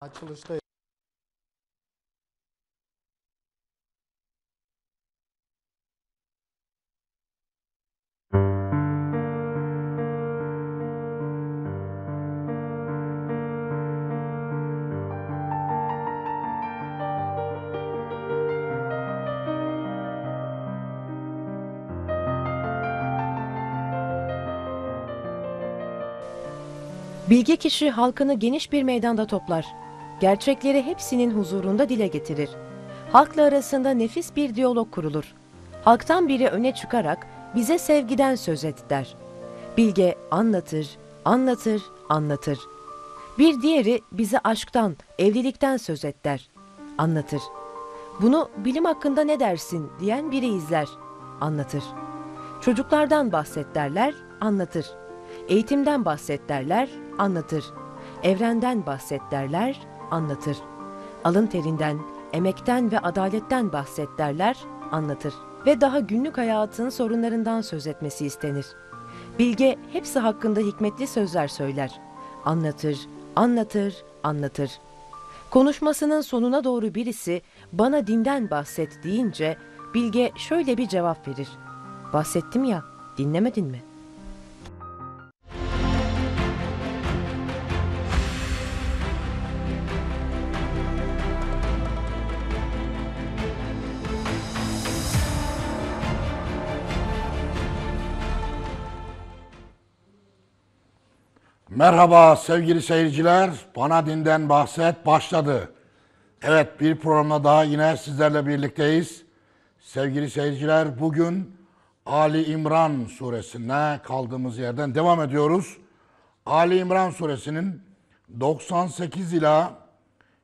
açılışta Bilge kişi halkını geniş bir meydanda toplar gerçekleri hepsinin huzurunda dile getirir. Halkla arasında nefis bir diyalog kurulur. Halktan biri öne çıkarak bize sevgiden söz et der. Bilge anlatır, anlatır, anlatır. Bir diğeri bize aşktan, evlilikten söz et der. Anlatır. Bunu bilim hakkında ne dersin diyen biri izler. Anlatır. Çocuklardan bahset derler, anlatır. Eğitimden bahset derler, anlatır. Evrenden bahset derler, anlatır. Alın terinden, emekten ve adaletten bahset derler, anlatır. Ve daha günlük hayatın sorunlarından söz etmesi istenir. Bilge hepsi hakkında hikmetli sözler söyler. Anlatır, anlatır, anlatır. Konuşmasının sonuna doğru birisi bana dinden bahset deyince Bilge şöyle bir cevap verir. Bahsettim ya, dinlemedin mi?'' Merhaba sevgili seyirciler. Bana Dinden Bahset başladı. Evet bir programda daha yine sizlerle birlikteyiz. Sevgili seyirciler bugün Ali İmran suresine kaldığımız yerden devam ediyoruz. Ali İmran suresinin 98 ila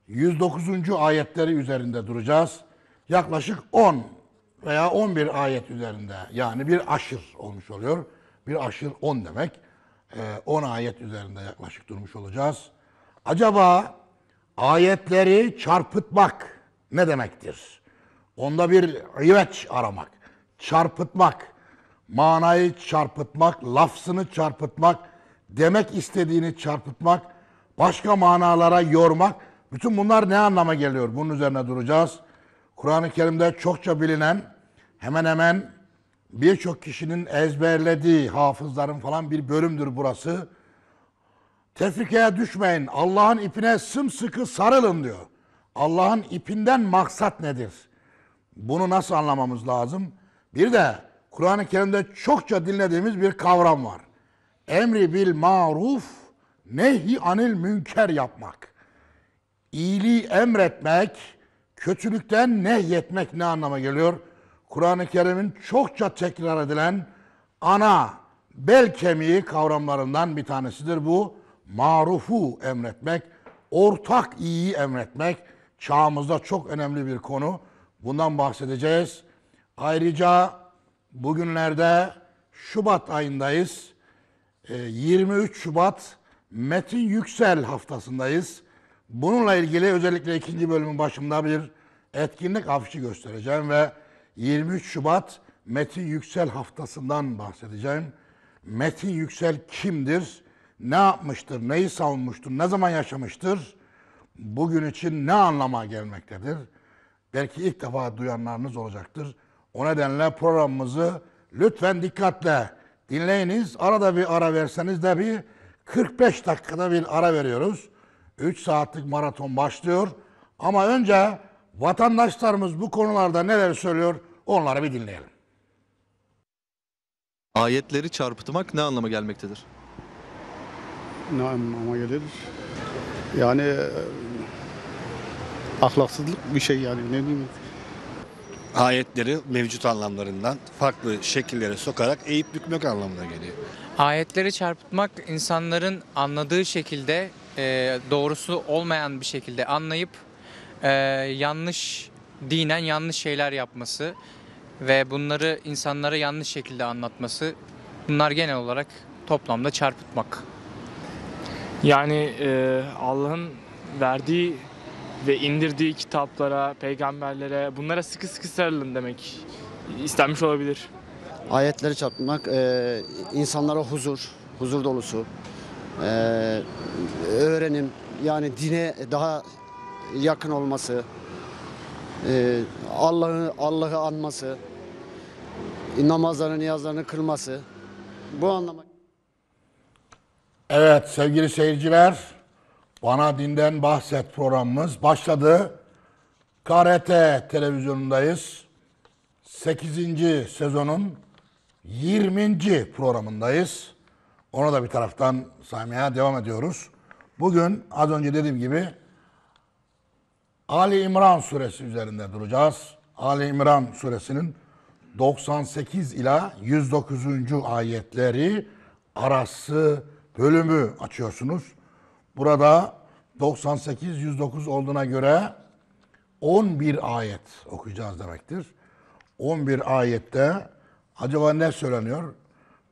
109. ayetleri üzerinde duracağız. Yaklaşık 10 veya 11 ayet üzerinde yani bir aşır olmuş oluyor. Bir aşır 10 demek. 10 ee, ayet üzerinde yaklaşık durmuş olacağız. Acaba ayetleri çarpıtmak ne demektir? Onda bir riveç aramak, çarpıtmak, manayı çarpıtmak, lafzını çarpıtmak, demek istediğini çarpıtmak, başka manalara yormak. Bütün bunlar ne anlama geliyor? Bunun üzerine duracağız. Kur'an-ı Kerim'de çokça bilinen hemen hemen birçok kişinin ezberlediği hafızların falan bir bölümdür burası. Tefrikeye düşmeyin. Allah'ın ipine sımsıkı sarılın diyor. Allah'ın ipinden maksat nedir? Bunu nasıl anlamamız lazım? Bir de Kur'an-ı Kerim'de çokça dinlediğimiz bir kavram var. Emri bil maruf, nehi anil münker yapmak. İyiliği emretmek, kötülükten nehyetmek ne anlama geliyor? Kur'an-ı Kerim'in çokça tekrar edilen ana bel kemiği kavramlarından bir tanesidir bu. Marufu emretmek, ortak iyiyi emretmek çağımızda çok önemli bir konu. Bundan bahsedeceğiz. Ayrıca bugünlerde Şubat ayındayız. 23 ee, Şubat Metin Yüksel haftasındayız. Bununla ilgili özellikle ikinci bölümün başında bir etkinlik afişi göstereceğim ve 23 Şubat Meti Yüksel haftasından bahsedeceğim. Meti Yüksel kimdir? Ne yapmıştır? Neyi savunmuştur? Ne zaman yaşamıştır? Bugün için ne anlama gelmektedir? Belki ilk defa duyanlarınız olacaktır. O nedenle programımızı lütfen dikkatle dinleyiniz. Arada bir ara verseniz de bir 45 dakikada bir ara veriyoruz. 3 saatlik maraton başlıyor. Ama önce Vatandaşlarımız bu konularda neler söylüyor onları bir dinleyelim. Ayetleri çarpıtmak ne anlama gelmektedir? Ne anlama gelir? Yani e, ahlaksızlık bir şey yani ne diyeyim. Ayetleri mevcut anlamlarından farklı şekillere sokarak eğip bükmek anlamına geliyor. Ayetleri çarpıtmak insanların anladığı şekilde e, doğrusu olmayan bir şekilde anlayıp e, yanlış dinen yanlış şeyler yapması ve bunları insanlara yanlış şekilde anlatması bunlar genel olarak toplamda çarpıtmak. Yani e, Allah'ın verdiği ve indirdiği kitaplara, peygamberlere bunlara sıkı sıkı sarılın demek istenmiş olabilir. Ayetleri çarpmak, e, insanlara huzur, huzur dolusu, e, öğrenim yani dine daha yakın olması, e, Allah'ı Allah'ı anması, namazlarını, niyazlarını kılması. Bu anlama. Evet sevgili seyirciler, Bana Dinden Bahset programımız başladı. KRT televizyonundayız. 8. sezonun 20. programındayız. Ona da bir taraftan saymaya devam ediyoruz. Bugün az önce dediğim gibi Ali İmran suresi üzerinde duracağız. Ali İmran suresinin 98 ila 109. ayetleri arası bölümü açıyorsunuz. Burada 98-109 olduğuna göre 11 ayet okuyacağız demektir. 11 ayette acaba ne söyleniyor?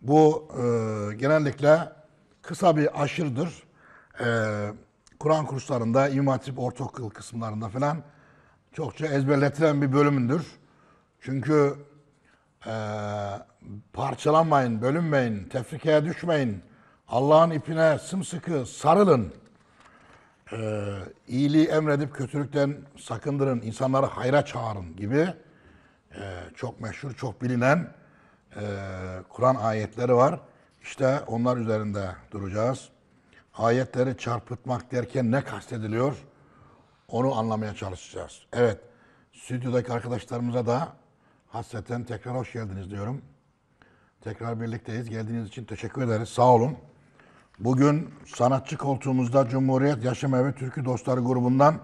Bu e, genellikle kısa bir aşırdır. E, Kur'an kurslarında, İmam Hatip ortaokul kısımlarında falan çokça ezberletilen bir bölümündür. Çünkü e, parçalanmayın, bölünmeyin, tefrikeye düşmeyin. Allah'ın ipine sımsıkı sarılın. E, iyiliği emredip kötülükten sakındırın, insanları hayra çağırın gibi e, çok meşhur, çok bilinen e, Kur'an ayetleri var. İşte onlar üzerinde duracağız ayetleri çarpıtmak derken ne kastediliyor onu anlamaya çalışacağız. Evet, stüdyodaki arkadaşlarımıza da hasreten tekrar hoş geldiniz diyorum. Tekrar birlikteyiz. Geldiğiniz için teşekkür ederiz. Sağ olun. Bugün sanatçı koltuğumuzda Cumhuriyet Yaşam Evi Türkü Dostları grubundan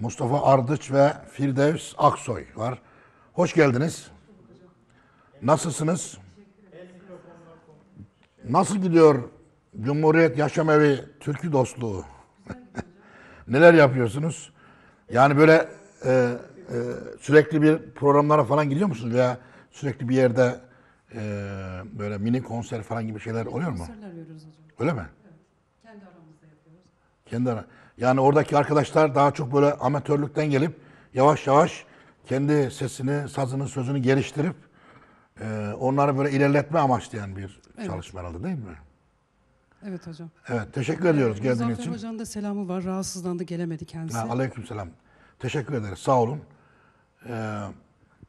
Mustafa Ardıç ve Firdevs Aksoy var. Hoş geldiniz. Nasılsınız? Nasıl gidiyor Cumhuriyet Yaşam Evi Türkü Dostluğu. Neler yapıyorsunuz? Yani böyle e, e, sürekli bir programlara falan gidiyor musunuz veya sürekli bir yerde e, böyle mini konser falan gibi şeyler oluyor mu? Konserler veriyoruz hocam. Öyle mi? Evet. Kendi aramızda yapıyoruz. Kendi ara. Yani oradaki arkadaşlar daha çok böyle amatörlükten gelip yavaş yavaş kendi sesini, sazını, sözünü geliştirip e, onları böyle ilerletme amaçlayan bir evet. çalışma herhalde değil mi? Evet hocam. Evet teşekkür evet, ediyoruz ee, geldiğiniz için. Zafer Hoca'nın da selamı var. Rahatsızlandı gelemedi kendisi. Ha, aleyküm selam. Teşekkür ederiz. Sağ olun. Ee,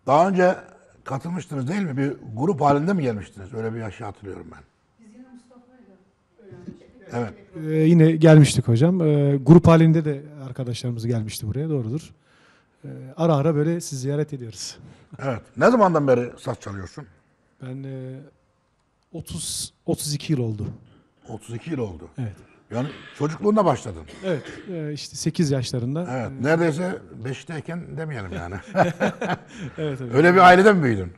daha önce katılmıştınız değil mi? Bir grup halinde mi gelmiştiniz? Öyle bir yaşı hatırlıyorum ben. Biz yine Mustafa'yla Evet. Ee, yine gelmiştik hocam. Ee, grup halinde de arkadaşlarımız gelmişti buraya. Doğrudur. Ee, ara ara böyle sizi ziyaret ediyoruz. Evet. Ne zamandan beri saç çalıyorsun? Ben e, 30 32 yıl oldu. 32 yıl oldu. Evet. Yani çocukluğunda başladın. Evet. E, işte 8 yaşlarında. Evet. E, neredeyse beşteyken demeyelim yani. Evet evet. Öyle bir aileden mi büyüdün?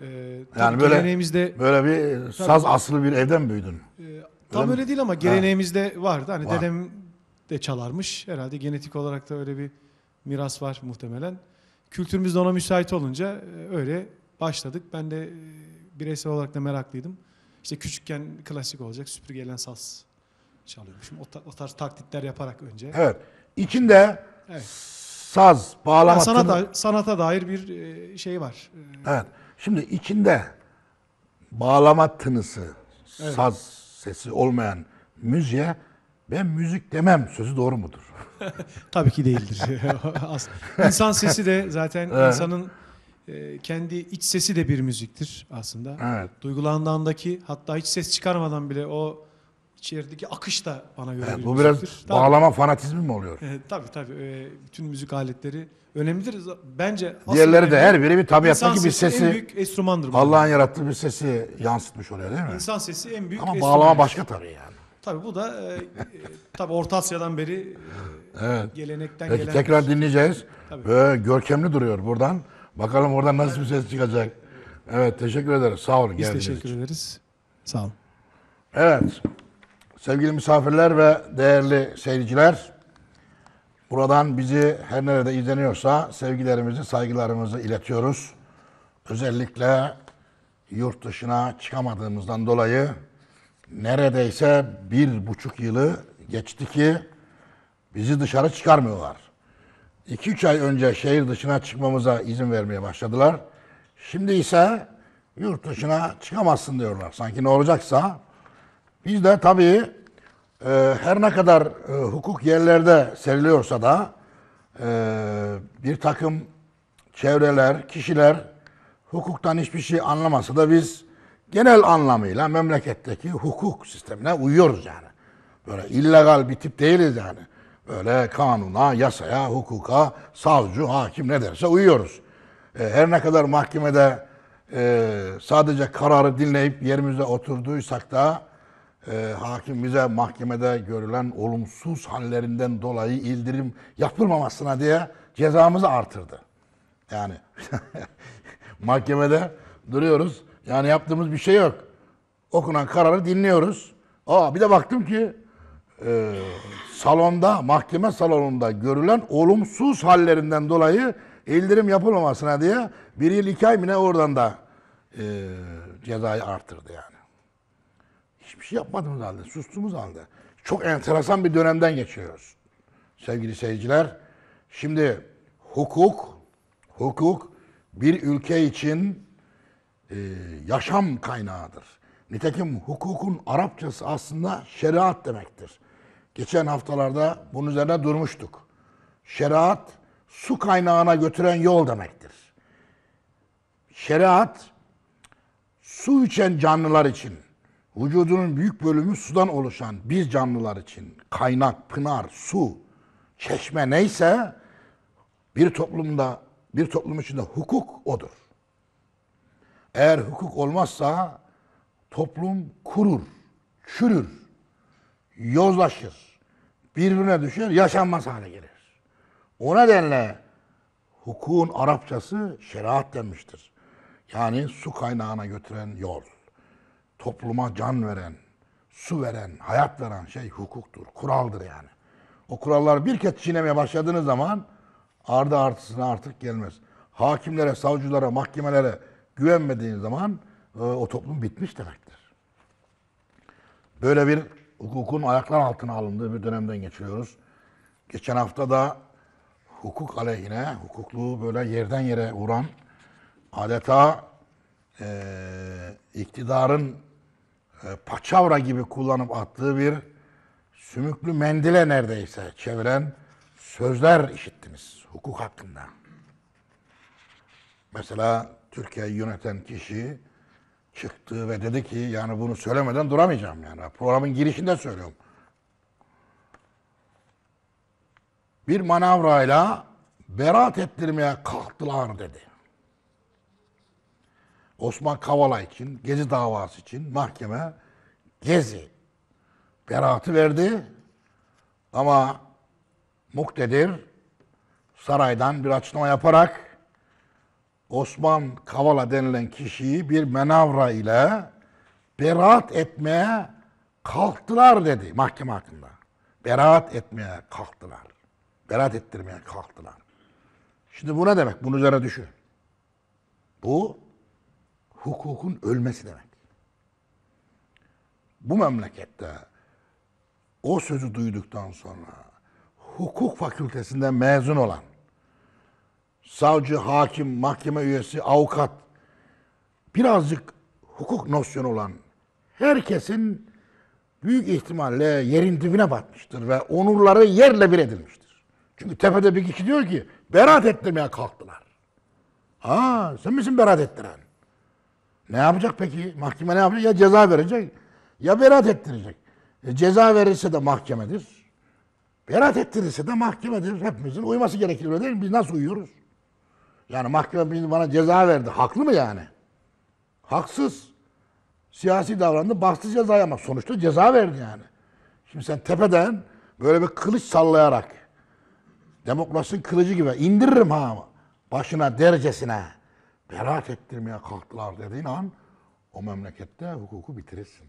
Ee, Yani böyle geleneğimizde böyle bir saz aslı bir evden büyüdün. E, tam öyle, değil ama geleneğimizde vardı. Hani Var. dedem de çalarmış. Herhalde genetik olarak da öyle bir miras var muhtemelen. Kültürümüz de ona müsait olunca öyle başladık. Ben de e, bireysel olarak da meraklıydım. İşte küçükken klasik olacak süpürgeyle saz çalıyormuşum. O, ta- o tarz taklitler yaparak önce. Evet. İçinde Evet. saz, bağlama... Yani sanata, sanata dair bir e, şey var. E, evet. Şimdi içinde bağlama tınısı, saz sesi olmayan müziğe ben müzik demem sözü doğru mudur? Tabii ki değildir. As- İnsan sesi de zaten insanın ee, kendi iç sesi de bir müziktir aslında. Evet. Duygulandığındaki hatta hiç ses çıkarmadan bile o içerideki akış da bana göre evet, bir Bu biraz tabii. bağlama fanatizmi mi oluyor? E, tabii tabii. Ee, bütün müzik aletleri önemlidir. Bence diğerleri de her biri bir tabiattaki bir sesi. en büyük enstrümandır. Allah'ın yarattığı bir sesi yansıtmış oluyor değil mi? İnsan sesi en büyük Ama bağlama başka tabii yani. Tabii bu da e, e, tabii Orta Asya'dan beri e, evet. gelenekten Peki, gelen. Tekrar bir... Şey. dinleyeceğiz. Tabii. Böyle görkemli duruyor buradan. Bakalım orada nasıl bir ses çıkacak. Evet teşekkür ederiz. Sağ olun. Biz teşekkür için. ederiz. Sağ olun. Evet. Sevgili misafirler ve değerli seyirciler. Buradan bizi her nerede izleniyorsa sevgilerimizi, saygılarımızı iletiyoruz. Özellikle yurt dışına çıkamadığımızdan dolayı neredeyse bir buçuk yılı geçti ki bizi dışarı çıkarmıyorlar. 2-3 ay önce şehir dışına çıkmamıza izin vermeye başladılar. Şimdi ise yurt dışına çıkamazsın diyorlar. Sanki ne olacaksa. Biz de tabii e, her ne kadar e, hukuk yerlerde seriliyorsa da e, bir takım çevreler, kişiler hukuktan hiçbir şey anlamasa da biz genel anlamıyla memleketteki hukuk sistemine uyuyoruz yani. Böyle illegal bir tip değiliz yani. Böyle kanuna, yasaya, hukuka, savcı, hakim ne derse uyuyoruz. E, her ne kadar mahkemede e, sadece kararı dinleyip yerimizde oturduysak da e, hakim bize mahkemede görülen olumsuz hallerinden dolayı ildirim yapılmamasına diye cezamızı artırdı. Yani mahkemede duruyoruz. Yani yaptığımız bir şey yok. Okunan kararı dinliyoruz. Aa bir de baktım ki e, salonda, mahkeme salonunda görülen olumsuz hallerinden dolayı ildirim yapılmamasına diye bir yıl iki ay mı ne oradan da e, cezayı artırdı yani. Hiçbir şey yapmadığımız halde, sustuğumuz halde. Çok enteresan bir dönemden geçiyoruz. Sevgili seyirciler, şimdi hukuk, hukuk bir ülke için e, yaşam kaynağıdır. Nitekim hukukun Arapçası aslında şeriat demektir. Geçen haftalarda bunun üzerine durmuştuk. Şeriat su kaynağına götüren yol demektir. Şeriat su içen canlılar için, vücudunun büyük bölümü sudan oluşan biz canlılar için kaynak, pınar, su, çeşme neyse bir toplumda, bir toplum içinde hukuk odur. Eğer hukuk olmazsa toplum kurur, çürür, yozlaşır birbirine düşer, yaşanmaz hale gelir. O nedenle hukukun Arapçası şeriat denmiştir. Yani su kaynağına götüren yol, topluma can veren, su veren, hayat veren şey hukuktur, kuraldır yani. O kurallar bir kez çiğnemeye başladığınız zaman ardı artısına artık gelmez. Hakimlere, savcılara, mahkemelere güvenmediğiniz zaman e, o toplum bitmiş demektir. Böyle bir hukukun ayaklar altına alındığı bir dönemden geçiyoruz. Geçen hafta da hukuk aleyhine, hukukluğu böyle yerden yere vuran adeta e, iktidarın e, paçavra gibi kullanıp attığı bir sümüklü mendile neredeyse çeviren sözler işittiniz hukuk hakkında. Mesela Türkiye'yi yöneten kişi çıktı ve dedi ki yani bunu söylemeden duramayacağım yani. Programın girişinde söylüyorum. Bir manavrayla beraat ettirmeye kalktılar dedi. Osman Kavala için, Gezi davası için mahkeme Gezi beraatı verdi. Ama muktedir saraydan bir açıklama yaparak Osman Kavala denilen kişiyi bir menavra ile beraat etmeye kalktılar dedi mahkeme hakkında. Beraat etmeye kalktılar. Beraat ettirmeye kalktılar. Şimdi bu ne demek? Bunun üzerine düşün. Bu hukukun ölmesi demek. Bu memlekette o sözü duyduktan sonra hukuk fakültesinden mezun olan savcı, hakim, mahkeme üyesi, avukat, birazcık hukuk nosyonu olan herkesin büyük ihtimalle yerin dibine batmıştır ve onurları yerle bir edilmiştir. Çünkü tepede bir kişi diyor ki beraat ettirmeye kalktılar. Ha sen misin beraat ettiren? Ne yapacak peki? Mahkeme ne yapacak? Ya ceza verecek ya beraat ettirecek. E, ceza verirse de mahkemedir. Beraat ettirirse de mahkemedir. Hepimizin uyması gerekir öyle değil mi? Biz nasıl uyuyoruz? Yani mahkeme şimdi bana ceza verdi. Haklı mı yani? Haksız. Siyasi davrandı. Bastı cezaya ama sonuçta ceza verdi yani. Şimdi sen tepeden böyle bir kılıç sallayarak demokrasinin kılıcı gibi indiririm ha başına derecesine beraat ettirmeye kalktılar dediğin an o memlekette hukuku bitirirsin.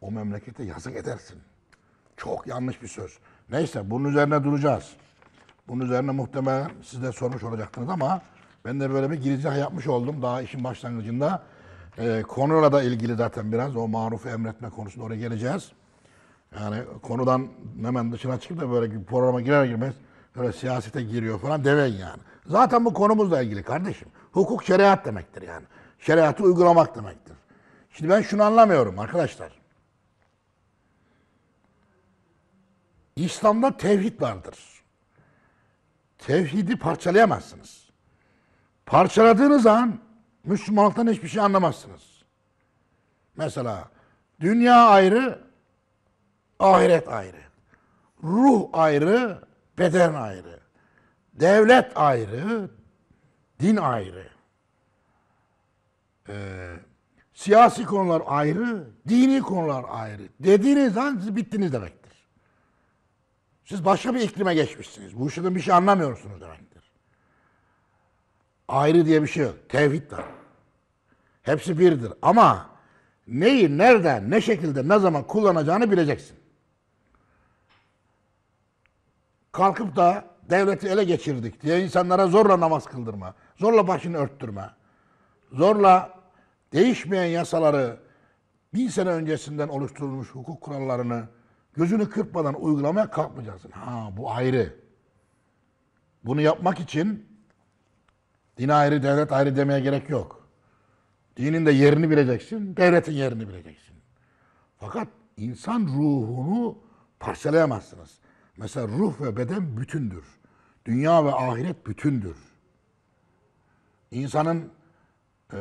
O memlekete yazık edersin. Çok yanlış bir söz. Neyse bunun üzerine duracağız. Bunun üzerine muhtemelen siz de sormuş olacaktınız ama ben de böyle bir girizgah yapmış oldum daha işin başlangıcında. E, konuyla da ilgili zaten biraz o maruf emretme konusunda oraya geleceğiz. Yani konudan hemen dışına çıkıp da böyle bir programa girer girmez böyle siyasete giriyor falan demeyin yani. Zaten bu konumuzla ilgili kardeşim. Hukuk şeriat demektir yani. Şeriatı uygulamak demektir. Şimdi ben şunu anlamıyorum arkadaşlar. İslam'da tevhid vardır. Tevhidi parçalayamazsınız. Parçaladığınız an Müslümanlıktan hiçbir şey anlamazsınız. Mesela dünya ayrı, ahiret ayrı. Ruh ayrı, beden ayrı. Devlet ayrı, din ayrı. Ee, siyasi konular ayrı, dini konular ayrı. Dediğiniz an siz bittiniz demektir. Siz başka bir iklime geçmişsiniz. Bu işten bir şey anlamıyorsunuz demek ayrı diye bir şey yok. Tevhid var. Hepsi birdir. Ama neyi, nerede, ne şekilde, ne zaman kullanacağını bileceksin. Kalkıp da devleti ele geçirdik diye insanlara zorla namaz kıldırma, zorla başını örttürme, zorla değişmeyen yasaları bin sene öncesinden oluşturulmuş hukuk kurallarını gözünü kırpmadan uygulamaya kalkmayacaksın. Ha bu ayrı. Bunu yapmak için Din ayrı, devlet ayrı demeye gerek yok. Dinin de yerini bileceksin, devletin yerini bileceksin. Fakat insan ruhunu parçalayamazsınız. Mesela ruh ve beden bütündür. Dünya ve ahiret bütündür. İnsanın e,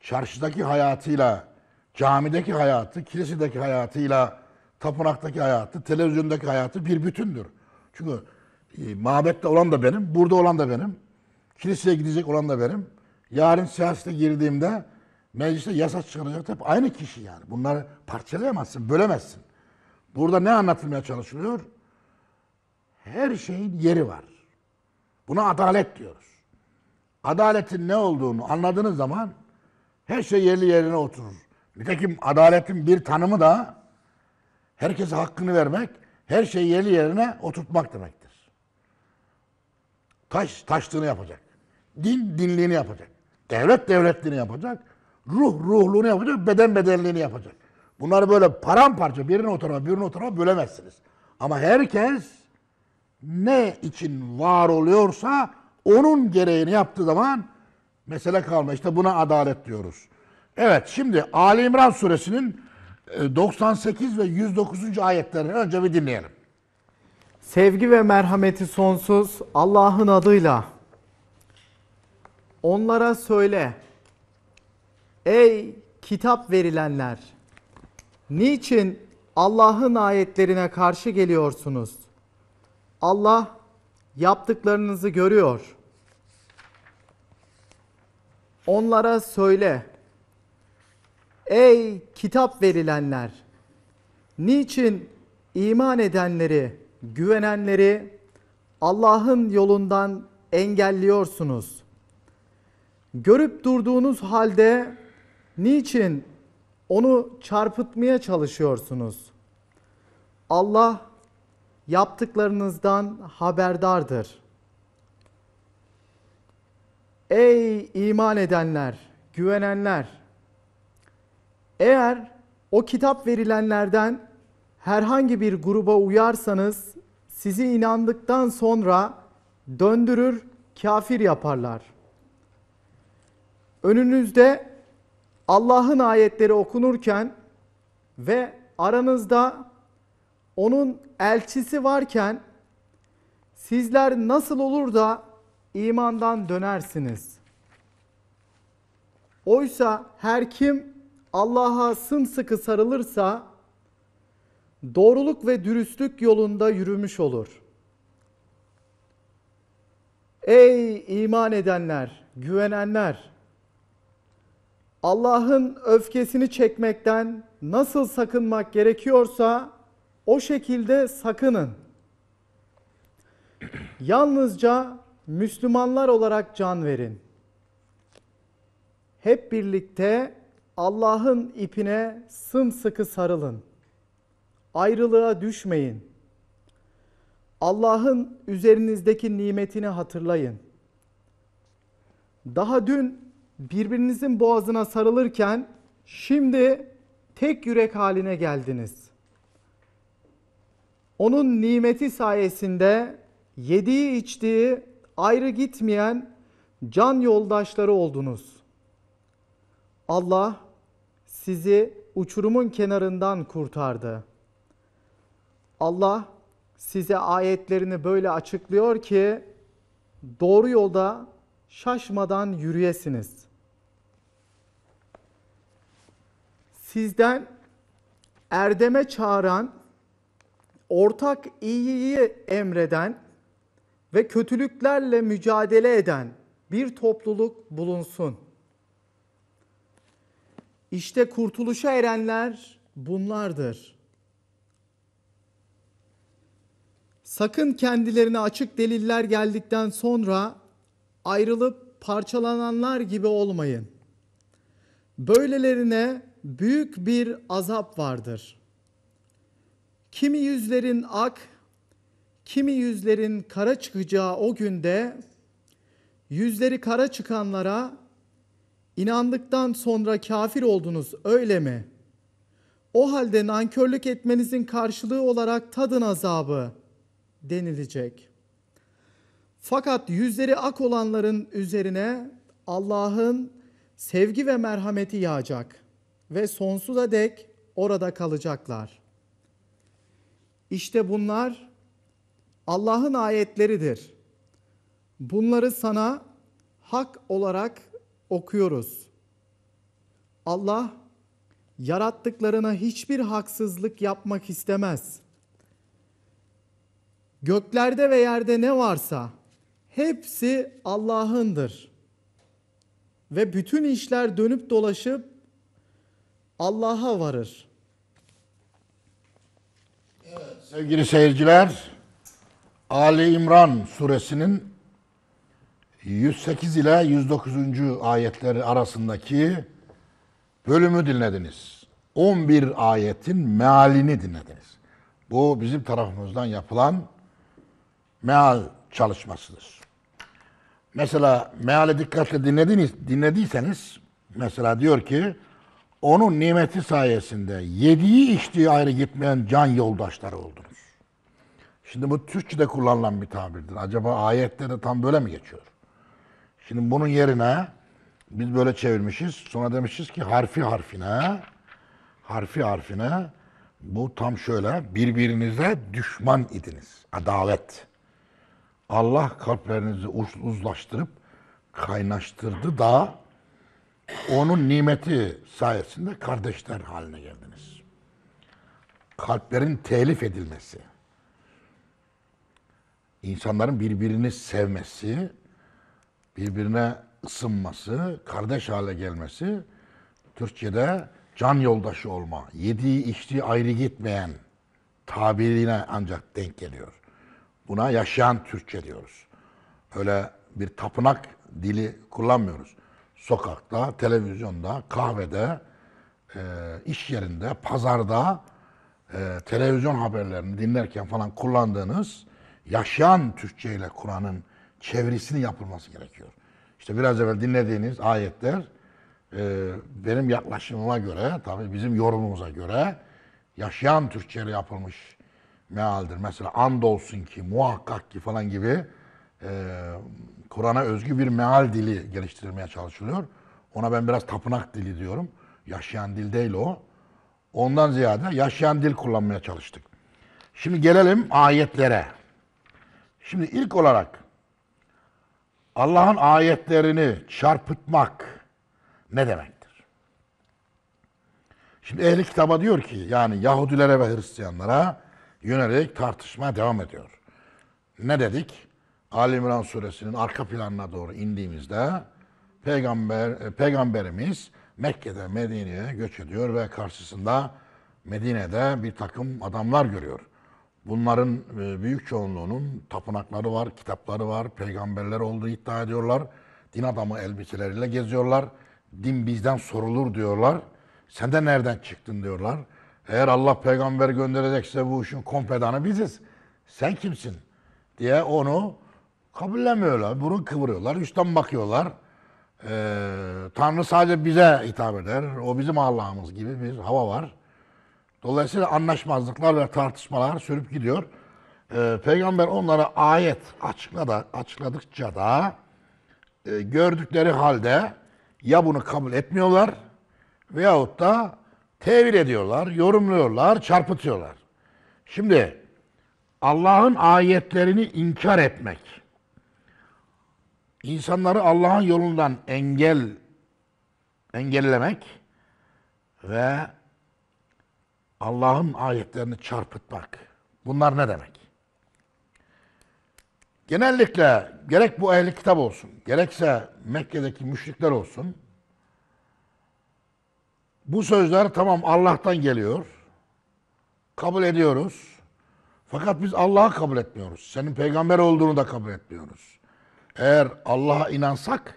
çarşıdaki hayatıyla, camideki hayatı, kilisedeki hayatıyla, tapınaktaki hayatı, televizyondaki hayatı bir bütündür. Çünkü e, mabette olan da benim, burada olan da benim, Kiliseye gidecek olan da benim. Yarın siyasete girdiğimde mecliste yasa çıkaracak hep aynı kişi yani. Bunları parçalayamazsın, bölemezsin. Burada ne anlatılmaya çalışılıyor? Her şeyin yeri var. Buna adalet diyoruz. Adaletin ne olduğunu anladığınız zaman her şey yerli yerine oturur. Nitekim adaletin bir tanımı da herkese hakkını vermek, her şeyi yerli yerine oturtmak demektir. Taş, taştığını yapacak. Din dinliğini yapacak. Devlet devletliğini yapacak. Ruh ruhluğunu yapacak. Beden bedenliğini yapacak. Bunları böyle paramparça birine o tarafa birinin o tarafa bölemezsiniz. Ama herkes ne için var oluyorsa onun gereğini yaptığı zaman mesele kalma. İşte buna adalet diyoruz. Evet şimdi Ali İmran suresinin 98 e, ve 109. ayetlerini önce bir dinleyelim. Sevgi ve merhameti sonsuz Allah'ın adıyla onlara söyle. Ey kitap verilenler! Niçin Allah'ın ayetlerine karşı geliyorsunuz? Allah yaptıklarınızı görüyor. Onlara söyle. Ey kitap verilenler! Niçin iman edenleri, güvenenleri Allah'ın yolundan engelliyorsunuz? Görüp durduğunuz halde niçin onu çarpıtmaya çalışıyorsunuz? Allah yaptıklarınızdan haberdardır. Ey iman edenler, güvenenler! Eğer o kitap verilenlerden herhangi bir gruba uyarsanız sizi inandıktan sonra döndürür kafir yaparlar.'' önünüzde Allah'ın ayetleri okunurken ve aranızda onun elçisi varken sizler nasıl olur da imandan dönersiniz? Oysa her kim Allah'a sımsıkı sarılırsa doğruluk ve dürüstlük yolunda yürümüş olur. Ey iman edenler, güvenenler! Allah'ın öfkesini çekmekten nasıl sakınmak gerekiyorsa o şekilde sakının. Yalnızca Müslümanlar olarak can verin. Hep birlikte Allah'ın ipine sımsıkı sarılın. Ayrılığa düşmeyin. Allah'ın üzerinizdeki nimetini hatırlayın. Daha dün birbirinizin boğazına sarılırken şimdi tek yürek haline geldiniz. Onun nimeti sayesinde yediği içtiği ayrı gitmeyen can yoldaşları oldunuz. Allah sizi uçurumun kenarından kurtardı. Allah size ayetlerini böyle açıklıyor ki doğru yolda şaşmadan yürüyesiniz.'' sizden erdeme çağıran, ortak iyiyi emreden ve kötülüklerle mücadele eden bir topluluk bulunsun. İşte kurtuluşa erenler bunlardır. Sakın kendilerine açık deliller geldikten sonra ayrılıp parçalananlar gibi olmayın. Böylelerine büyük bir azap vardır. Kimi yüzlerin ak, kimi yüzlerin kara çıkacağı o günde yüzleri kara çıkanlara inandıktan sonra kafir oldunuz öyle mi? O halde nankörlük etmenizin karşılığı olarak tadın azabı denilecek. Fakat yüzleri ak olanların üzerine Allah'ın sevgi ve merhameti yağacak.'' ve sonsuza dek orada kalacaklar. İşte bunlar Allah'ın ayetleridir. Bunları sana hak olarak okuyoruz. Allah yarattıklarına hiçbir haksızlık yapmak istemez. Göklerde ve yerde ne varsa hepsi Allah'ındır. Ve bütün işler dönüp dolaşıp Allah'a varır. Evet, sevgili seyirciler, Ali İmran suresinin 108 ile 109. ayetleri arasındaki bölümü dinlediniz. 11 ayetin mealini dinlediniz. Bu bizim tarafımızdan yapılan meal çalışmasıdır. Mesela meale dikkatle dinlediniz, dinlediyseniz mesela diyor ki onun nimeti sayesinde yediği içtiği ayrı gitmeyen can yoldaşları oldunuz. Şimdi bu Türkçe'de kullanılan bir tabirdir. Acaba ayette de tam böyle mi geçiyor? Şimdi bunun yerine biz böyle çevirmişiz. Sonra demişiz ki harfi harfine, harfi harfine bu tam şöyle birbirinize düşman idiniz. Adalet. Allah kalplerinizi uzlaştırıp kaynaştırdı da onun nimeti sayesinde kardeşler haline geldiniz. Kalplerin telif edilmesi, insanların birbirini sevmesi, birbirine ısınması, kardeş hale gelmesi, Türkçe'de can yoldaşı olma, yediği içtiği ayrı gitmeyen tabirine ancak denk geliyor. Buna yaşayan Türkçe diyoruz. Öyle bir tapınak dili kullanmıyoruz sokakta, televizyonda, kahvede, e, iş yerinde, pazarda e, televizyon haberlerini dinlerken falan kullandığınız yaşayan Türkçe ile Kur'an'ın çevirisini yapılması gerekiyor. İşte biraz evvel dinlediğiniz ayetler e, benim yaklaşımıma göre, tabii bizim yorumumuza göre yaşayan Türkçe ile yapılmış mealdir. Mesela andolsun ki, muhakkak ki falan gibi e, Kur'an'a özgü bir meal dili geliştirilmeye çalışılıyor. Ona ben biraz tapınak dili diyorum. Yaşayan dil değil o. Ondan ziyade yaşayan dil kullanmaya çalıştık. Şimdi gelelim ayetlere. Şimdi ilk olarak Allah'ın ayetlerini çarpıtmak ne demektir? Şimdi ehli kitaba diyor ki yani Yahudilere ve Hristiyanlara yönelik tartışma devam ediyor. Ne dedik? Ali İmran suresinin arka planına doğru indiğimizde peygamber e, peygamberimiz Mekke'de Medine'ye göç ediyor ve karşısında Medine'de bir takım adamlar görüyor. Bunların e, büyük çoğunluğunun tapınakları var, kitapları var, peygamberler olduğu iddia ediyorlar. Din adamı elbiseleriyle geziyorlar. Din bizden sorulur diyorlar. Sen de nereden çıktın diyorlar. Eğer Allah peygamber gönderecekse bu işin kompedanı biziz. Sen kimsin? diye onu Kabullenmiyorlar. Burun kıvırıyorlar. Üstten bakıyorlar. Ee, Tanrı sadece bize hitap eder. O bizim Allah'ımız gibi bir hava var. Dolayısıyla anlaşmazlıklar ve tartışmalar sürüp gidiyor. Ee, Peygamber onlara ayet açıkladı, açıkladıkça da e, gördükleri halde ya bunu kabul etmiyorlar veyahut da tevil ediyorlar, yorumluyorlar, çarpıtıyorlar. Şimdi Allah'ın ayetlerini inkar etmek insanları Allah'ın yolundan engel engellemek ve Allah'ın ayetlerini çarpıtmak. Bunlar ne demek? Genellikle gerek bu ehli kitap olsun, gerekse Mekke'deki müşrikler olsun. Bu sözler tamam Allah'tan geliyor. Kabul ediyoruz. Fakat biz Allah'ı kabul etmiyoruz. Senin peygamber olduğunu da kabul etmiyoruz. Eğer Allah'a inansak,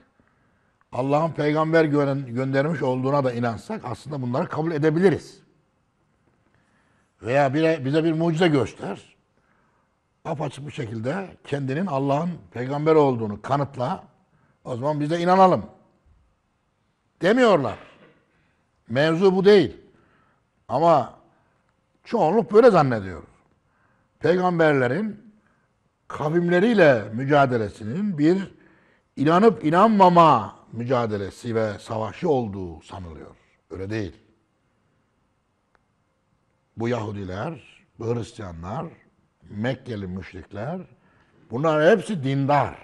Allah'ın peygamber göndermiş olduğuna da inansak aslında bunları kabul edebiliriz. Veya bire, bize bir mucize göster. Apaçık bir şekilde kendinin Allah'ın peygamber olduğunu kanıtla. O zaman biz de inanalım. Demiyorlar. Mevzu bu değil. Ama çoğunluk böyle zannediyor. Peygamberlerin kavimleriyle mücadelesinin bir inanıp inanmama mücadelesi ve savaşı olduğu sanılıyor. Öyle değil. Bu Yahudiler, bu Hristiyanlar, Mekkeli müşrikler bunlar hepsi dindar.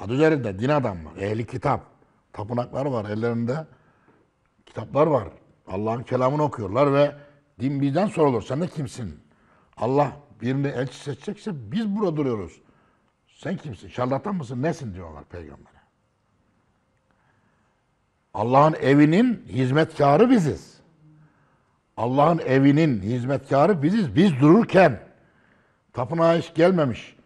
Adı üzerinde din adamlar, ehli kitap. Tapınaklar var, ellerinde kitaplar var. Allah'ın kelamını okuyorlar ve din bizden sorulur. Sen de kimsin? Allah birini elçi seçecekse biz burada duruyoruz. Sen kimsin? Şarlatan mısın? Nesin diyorlar peygambere. Allah'ın evinin hizmetkarı biziz. Allah'ın evinin hizmetkarı biziz. Biz dururken tapınağa hiç gelmemiş.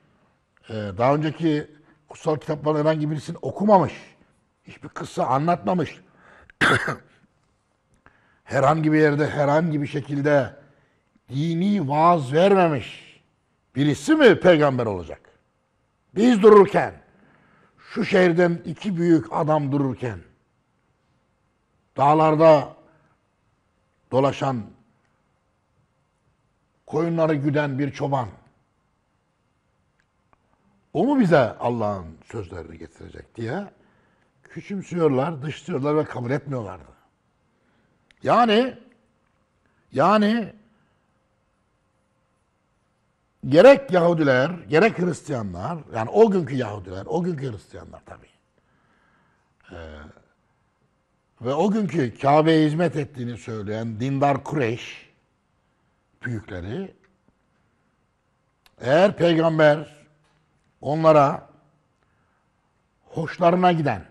Ee, daha önceki kutsal kitapların herhangi birisini okumamış. Hiçbir kıssa anlatmamış. herhangi bir yerde, herhangi bir şekilde dini vaaz vermemiş. Birisi mi peygamber olacak? Biz dururken, şu şehirden iki büyük adam dururken, dağlarda dolaşan, koyunları güden bir çoban, o mu bize Allah'ın sözlerini getirecek diye küçümsüyorlar, dışlıyorlar ve kabul etmiyorlardı. Yani yani gerek Yahudiler, gerek Hristiyanlar, yani o günkü Yahudiler, o günkü Hristiyanlar tabii. Ee, ve o günkü Kabe'ye hizmet ettiğini söyleyen dindar Kureyş büyükleri eğer peygamber onlara hoşlarına giden,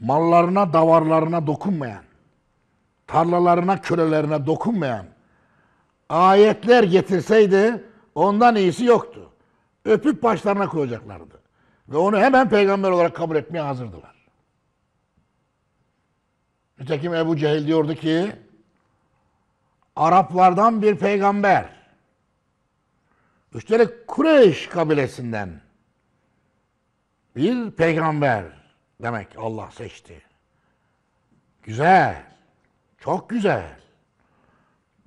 mallarına, davarlarına dokunmayan, tarlalarına, kölelerine dokunmayan ayetler getirseydi ondan iyisi yoktu. Öpüp başlarına koyacaklardı. Ve onu hemen peygamber olarak kabul etmeye hazırdılar. Nitekim Ebu Cehil diyordu ki Araplardan bir peygamber üstelik Kureyş kabilesinden bir peygamber demek Allah seçti. Güzel. Çok güzel.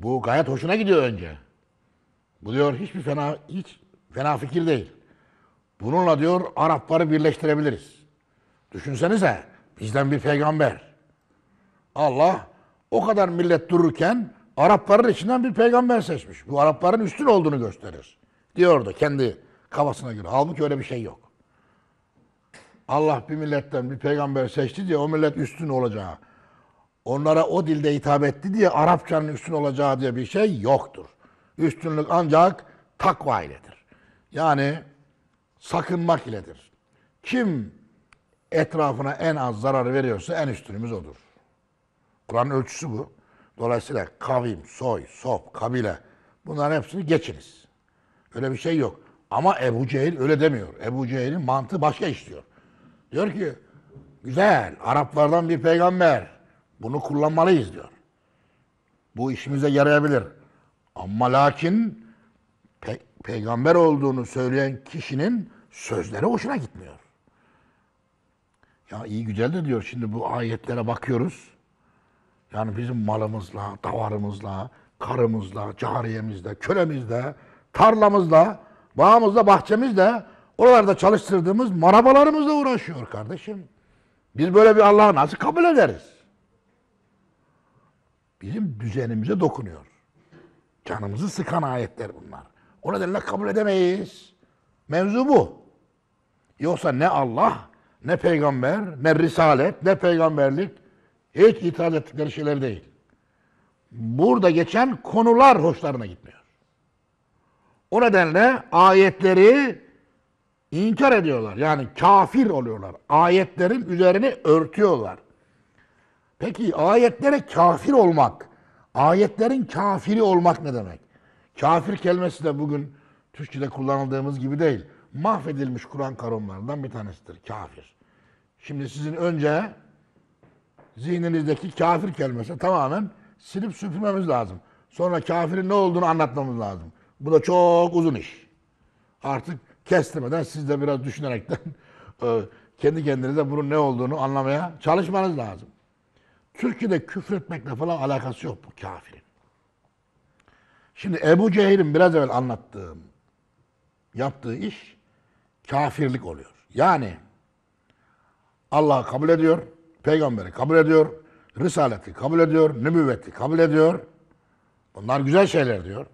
Bu gayet hoşuna gidiyor önce. Bu diyor hiçbir fena hiç fena fikir değil. Bununla diyor Arapları birleştirebiliriz. Düşünsenize bizden bir peygamber. Allah o kadar millet dururken Arapların içinden bir peygamber seçmiş. Bu Arapların üstün olduğunu gösterir. Diyordu kendi kafasına göre. Halbuki öyle bir şey yok. Allah bir milletten bir peygamber seçti diye o millet üstün olacağı onlara o dilde hitap etti diye Arapçanın üstün olacağı diye bir şey yoktur. Üstünlük ancak takva iledir. Yani sakınmak iledir. Kim etrafına en az zarar veriyorsa en üstünümüz odur. Kur'an ölçüsü bu. Dolayısıyla kavim, soy, sop, kabile bunların hepsini geçiniz. Öyle bir şey yok. Ama Ebu Cehil öyle demiyor. Ebu Cehil'in mantığı başka işliyor. Diyor ki güzel Araplardan bir peygamber bunu kullanmalıyız diyor. Bu işimize yarayabilir. Ama lakin pe peygamber olduğunu söyleyen kişinin sözleri hoşuna gitmiyor. Ya iyi güzel de diyor şimdi bu ayetlere bakıyoruz. Yani bizim malımızla, davarımızla, karımızla, cariyemizle, kölemizle, tarlamızla, bağımızla, bahçemizle, oralarda çalıştırdığımız marabalarımızla uğraşıyor kardeşim. Biz böyle bir Allah'ı nasıl kabul ederiz? bizim düzenimize dokunuyor. Canımızı sıkan ayetler bunlar. O nedenle kabul edemeyiz. Mevzu bu. Yoksa ne Allah, ne peygamber, ne risalet, ne peygamberlik hiç itiraz ettikleri şeyler değil. Burada geçen konular hoşlarına gitmiyor. O nedenle ayetleri inkar ediyorlar. Yani kafir oluyorlar. Ayetlerin üzerine örtüyorlar. Peki ayetlere kafir olmak, ayetlerin kafiri olmak ne demek? Kafir kelimesi de bugün Türkçe'de kullanıldığımız gibi değil. Mahvedilmiş Kur'an kanunlarından bir tanesidir. Kafir. Şimdi sizin önce zihninizdeki kafir kelimesi tamamen silip süpürmemiz lazım. Sonra kafirin ne olduğunu anlatmamız lazım. Bu da çok uzun iş. Artık kestirmeden siz de biraz düşünerekten e, kendi kendinize bunun ne olduğunu anlamaya çalışmanız lazım. Türkiye'de küfretmekle falan alakası yok bu kafirin. Şimdi Ebu Cehil'in biraz evvel anlattığım, yaptığı iş kafirlik oluyor. Yani Allah'ı kabul ediyor, peygamberi kabul ediyor, risaleti kabul ediyor, nübüvveti kabul ediyor. Bunlar güzel şeyler diyor.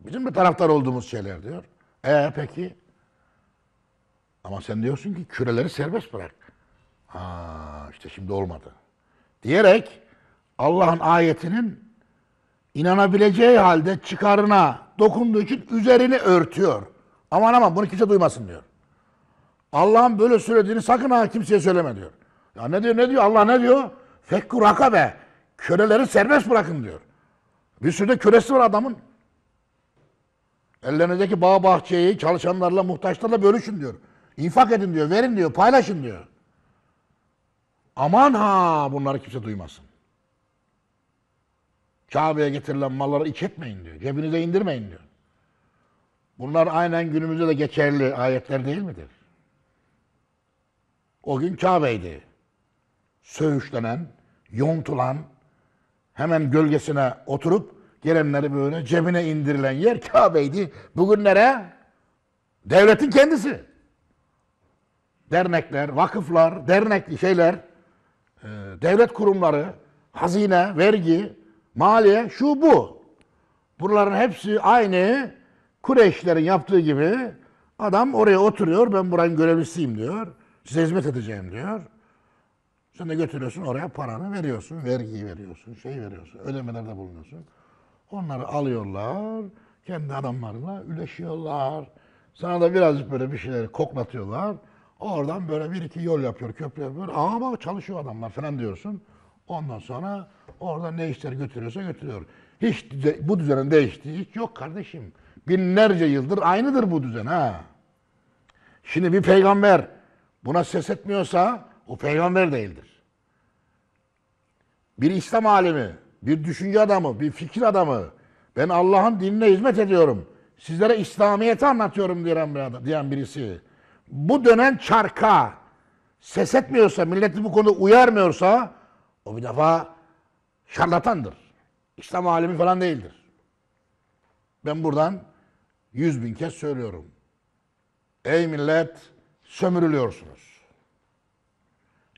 Bizim de taraftar olduğumuz şeyler diyor. E peki? Ama sen diyorsun ki küreleri serbest bırak. Ha işte şimdi olmadı diyerek Allah'ın ayetinin inanabileceği halde çıkarına dokunduğu için üzerini örtüyor. Aman aman bunu kimse duymasın diyor. Allah'ın böyle söylediğini sakın ha kimseye söyleme diyor. Ya ne diyor ne diyor Allah ne diyor? Fekku rakabe. Köleleri serbest bırakın diyor. Bir sürü de kölesi var adamın. Ellerindeki bağ bahçeyi çalışanlarla muhtaçlarla bölüşün diyor. İnfak edin diyor, verin diyor, paylaşın diyor. Aman ha bunları kimse duymasın. Kabe'ye getirilen malları iç etmeyin diyor. Cebinize indirmeyin diyor. Bunlar aynen günümüzde de geçerli ayetler değil midir? O gün Kabe'ydi. Söğüşlenen, yontulan, hemen gölgesine oturup gelenleri böyle cebine indirilen yer Kabe'ydi. Bugünlere devletin kendisi. Dernekler, vakıflar, dernekli şeyler, ee, devlet kurumları, hazine, vergi, maliye şu bu. Buraların hepsi aynı Kureyşlerin yaptığı gibi adam oraya oturuyor ben buranın görevlisiyim diyor. Size hizmet edeceğim diyor. Sen de götürüyorsun oraya paranı veriyorsun, vergiyi veriyorsun, şey veriyorsun, ödemelerde bulunuyorsun. Onları alıyorlar, kendi adamlarına üleşiyorlar. Sana da birazcık böyle bir şeyleri koklatıyorlar. Oradan böyle bir iki yol yapıyor, köprü yapıyor. Aa bak çalışıyor adamlar falan diyorsun. Ondan sonra orada ne işler götürüyorsa götürüyor. Hiç bu düzenin değiştiği hiç yok kardeşim. Binlerce yıldır aynıdır bu düzen ha. Şimdi bir peygamber buna ses etmiyorsa o peygamber değildir. Bir İslam alemi, bir düşünce adamı, bir fikir adamı. Ben Allah'ın dinine hizmet ediyorum. Sizlere İslamiyet'i anlatıyorum diyen, diyen birisi bu dönen çarka ses etmiyorsa, milleti bu konuda uyarmıyorsa o bir defa şarlatandır. İslam alemi falan değildir. Ben buradan yüz bin kez söylüyorum. Ey millet sömürülüyorsunuz.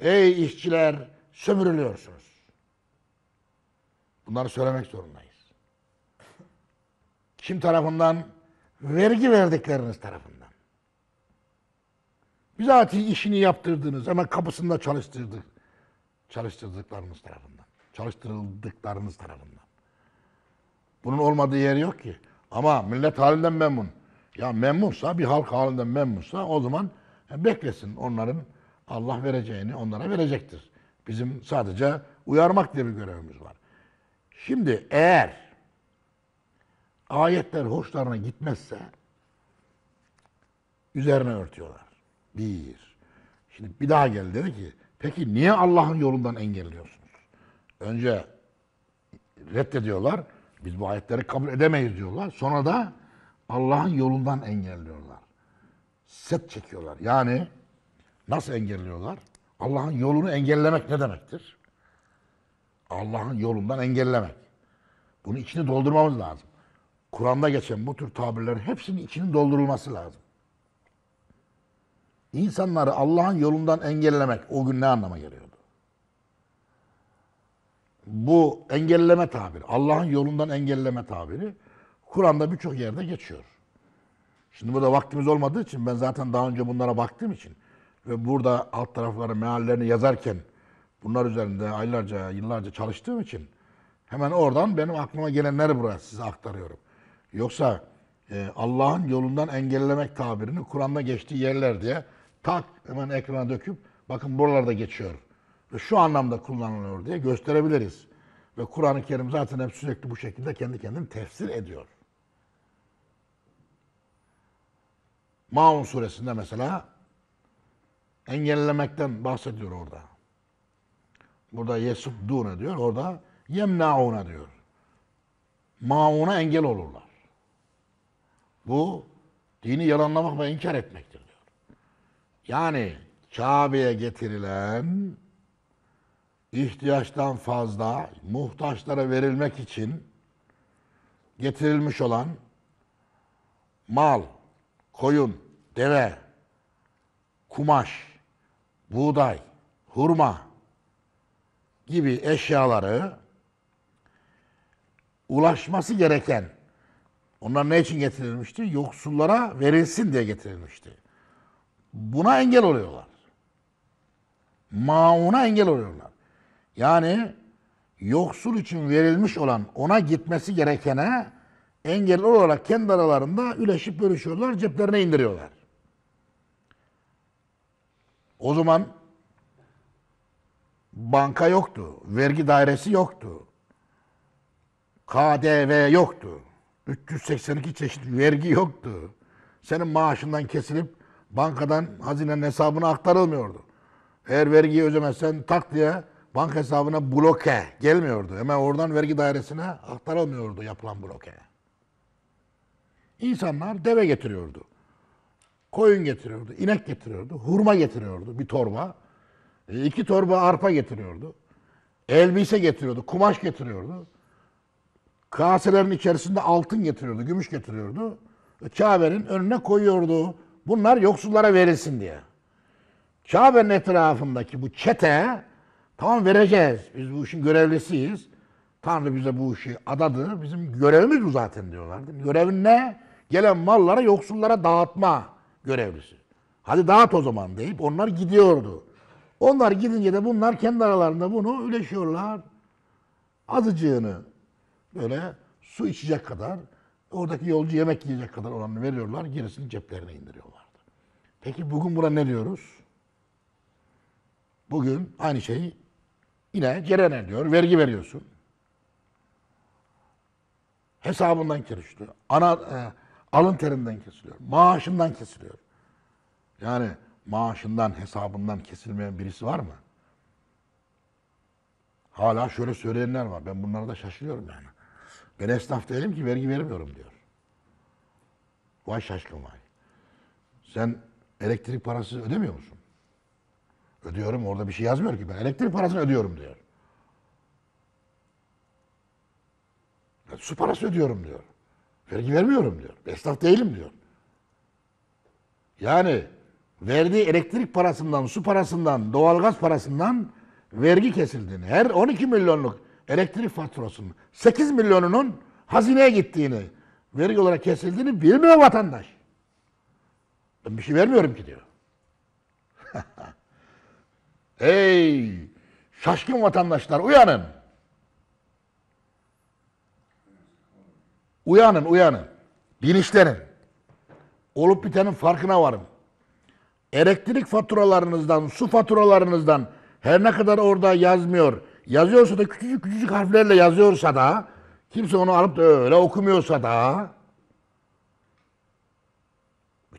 Ey işçiler sömürülüyorsunuz. Bunları söylemek zorundayız. Kim tarafından? Vergi verdikleriniz tarafından bizatihi işini yaptırdınız. Hemen kapısında çalıştırdık. Çalıştırdıklarınız tarafından. Çalıştırıldıklarınız tarafından. Bunun olmadığı yer yok ki. Ama millet halinden memnun. Ya memnunsa, bir halk halinden memnunsa o zaman e, beklesin onların Allah vereceğini onlara verecektir. Bizim sadece uyarmak diye bir görevimiz var. Şimdi eğer ayetler hoşlarına gitmezse üzerine örtüyorlar. Bir. Şimdi bir daha geldi dedi ki peki niye Allah'ın yolundan engelliyorsunuz? Önce reddediyorlar. Biz bu ayetleri kabul edemeyiz diyorlar. Sonra da Allah'ın yolundan engelliyorlar. Set çekiyorlar. Yani nasıl engelliyorlar? Allah'ın yolunu engellemek ne demektir? Allah'ın yolundan engellemek. Bunu içini doldurmamız lazım. Kur'an'da geçen bu tür tabirlerin hepsinin içini doldurulması lazım insanları Allah'ın yolundan engellemek o gün ne anlama geliyordu? Bu engelleme tabiri, Allah'ın yolundan engelleme tabiri Kur'an'da birçok yerde geçiyor. Şimdi burada vaktimiz olmadığı için ben zaten daha önce bunlara baktığım için ve burada alt tarafları meallerini yazarken bunlar üzerinde aylarca, yıllarca çalıştığım için hemen oradan benim aklıma gelenleri buraya size aktarıyorum. Yoksa e, Allah'ın yolundan engellemek tabirini Kur'an'da geçtiği yerler diye tak hemen ekrana döküp bakın buralarda geçiyor. Ve şu anlamda kullanılıyor diye gösterebiliriz. Ve Kur'an-ı Kerim zaten hep sürekli bu şekilde kendi kendini tefsir ediyor. Maun suresinde mesela engellemekten bahsediyor orada. Burada yesubdune diyor, orada yemnauna diyor. Mauna engel olurlar. Bu dini yalanlamak ve inkar etmektir. Yani Kabe'ye getirilen ihtiyaçtan fazla muhtaçlara verilmek için getirilmiş olan mal, koyun, deve, kumaş, buğday, hurma gibi eşyaları ulaşması gereken onlar ne için getirilmişti? Yoksullara verilsin diye getirilmişti buna engel oluyorlar. Mauna engel oluyorlar. Yani yoksul için verilmiş olan ona gitmesi gerekene engel olarak kendi aralarında üleşip bölüşüyorlar, ceplerine indiriyorlar. O zaman banka yoktu, vergi dairesi yoktu, KDV yoktu, 382 çeşit vergi yoktu. Senin maaşından kesilip bankadan hazinenin hesabına aktarılmıyordu. Eğer vergiyi ödemezsen tak diye banka hesabına bloke gelmiyordu. Hemen oradan vergi dairesine aktarılmıyordu yapılan bloke. İnsanlar deve getiriyordu. Koyun getiriyordu, inek getiriyordu, hurma getiriyordu bir torba. E, iki torba arpa getiriyordu. Elbise getiriyordu, kumaş getiriyordu. Kaselerin içerisinde altın getiriyordu, gümüş getiriyordu. E, Kabe'nin önüne koyuyordu. Bunlar yoksullara verilsin diye. Kabe'nin etrafındaki bu çete tamam vereceğiz. Biz bu işin görevlisiyiz. Tanrı bize bu işi adadı. Bizim görevimiz bu zaten diyorlardı. Görevin ne? Gelen mallara yoksullara dağıtma görevlisi. Hadi dağıt o zaman deyip onlar gidiyordu. Onlar gidince de bunlar kendi aralarında bunu üleşiyorlar. Azıcığını böyle su içecek kadar, oradaki yolcu yemek yiyecek kadar olanını veriyorlar, gerisini ceplerine indiriyorlar. Peki bugün buna ne diyoruz? Bugün aynı şey yine Ceren'e diyor. Vergi veriyorsun. Hesabından kesiliyor. Ana, e, alın terinden kesiliyor. Maaşından kesiliyor. Yani maaşından, hesabından kesilmeyen birisi var mı? Hala şöyle söyleyenler var. Ben bunlara da şaşırıyorum yani. Ben esnaf değilim ki vergi vermiyorum diyor. Vay şaşkın vay. Sen elektrik parası ödemiyor musun? Ödüyorum orada bir şey yazmıyor ki ben elektrik parasını ödüyorum diyor. Ya, su parası ödüyorum diyor. Vergi vermiyorum diyor. Esnaf değilim diyor. Yani verdiği elektrik parasından, su parasından, doğalgaz parasından vergi kesildiğini, her 12 milyonluk elektrik faturasının 8 milyonunun hazineye gittiğini, vergi olarak kesildiğini bilmiyor vatandaş. Bir şey vermiyorum ki diyor. hey şaşkın vatandaşlar uyanın. Uyanın uyanın. Bilinçlenin. Olup bitenin farkına varın. Elektrik faturalarınızdan, su faturalarınızdan her ne kadar orada yazmıyor. Yazıyorsa da küçücük küçücük harflerle yazıyorsa da kimse onu alıp da öyle okumuyorsa da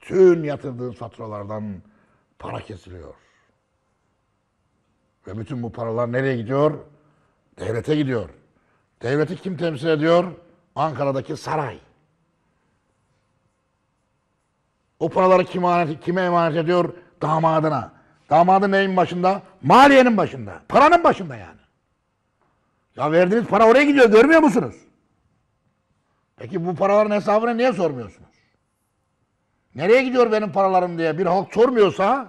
bütün yatırdığın faturalardan para kesiliyor. Ve bütün bu paralar nereye gidiyor? Devlete gidiyor. Devleti kim temsil ediyor? Ankara'daki saray. O paraları kime emanet, kime emanet ediyor? Damadına. Damadın neyin başında? Maliyenin başında. Paranın başında yani. Ya verdiğiniz para oraya gidiyor görmüyor musunuz? Peki bu paraların hesabını niye sormuyorsunuz? Nereye gidiyor benim paralarım diye bir halk sormuyorsa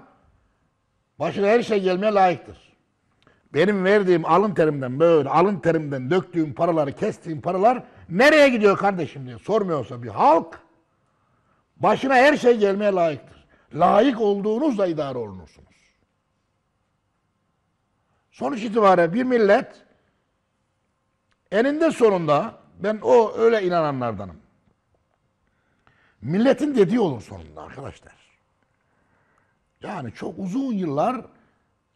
başına her şey gelmeye layıktır. Benim verdiğim alın terimden böyle alın terimden döktüğüm paraları, kestiğim paralar nereye gidiyor kardeşim diye sormuyorsa bir halk başına her şey gelmeye layıktır. Layık olduğunuzla idare olunursunuz. Sonuç itibariyle bir millet eninde sonunda ben o öyle inananlardanım. Milletin dediği olur sonunda arkadaşlar. Yani çok uzun yıllar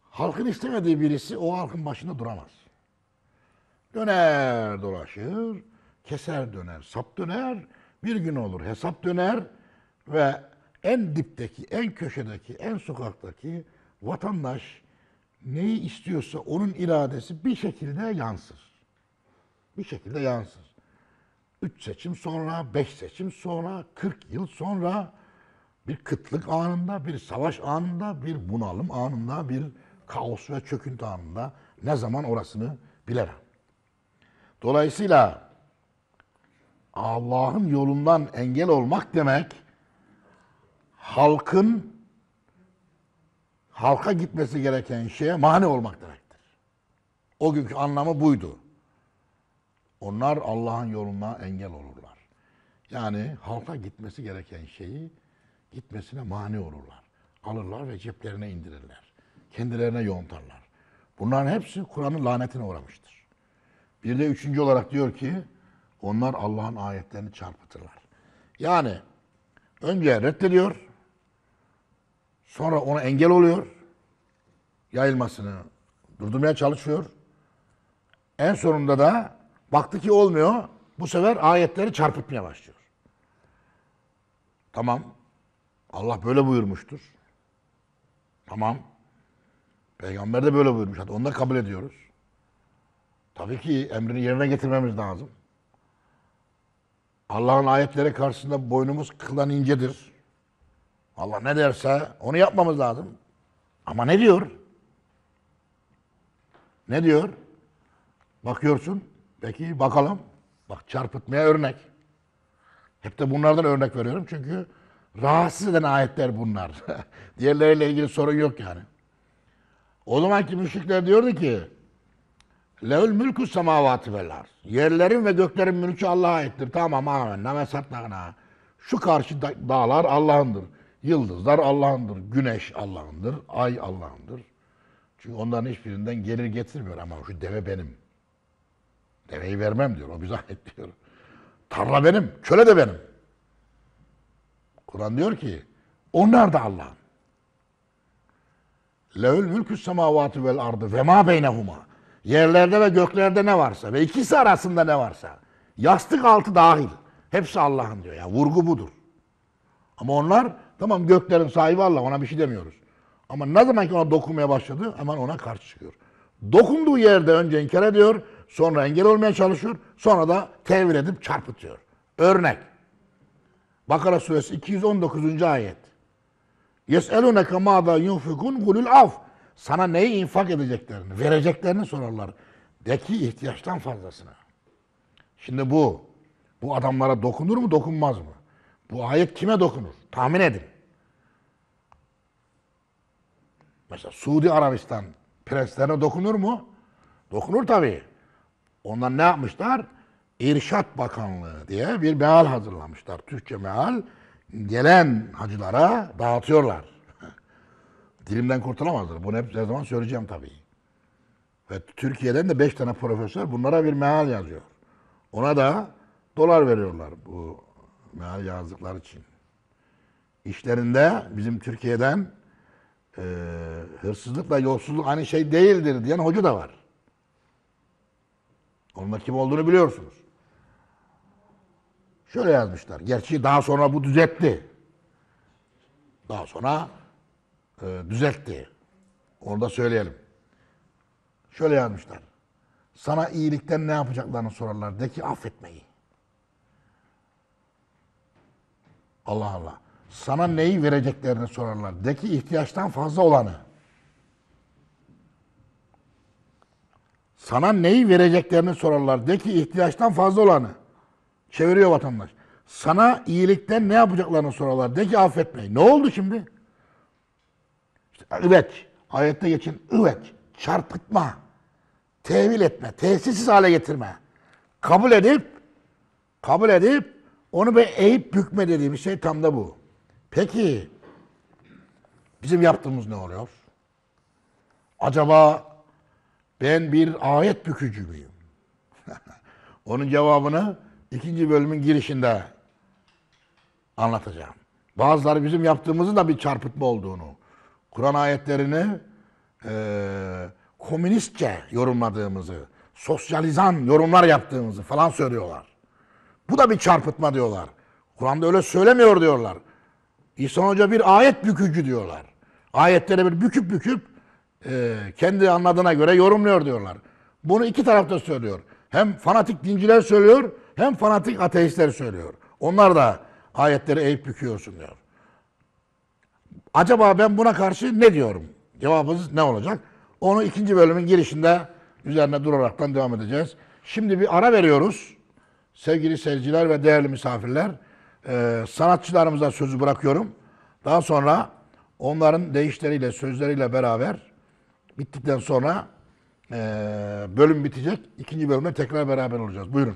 halkın istemediği birisi o halkın başında duramaz. Döner dolaşır, keser döner, sap döner, bir gün olur hesap döner ve en dipteki, en köşedeki, en sokaktaki vatandaş neyi istiyorsa onun iradesi bir şekilde yansır. Bir şekilde yansır. 3 seçim sonra, 5 seçim sonra, 40 yıl sonra bir kıtlık anında, bir savaş anında, bir bunalım anında, bir kaos ve çöküntü anında ne zaman orasını bilemem. Dolayısıyla Allah'ın yolundan engel olmak demek halkın halka gitmesi gereken şeye mani olmak demektir. O günkü anlamı buydu. Onlar Allah'ın yoluna engel olurlar. Yani halka gitmesi gereken şeyi gitmesine mani olurlar. Alırlar ve ceplerine indirirler. Kendilerine yontarlar. Bunların hepsi Kur'an'ın lanetine uğramıştır. Bir de üçüncü olarak diyor ki onlar Allah'ın ayetlerini çarpıtırlar. Yani önce reddediyor, sonra ona engel oluyor, yayılmasını durdurmaya çalışıyor. En sonunda da Baktı ki olmuyor. Bu sefer ayetleri çarpıtmaya başlıyor. Tamam. Allah böyle buyurmuştur. Tamam. Peygamber de böyle buyurmuş. Hadi onu da kabul ediyoruz. Tabii ki emrini yerine getirmemiz lazım. Allah'ın ayetleri karşısında boynumuz kılan incedir. Allah ne derse onu yapmamız lazım. Ama ne diyor? Ne diyor? Bakıyorsun Peki bakalım. Bak çarpıtmaya örnek. Hep de bunlardan örnek veriyorum çünkü rahatsız eden ayetler bunlar. Diğerleriyle ilgili sorun yok yani. O zaman ki müşrikler diyordu ki Leül mülkü semavati vel Yerlerin ve göklerin mülkü Allah'a aittir. Tamam amenna ve Şu karşı dağlar Allah'ındır. Yıldızlar Allah'ındır. Güneş Allah'ındır. Ay Allah'ındır. Çünkü onların hiçbirinden gelir getirmiyor ama şu deve benim. Deveyi vermem diyor. O bir zahmet diyor. Tarla benim. Köle de benim. Kur'an diyor ki onlar da Allah'ın. Lehül mülkü semavatı vel ardı ve ma beynehuma. Yerlerde ve göklerde ne varsa ve ikisi arasında ne varsa. Yastık altı dahil. Hepsi Allah'ın diyor. yani vurgu budur. Ama onlar tamam göklerin sahibi Allah ona bir şey demiyoruz. Ama ne zaman ki ona dokunmaya başladı hemen ona karşı çıkıyor. Dokunduğu yerde önce inkar ediyor. Sonra engel olmaya çalışıyor. Sonra da tevil edip çarpıtıyor. Örnek. Bakara suresi 219. ayet. Yes'elûneke mâdâ yunfikun gulül af Sana neyi infak edeceklerini, vereceklerini sorarlar. De ki ihtiyaçtan fazlasına. Şimdi bu, bu adamlara dokunur mu, dokunmaz mı? Bu ayet kime dokunur? Tahmin edin. Mesela Suudi Arabistan prenslerine dokunur mu? Dokunur tabii. Onlar ne yapmışlar? İrşat Bakanlığı diye bir meal hazırlamışlar. Türkçe meal. Gelen hacılara dağıtıyorlar. Dilimden kurtulamazlar. Bunu hep her zaman söyleyeceğim tabii. Ve Türkiye'den de beş tane profesör bunlara bir meal yazıyor. Ona da dolar veriyorlar bu meal yazdıkları için. İşlerinde bizim Türkiye'den e, hırsızlıkla yolsuzluk aynı şey değildir diyen hoca da var. Onun kim olduğunu biliyorsunuz. Şöyle yazmışlar. Gerçi daha sonra bu düzeltti. Daha sonra e, düzeltti. Onu da söyleyelim. Şöyle yazmışlar. Sana iyilikten ne yapacaklarını sorarlar. De ki affetmeyi. Allah Allah. Sana neyi vereceklerini sorarlar. De ki ihtiyaçtan fazla olanı. Sana neyi vereceklerini sorarlar. De ki ihtiyaçtan fazla olanı. Çeviriyor vatandaş. Sana iyilikten ne yapacaklarını sorarlar. De ki affetmeyin. Ne oldu şimdi? İşte, evet. Ayette geçin. Evet. Çarpıtma. Tevil etme. Tesisiz hale getirme. Kabul edip kabul edip onu bir eğip bükme dediğimiz şey tam da bu. Peki bizim yaptığımız ne oluyor? Acaba ben bir ayet bükücü müyüm? Onun cevabını ikinci bölümün girişinde anlatacağım. Bazıları bizim yaptığımızın da bir çarpıtma olduğunu, Kur'an ayetlerini e, komünistçe yorumladığımızı, sosyalizan yorumlar yaptığımızı falan söylüyorlar. Bu da bir çarpıtma diyorlar. Kur'an'da öyle söylemiyor diyorlar. İhsan Hoca bir ayet bükücü diyorlar. Ayetleri bir büküp büküp e, kendi anladığına göre yorumluyor diyorlar. Bunu iki tarafta söylüyor. Hem fanatik dinciler söylüyor hem fanatik ateistler söylüyor. Onlar da ayetleri eğip büküyorsun diyor. Acaba ben buna karşı ne diyorum? Cevabımız ne olacak? Onu ikinci bölümün girişinde üzerine duraraktan devam edeceğiz. Şimdi bir ara veriyoruz. Sevgili seyirciler ve değerli misafirler, e, sanatçılarımıza sözü bırakıyorum. Daha sonra onların deyişleriyle, sözleriyle beraber Bittikten sonra e, bölüm bitecek. İkinci bölümde tekrar beraber olacağız. Buyurun.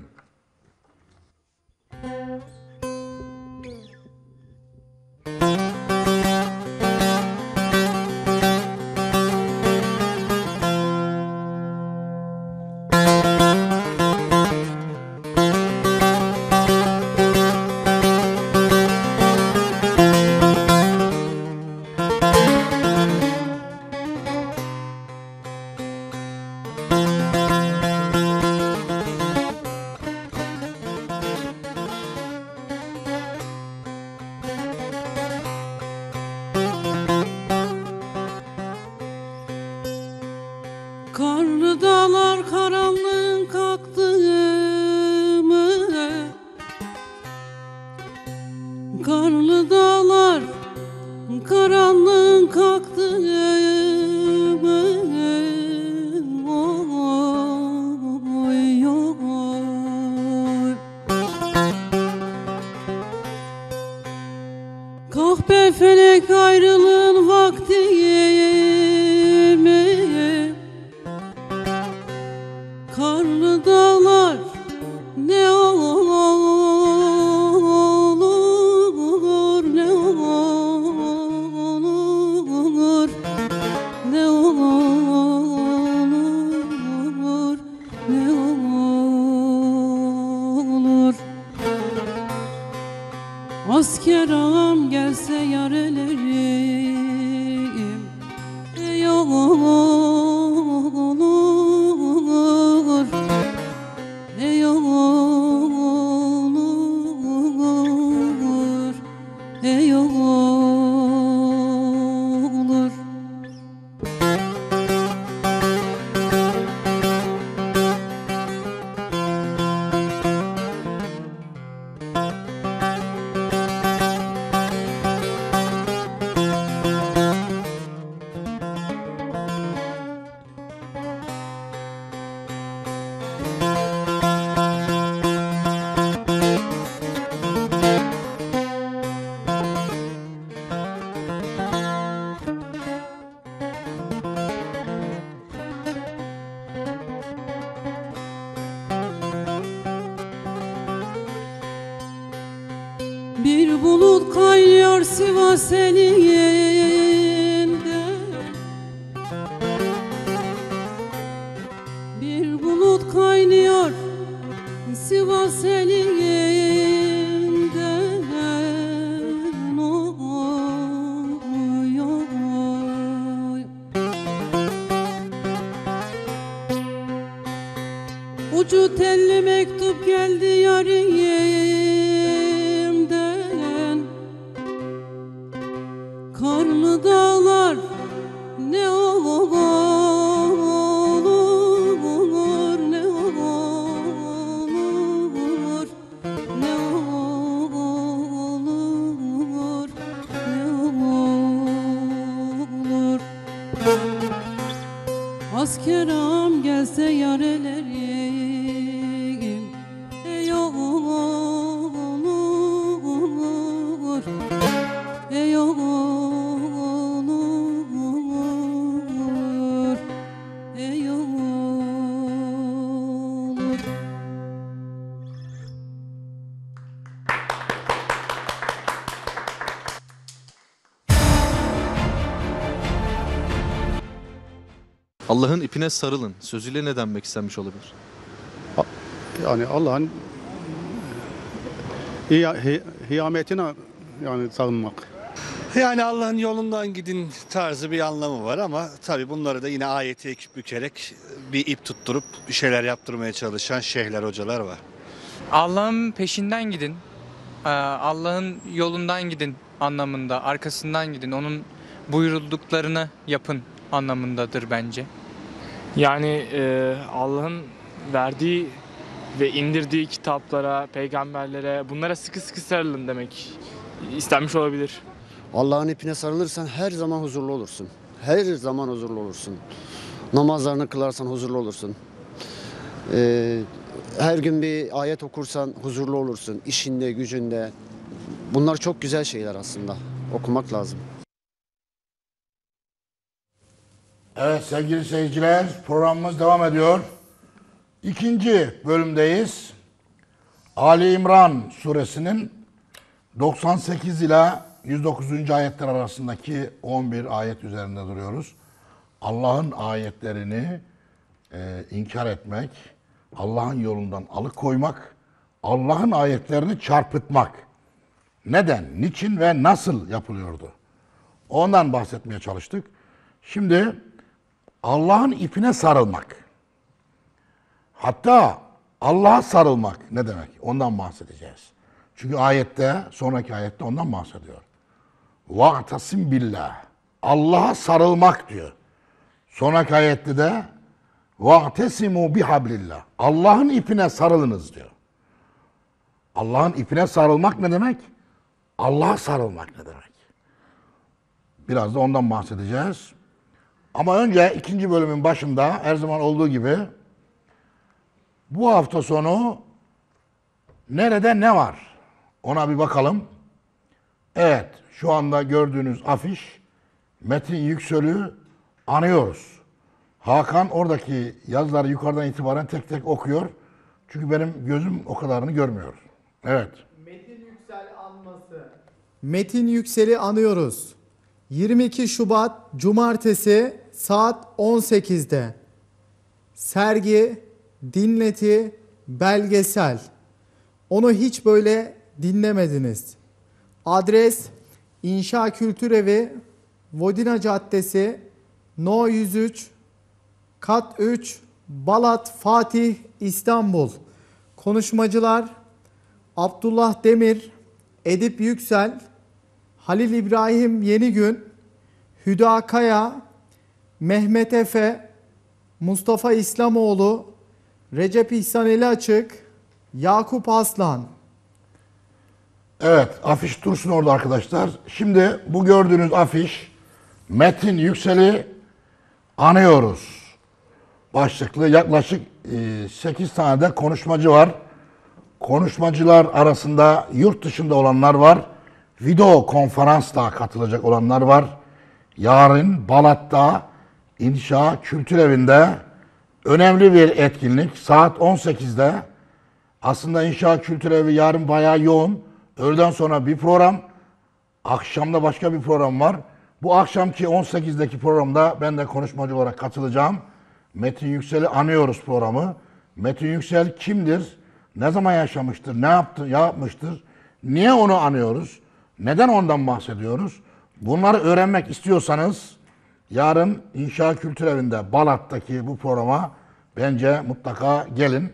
yaraları Türk'üne sarılın sözüyle ne denmek istenmiş olabilir? Yani Allah'ın e, hiyametine yani savunmak. Yani Allah'ın yolundan gidin tarzı bir anlamı var ama tabi bunları da yine ayeti ekip bükerek bir ip tutturup bir şeyler yaptırmaya çalışan şeyhler hocalar var. Allah'ın peşinden gidin, e, Allah'ın yolundan gidin anlamında, arkasından gidin, onun buyurulduklarını yapın anlamındadır bence. Yani e, Allah'ın verdiği ve indirdiği kitaplara, peygamberlere bunlara sıkı sıkı sarılın demek istenmiş olabilir. Allah'ın ipine sarılırsan her zaman huzurlu olursun. Her zaman huzurlu olursun. Namazlarını kılarsan huzurlu olursun. Ee, her gün bir ayet okursan huzurlu olursun. İşinde, gücünde. Bunlar çok güzel şeyler aslında. Okumak lazım. Evet sevgili seyirciler programımız devam ediyor. İkinci bölümdeyiz. Ali İmran suresinin 98 ila 109. ayetler arasındaki 11 ayet üzerinde duruyoruz. Allah'ın ayetlerini e, inkar etmek, Allah'ın yolundan alıkoymak, Allah'ın ayetlerini çarpıtmak. Neden, niçin ve nasıl yapılıyordu? Ondan bahsetmeye çalıştık. Şimdi Allah'ın ipine sarılmak. Hatta Allah'a sarılmak ne demek? Ondan bahsedeceğiz. Çünkü ayette, sonraki ayette ondan bahsediyor. Va'tasim billah. Allah'a sarılmak diyor. Sonraki ayette de Va'tesimu bihablillah. Allah'ın ipine sarılınız diyor. Allah'ın ipine sarılmak ne demek? Allah'a sarılmak ne demek? Biraz da ondan bahsedeceğiz. Ama önce ikinci bölümün başında her zaman olduğu gibi bu hafta sonu nerede ne var? Ona bir bakalım. Evet, şu anda gördüğünüz afiş Metin Yüksel'i anıyoruz. Hakan oradaki yazıları yukarıdan itibaren tek tek okuyor. Çünkü benim gözüm o kadarını görmüyor. Evet. Metin Yüksel anması. Metin Yüksel'i anıyoruz. 22 Şubat Cumartesi saat 18'de sergi, dinleti, belgesel. Onu hiç böyle dinlemediniz. Adres İnşa Kültür Evi, Vodina Caddesi, No 103, Kat 3, Balat, Fatih, İstanbul. Konuşmacılar Abdullah Demir, Edip Yüksel, Halil İbrahim Yenigün, Hüda Kaya, Mehmet Efe, Mustafa İslamoğlu, Recep İhsan Eli Açık, Yakup Aslan. Evet, afiş dursun orada arkadaşlar. Şimdi bu gördüğünüz afiş Metin Yüksel'i anıyoruz. Başlıklı yaklaşık 8 e, tane de konuşmacı var. Konuşmacılar arasında yurt dışında olanlar var. Video konferansla katılacak olanlar var. Yarın Balat'ta İnşa Kültür Evi'nde önemli bir etkinlik. Saat 18'de aslında İnşa Kültür Evi yarın bayağı yoğun. Öğleden sonra bir program, akşamda başka bir program var. Bu akşamki 18'deki programda ben de konuşmacı olarak katılacağım. Metin Yüksel'i anıyoruz programı. Metin Yüksel kimdir? Ne zaman yaşamıştır? Ne yaptı? Yapmıştır? Niye onu anıyoruz? Neden ondan bahsediyoruz? Bunları öğrenmek istiyorsanız Yarın İnşa Kültür Evi'nde Balat'taki bu programa bence mutlaka gelin.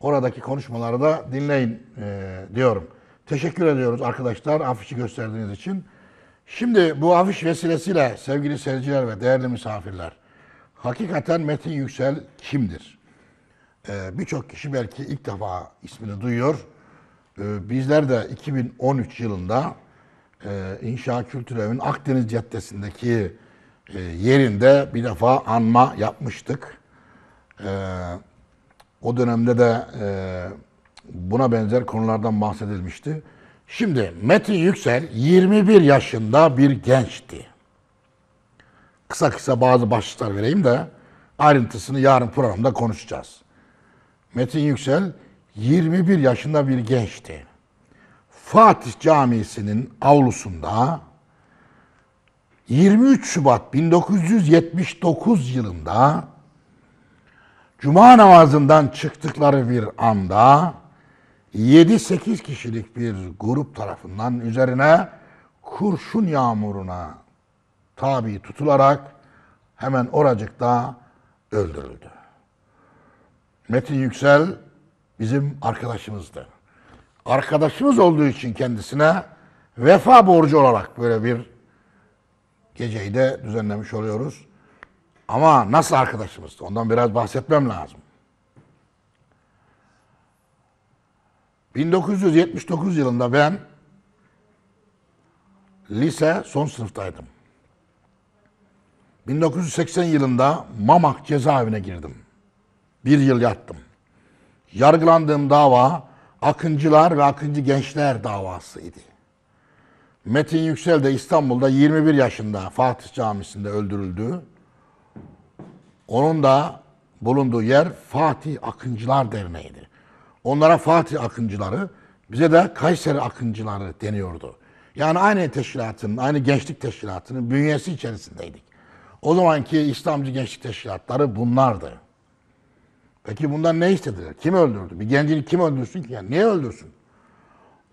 Oradaki konuşmaları da dinleyin e, diyorum. Teşekkür ediyoruz arkadaşlar afişi gösterdiğiniz için. Şimdi bu afiş vesilesiyle sevgili seyirciler ve değerli misafirler, hakikaten Metin Yüksel kimdir? Ee, Birçok kişi belki ilk defa ismini duyuyor. Ee, bizler de 2013 yılında e, İnşa Kültür Evi'nin Akdeniz Caddesi'ndeki ee, yerinde bir defa anma yapmıştık. Ee, o dönemde de e, buna benzer konulardan bahsedilmişti. Şimdi Metin Yüksel 21 yaşında bir gençti. Kısa kısa bazı başlıklar vereyim de ayrıntısını yarın programda konuşacağız. Metin Yüksel 21 yaşında bir gençti. Fatih Camisi'nin avlusunda 23 Şubat 1979 yılında cuma namazından çıktıkları bir anda 7-8 kişilik bir grup tarafından üzerine kurşun yağmuruna tabi tutularak hemen oracıkta öldürüldü. Metin Yüksel bizim arkadaşımızdı. Arkadaşımız olduğu için kendisine vefa borcu olarak böyle bir geceyi de düzenlemiş oluyoruz. Ama nasıl arkadaşımız? Ondan biraz bahsetmem lazım. 1979 yılında ben lise son sınıftaydım. 1980 yılında Mamak cezaevine girdim. Bir yıl yattım. Yargılandığım dava Akıncılar ve Akıncı Gençler davasıydı. Metin Yüksel de İstanbul'da 21 yaşında Fatih Camisi'nde öldürüldü. Onun da bulunduğu yer Fatih Akıncılar Derneği'dir. Onlara Fatih Akıncıları, bize de Kayseri Akıncıları deniyordu. Yani aynı teşkilatın, aynı gençlik teşkilatının bünyesi içerisindeydik. O zamanki İslamcı gençlik teşkilatları bunlardı. Peki bundan ne istediler? Kim öldürdü? Bir gencini kim öldürsün ki? Yani niye öldürsün?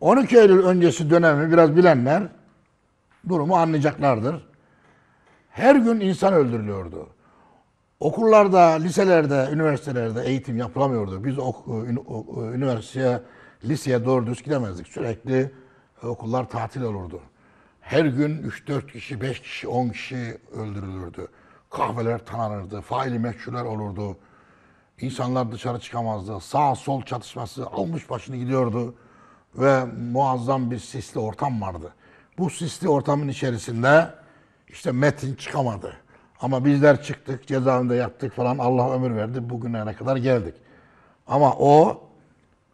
12 Eylül öncesi dönemi biraz bilenler durumu anlayacaklardır. Her gün insan öldürülüyordu. Okullarda, liselerde, üniversitelerde eğitim yapılamıyordu. Biz ok e, e, üniversiteye, liseye doğru düz gidemezdik. Sürekli okullar tatil olurdu. Her gün 3-4 kişi, 5 kişi, 10 kişi öldürülürdü. Kahveler tanınırdı, faili meçhuller olurdu. İnsanlar dışarı çıkamazdı. Sağ sol çatışması almış başını gidiyordu ve muazzam bir sisli ortam vardı. Bu sisli ortamın içerisinde işte Metin çıkamadı. Ama bizler çıktık, cezaevinde yattık falan. Allah ömür verdi. Bugünlere kadar geldik. Ama o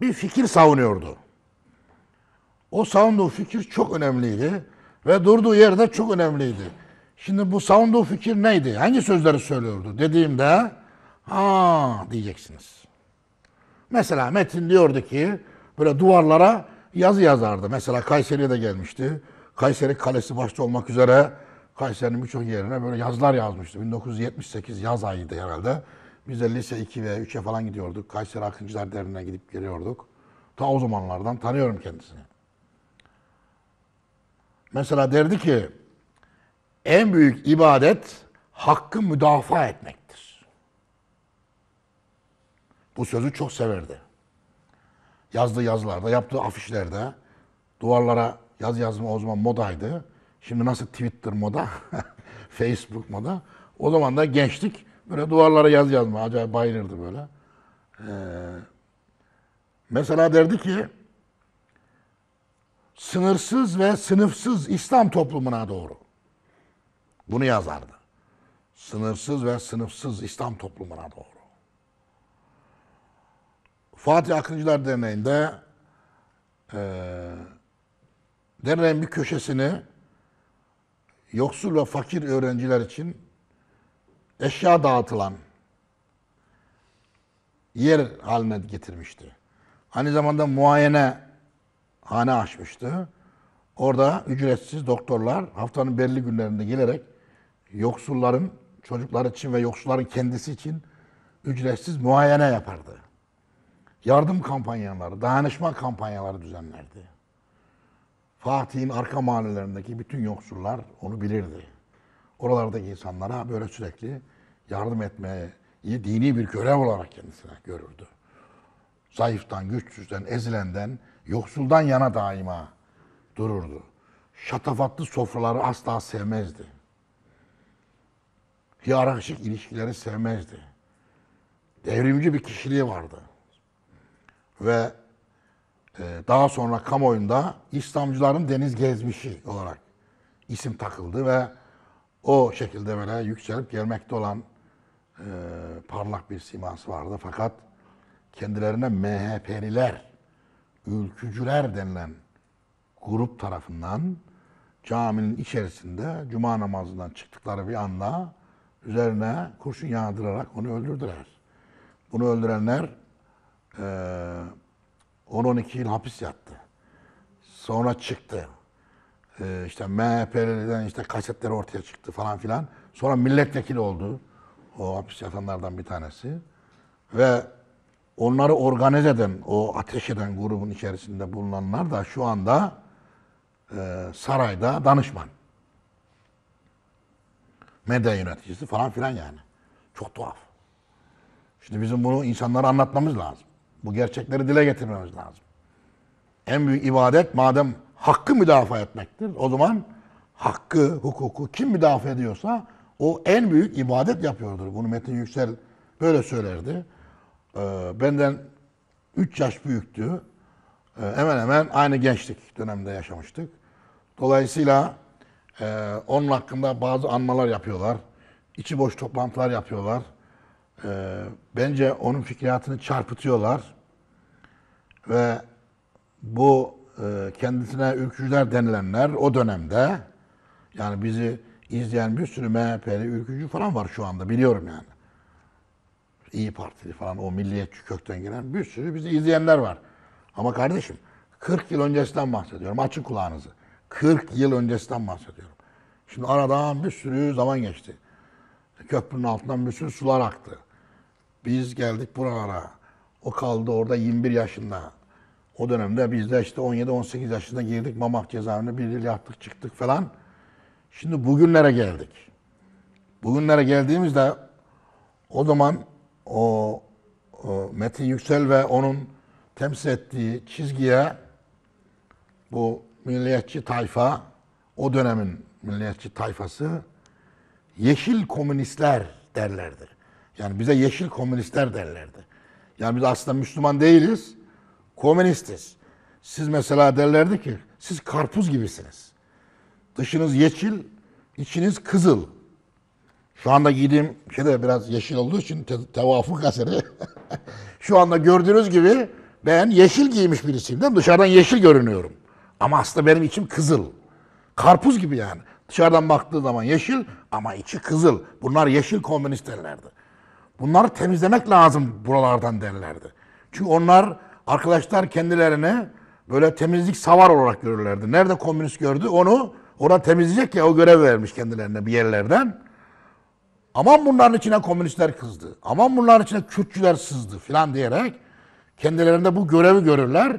bir fikir savunuyordu. O savunduğu fikir çok önemliydi ve durduğu yerde çok önemliydi. Şimdi bu savunduğu fikir neydi? Hangi sözleri söylüyordu dediğimde ha diyeceksiniz. Mesela Metin diyordu ki böyle duvarlara yazı yazardı. Mesela Kayseri'ye de gelmişti. Kayseri Kalesi başta olmak üzere Kayseri'nin birçok yerine böyle yazılar yazmıştı. 1978 yaz ayıydı herhalde. Biz de lise 2 ve 3'e falan gidiyorduk. Kayseri Akıncılar Derneği'ne gidip geliyorduk. Ta o zamanlardan tanıyorum kendisini. Mesela derdi ki en büyük ibadet hakkı müdafaa etmektir. Bu sözü çok severdi. Yazdığı yazılarda, yaptığı afişlerde duvarlara yaz yazma o zaman modaydı. Şimdi nasıl Twitter moda, Facebook moda. O zaman da gençlik böyle duvarlara yaz yazma acayip bayılırdı böyle. Ee, mesela derdi ki sınırsız ve sınıfsız İslam toplumuna doğru. Bunu yazardı. Sınırsız ve sınıfsız İslam toplumuna doğru. Fatih Akıncılar Derneği'nde e, derneğin bir köşesini yoksul ve fakir öğrenciler için eşya dağıtılan yer haline getirmişti. Aynı zamanda muayene hane açmıştı. Orada ücretsiz doktorlar haftanın belli günlerinde gelerek yoksulların, çocuklar için ve yoksulların kendisi için ücretsiz muayene yapardı yardım kampanyaları, dayanışma kampanyaları düzenlerdi. Fatih'in arka mahallelerindeki bütün yoksullar onu bilirdi. Oralardaki insanlara böyle sürekli yardım etmeyi dini bir görev olarak kendisine görürdü. Zayıftan, güçsüzden, ezilenden, yoksuldan yana daima dururdu. Şatafatlı sofraları asla sevmezdi. Hiyerarşik ilişkileri sevmezdi. Devrimci bir kişiliği vardı ve e, daha sonra kamuoyunda İslamcıların deniz gezmişi olarak isim takıldı ve o şekilde böyle yükselip gelmekte olan e, parlak bir siması vardı. Fakat kendilerine MHP'liler, ülkücüler denilen grup tarafından caminin içerisinde cuma namazından çıktıkları bir anda üzerine kurşun yağdırarak onu öldürdüler. Bunu öldürenler e, ee, 10-12 yıl hapis yattı. Sonra çıktı. E, işte MHP'den işte kasetler ortaya çıktı falan filan. Sonra milletvekili oldu. O hapis yatanlardan bir tanesi. Ve onları organize eden, o ateş eden grubun içerisinde bulunanlar da şu anda e, sarayda danışman. Medya yöneticisi falan filan yani. Çok tuhaf. Şimdi bizim bunu insanlara anlatmamız lazım. Bu gerçekleri dile getirmemiz lazım. En büyük ibadet madem hakkı müdafaa etmektir. O zaman hakkı, hukuku kim müdafaa ediyorsa o en büyük ibadet yapıyordur. Bunu Metin Yüksel böyle söylerdi. Ee, benden 3 yaş büyüktü. Ee, hemen hemen aynı gençlik döneminde yaşamıştık. Dolayısıyla e, onun hakkında bazı anmalar yapıyorlar. İçi boş toplantılar yapıyorlar e, bence onun fikriyatını çarpıtıyorlar ve bu e, kendisine ülkücüler denilenler o dönemde yani bizi izleyen bir sürü MHP'li ülkücü falan var şu anda biliyorum yani. İyi Partili falan o milliyetçi kökten gelen bir sürü bizi izleyenler var. Ama kardeşim 40 yıl öncesinden bahsediyorum. Açın kulağınızı. 40 yıl öncesinden bahsediyorum. Şimdi aradan bir sürü zaman geçti. Köprünün altından bir sürü sular aktı. Biz geldik buralara. O kaldı orada 21 yaşında. O dönemde biz de işte 17-18 yaşında girdik mamak cezaevine. Bir yıl yattık çıktık falan. Şimdi bugünlere geldik. Bugünlere geldiğimizde o zaman o, o Metin Yüksel ve onun temsil ettiği çizgiye bu milliyetçi tayfa, o dönemin milliyetçi tayfası yeşil komünistler derlerdi. Yani bize yeşil komünistler derlerdi. Yani biz aslında Müslüman değiliz, komünistiz. Siz mesela derlerdi ki siz karpuz gibisiniz. Dışınız yeşil, içiniz kızıl. Şu anda giydiğim şey de biraz yeşil olduğu için te tevafuk eseri. Şu anda gördüğünüz gibi ben yeşil giymiş birisiyim değil mi? Dışarıdan yeşil görünüyorum. Ama aslında benim içim kızıl. Karpuz gibi yani. Dışarıdan baktığı zaman yeşil ama içi kızıl. Bunlar yeşil komünist derlerdi. Bunları temizlemek lazım buralardan derlerdi. Çünkü onlar arkadaşlar kendilerini böyle temizlik savar olarak görürlerdi. Nerede komünist gördü onu orada temizleyecek ya o görev vermiş kendilerine bir yerlerden. Aman bunların içine komünistler kızdı. Aman bunların içine Kürtçüler sızdı filan diyerek kendilerinde bu görevi görürler.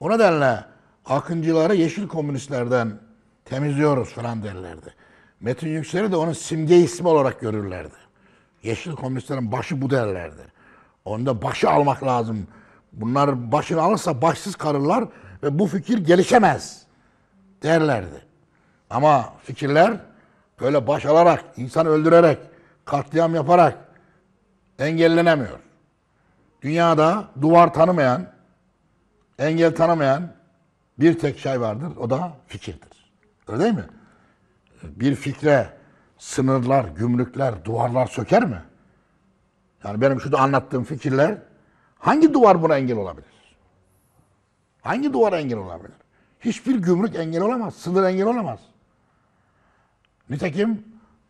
O nedenle Akıncıları yeşil komünistlerden temizliyoruz falan derlerdi. Metin Yüksel'i de onun simge ismi olarak görürlerdi. Yeşil komünistlerin başı bu derlerdi. Onda başı almak lazım. Bunlar başını alırsa başsız karırlar ve bu fikir gelişemez derlerdi. Ama fikirler böyle baş alarak, insan öldürerek, katliam yaparak engellenemiyor. Dünyada duvar tanımayan, engel tanımayan bir tek şey vardır. O da fikirdir. Öyle değil mi? Bir fikre sınırlar, gümrükler, duvarlar söker mi? Yani benim şu da anlattığım fikirler hangi duvar buna engel olabilir? Hangi duvar engel olabilir? Hiçbir gümrük engel olamaz, sınır engel olamaz. Nitekim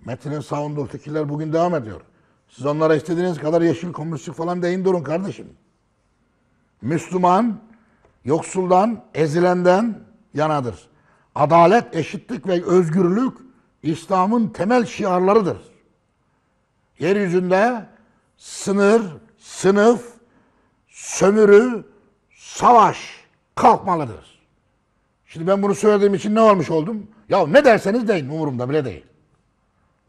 Metin'in savunduğu fikirler bugün devam ediyor. Siz onlara istediğiniz kadar yeşil komünistlik falan deyin durun kardeşim. Müslüman, yoksuldan, ezilenden yanadır. Adalet, eşitlik ve özgürlük İslam'ın temel şiarlarıdır. Yeryüzünde sınır, sınıf, sömürü, savaş kalkmalıdır. Şimdi ben bunu söylediğim için ne olmuş oldum? Ya ne derseniz deyin umurumda bile değil.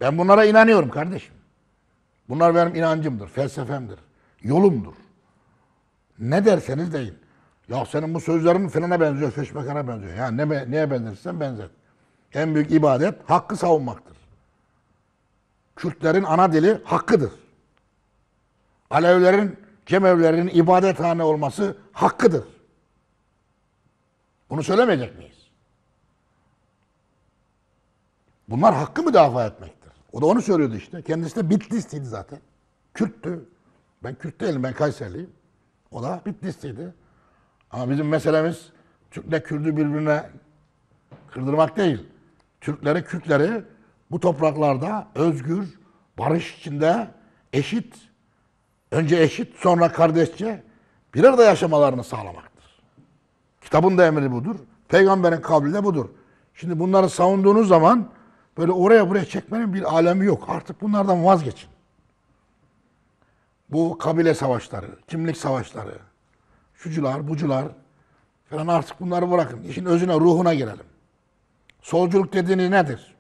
Ben bunlara inanıyorum kardeşim. Bunlar benim inancımdır, felsefemdir, yolumdur. Ne derseniz deyin. Ya senin bu sözlerin filana benziyor, feşmekana benziyor. Ya ne, neye benzersen benzet. En büyük ibadet hakkı savunmaktır. Kürtlerin ana dili hakkıdır. Alevlerin, Cemevlerin ibadethane olması hakkıdır. Bunu söylemeyecek miyiz? Bunlar hakkı müdafaa etmektir. O da onu söylüyordu işte. Kendisi de Bitlisliydi zaten. Kürttü. Ben Kürt değilim, ben Kayserliyim. O da Bitlisliydi. Ama bizim meselemiz Türk'le Kürt'ü birbirine kırdırmak değil. Türkleri, Kürtleri bu topraklarda özgür, barış içinde eşit, önce eşit sonra kardeşçe bir arada yaşamalarını sağlamaktır. Kitabın da emri budur. Peygamberin kavli de budur. Şimdi bunları savunduğunuz zaman böyle oraya buraya çekmenin bir alemi yok. Artık bunlardan vazgeçin. Bu kabile savaşları, kimlik savaşları, şucular, bucular falan artık bunları bırakın. İşin özüne, ruhuna girelim. Solculuk dediğiniz nedir?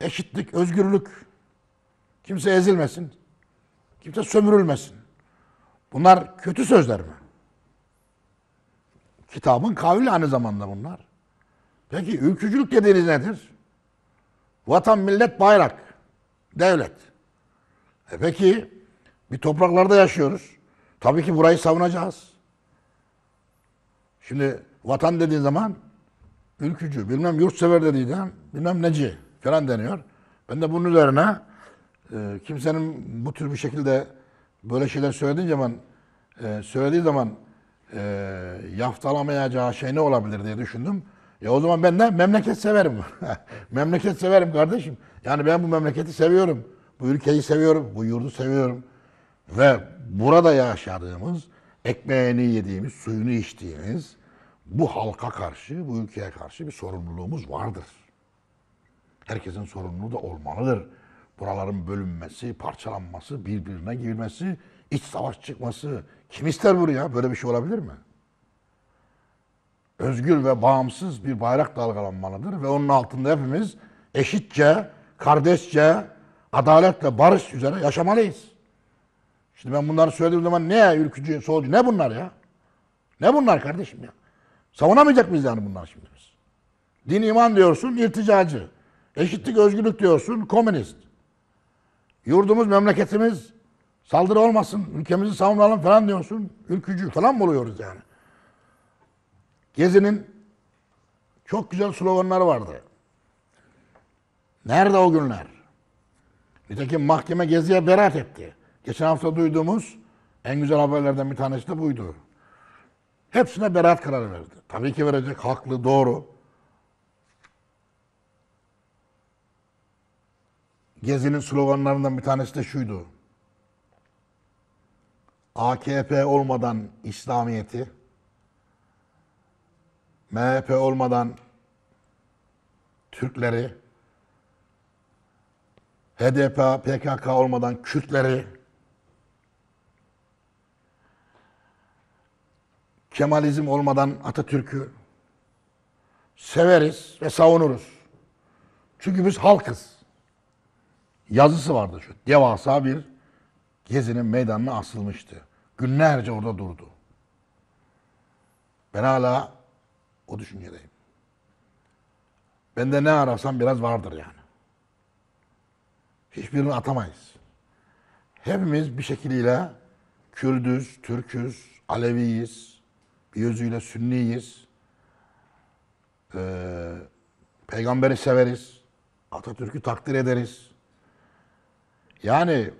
Eşitlik, özgürlük. Kimse ezilmesin. Kimse sömürülmesin. Bunlar kötü sözler mi? Kitabın kavli aynı zamanda bunlar. Peki ülkücülük dediğiniz nedir? Vatan, millet, bayrak, devlet. E peki bir topraklarda yaşıyoruz. Tabii ki burayı savunacağız. Şimdi vatan dediğin zaman ülkücü, bilmem yurtsever dediydi, bilmem neci falan deniyor. Ben de bunun üzerine e, kimsenin bu tür bir şekilde böyle şeyler söylediği zaman e, söylediği zaman e, yaftalamayacağı şey ne olabilir diye düşündüm. Ya o zaman ben de memleket severim. memleket severim kardeşim. Yani ben bu memleketi seviyorum. Bu ülkeyi seviyorum. Bu yurdu seviyorum. Ve burada yaşadığımız, ekmeğini yediğimiz, suyunu içtiğimiz, bu halka karşı, bu ülkeye karşı bir sorumluluğumuz vardır. Herkesin sorumluluğu da olmalıdır. Buraların bölünmesi, parçalanması, birbirine girmesi, iç savaş çıkması. Kim ister buraya Böyle bir şey olabilir mi? Özgür ve bağımsız bir bayrak dalgalanmalıdır ve onun altında hepimiz eşitçe, kardeşçe, adaletle, barış üzere yaşamalıyız. Şimdi ben bunları söylediğim zaman ne ya ülkücü, solcu ne bunlar ya? Ne bunlar kardeşim ya? Savunamayacak mıyız yani bunlar şimdi biz? Din iman diyorsun, irticacı. Eşitlik, özgürlük diyorsun, komünist. Yurdumuz, memleketimiz saldırı olmasın, ülkemizi savunalım falan diyorsun. Ülkücü falan mı oluyoruz yani? Gezi'nin çok güzel sloganları vardı. Nerede o günler? Nitekim mahkeme Gezi'ye beraat etti. Geçen hafta duyduğumuz en güzel haberlerden bir tanesi de buydu. Hepsine beraat kararı verdi. Tabii ki verecek. Haklı, doğru. Gezi'nin sloganlarından bir tanesi de şuydu. AKP olmadan İslamiyet'i, MHP olmadan Türkleri, HDP, PKK olmadan Kürtleri, Kemalizm olmadan Atatürk'ü severiz ve savunuruz. Çünkü biz halkız. Yazısı vardı şu. Devasa bir gezinin meydanına asılmıştı. Günlerce orada durdu. Ben hala o düşüncedeyim. Bende ne ararsan biraz vardır yani. Hiçbirini atamayız. Hepimiz bir şekilde Kürdüz, Türküz, Aleviyiz, yüzüyle sünniyiz. Ee, peygamberi severiz. Atatürk'ü takdir ederiz. Yani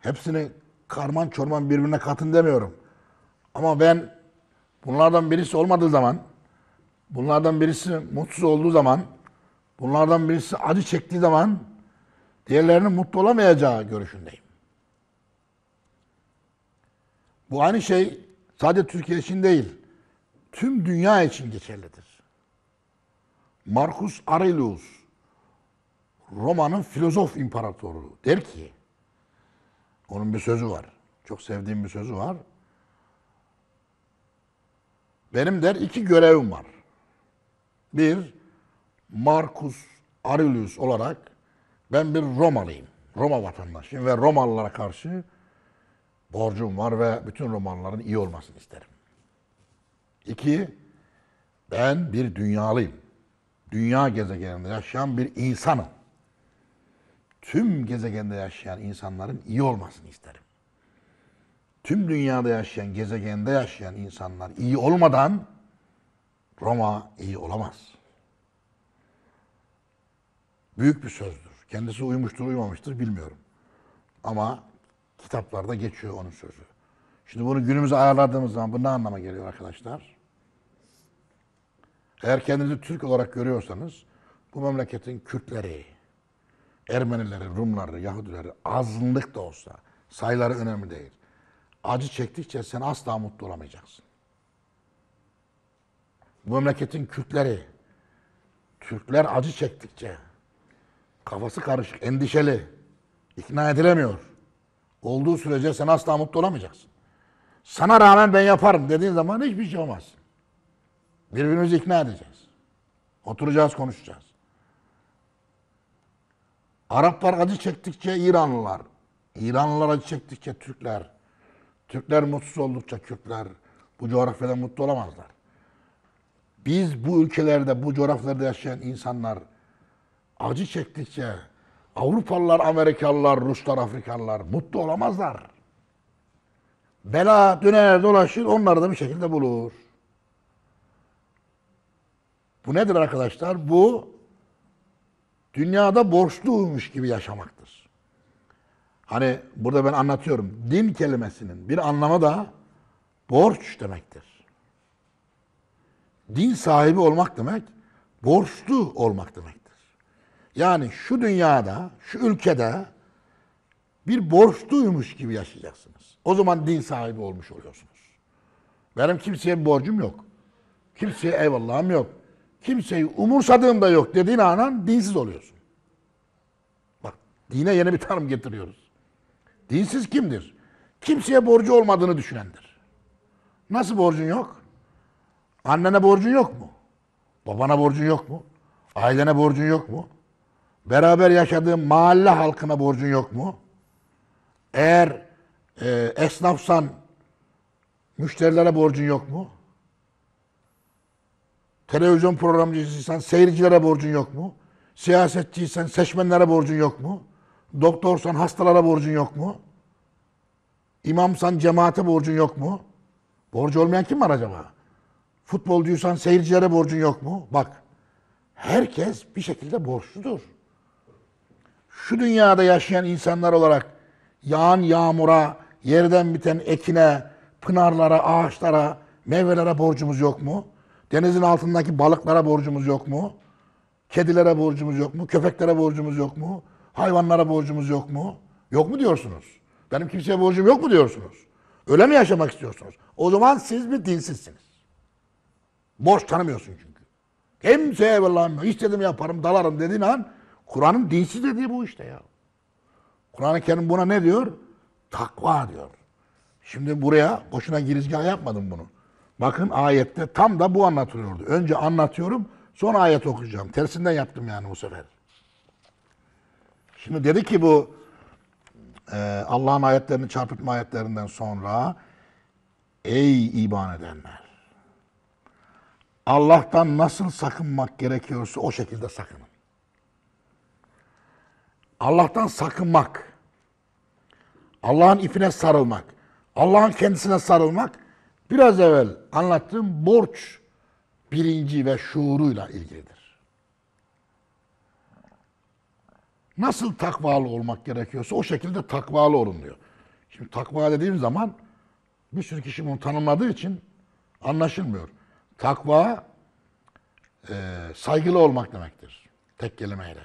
hepsini karman çorman birbirine katın demiyorum. Ama ben bunlardan birisi olmadığı zaman, bunlardan birisi mutsuz olduğu zaman, bunlardan birisi acı çektiği zaman diğerlerinin mutlu olamayacağı görüşündeyim. Bu aynı şey Sadece Türkiye için değil, tüm dünya için geçerlidir. Marcus Aurelius, Roma'nın filozof imparatoru der ki, onun bir sözü var. Çok sevdiğim bir sözü var. Benim der iki görevim var. Bir, Marcus Aurelius olarak ben bir Romalıyım. Roma vatandaşıyım ve Romalılara karşı borcum var ve bütün romanların iyi olmasını isterim. İki, ben bir dünyalıyım. Dünya gezegeninde yaşayan bir insanım. Tüm gezegende yaşayan insanların iyi olmasını isterim. Tüm dünyada yaşayan, gezegende yaşayan insanlar iyi olmadan Roma iyi olamaz. Büyük bir sözdür. Kendisi uymuştur, uymamıştır bilmiyorum. Ama Kitaplarda geçiyor onun sözü. Şimdi bunu günümüze ayarladığımız zaman bu ne anlama geliyor arkadaşlar? Eğer kendinizi Türk olarak görüyorsanız bu memleketin Kürtleri, Ermenileri, Rumları, Yahudileri azınlık da olsa sayıları önemli değil. Acı çektikçe sen asla mutlu olamayacaksın. Bu memleketin Kürtleri, Türkler acı çektikçe kafası karışık, endişeli, ikna edilemiyor olduğu sürece sen asla mutlu olamayacaksın. Sana rağmen ben yaparım dediğin zaman hiçbir şey olmaz. Birbirimizi ikna edeceğiz. Oturacağız, konuşacağız. Araplar acı çektikçe İranlılar, İranlılar acı çektikçe Türkler, Türkler mutsuz oldukça Kürtler bu coğrafyada mutlu olamazlar. Biz bu ülkelerde, bu coğrafyalarda yaşayan insanlar acı çektikçe Avrupalılar, Amerikalılar, Ruslar, Afrikalılar mutlu olamazlar. Bela döner dolaşır onları da bir şekilde bulur. Bu nedir arkadaşlar? Bu dünyada borçluymuş gibi yaşamaktır. Hani burada ben anlatıyorum. Din kelimesinin bir anlamı da borç demektir. Din sahibi olmak demek, borçlu olmak demek. Yani şu dünyada, şu ülkede bir borçluymuş gibi yaşayacaksınız. O zaman din sahibi olmuş oluyorsunuz. Benim kimseye bir borcum yok. Kimseye eyvallahım yok. Kimseyi umursadığım da yok dediğin anan dinsiz oluyorsun. Bak dine yeni bir tanım getiriyoruz. Dinsiz kimdir? Kimseye borcu olmadığını düşünendir. Nasıl borcun yok? Annene borcun yok mu? Babana borcun yok mu? Ailene borcun yok mu? beraber yaşadığın mahalle halkına borcun yok mu? Eğer e, esnafsan müşterilere borcun yok mu? Televizyon programcısıysan seyircilere borcun yok mu? Siyasetçiysen seçmenlere borcun yok mu? Doktorsan hastalara borcun yok mu? İmamsan cemaate borcun yok mu? Borcu olmayan kim var acaba? Futbolcuysan seyircilere borcun yok mu? Bak herkes bir şekilde borçludur şu dünyada yaşayan insanlar olarak yağan yağmura, yerden biten ekine, pınarlara, ağaçlara, meyvelere borcumuz yok mu? Denizin altındaki balıklara borcumuz yok mu? Kedilere borcumuz yok mu? Köpeklere borcumuz yok mu? Hayvanlara borcumuz yok mu? Yok mu diyorsunuz? Benim kimseye borcum yok mu diyorsunuz? Öyle mi yaşamak istiyorsunuz? O zaman siz bir dinsizsiniz. Borç tanımıyorsun çünkü. Kimseye evvellahım yok. yaparım, dalarım dediğin an Kur'an'ın dinsiz dediği bu işte ya. Kur'an-ı Kerim buna ne diyor? Takva diyor. Şimdi buraya boşuna girizgah yapmadım bunu. Bakın ayette tam da bu anlatılıyordu. Önce anlatıyorum, sonra ayet okuyacağım. Tersinden yaptım yani bu sefer. Şimdi dedi ki bu e, Allah'ın ayetlerini çarpıtma ayetlerinden sonra ey iman edenler Allah'tan nasıl sakınmak gerekiyorsa o şekilde sakının. Allah'tan sakınmak, Allah'ın ipine sarılmak, Allah'ın kendisine sarılmak biraz evvel anlattığım borç bilinci ve şuuruyla ilgilidir. Nasıl takvalı olmak gerekiyorsa o şekilde takvalı olun diyor. Şimdi takva dediğim zaman bir sürü kişi bunu tanımladığı için anlaşılmıyor. Takva e, saygılı olmak demektir. Tek kelimeyle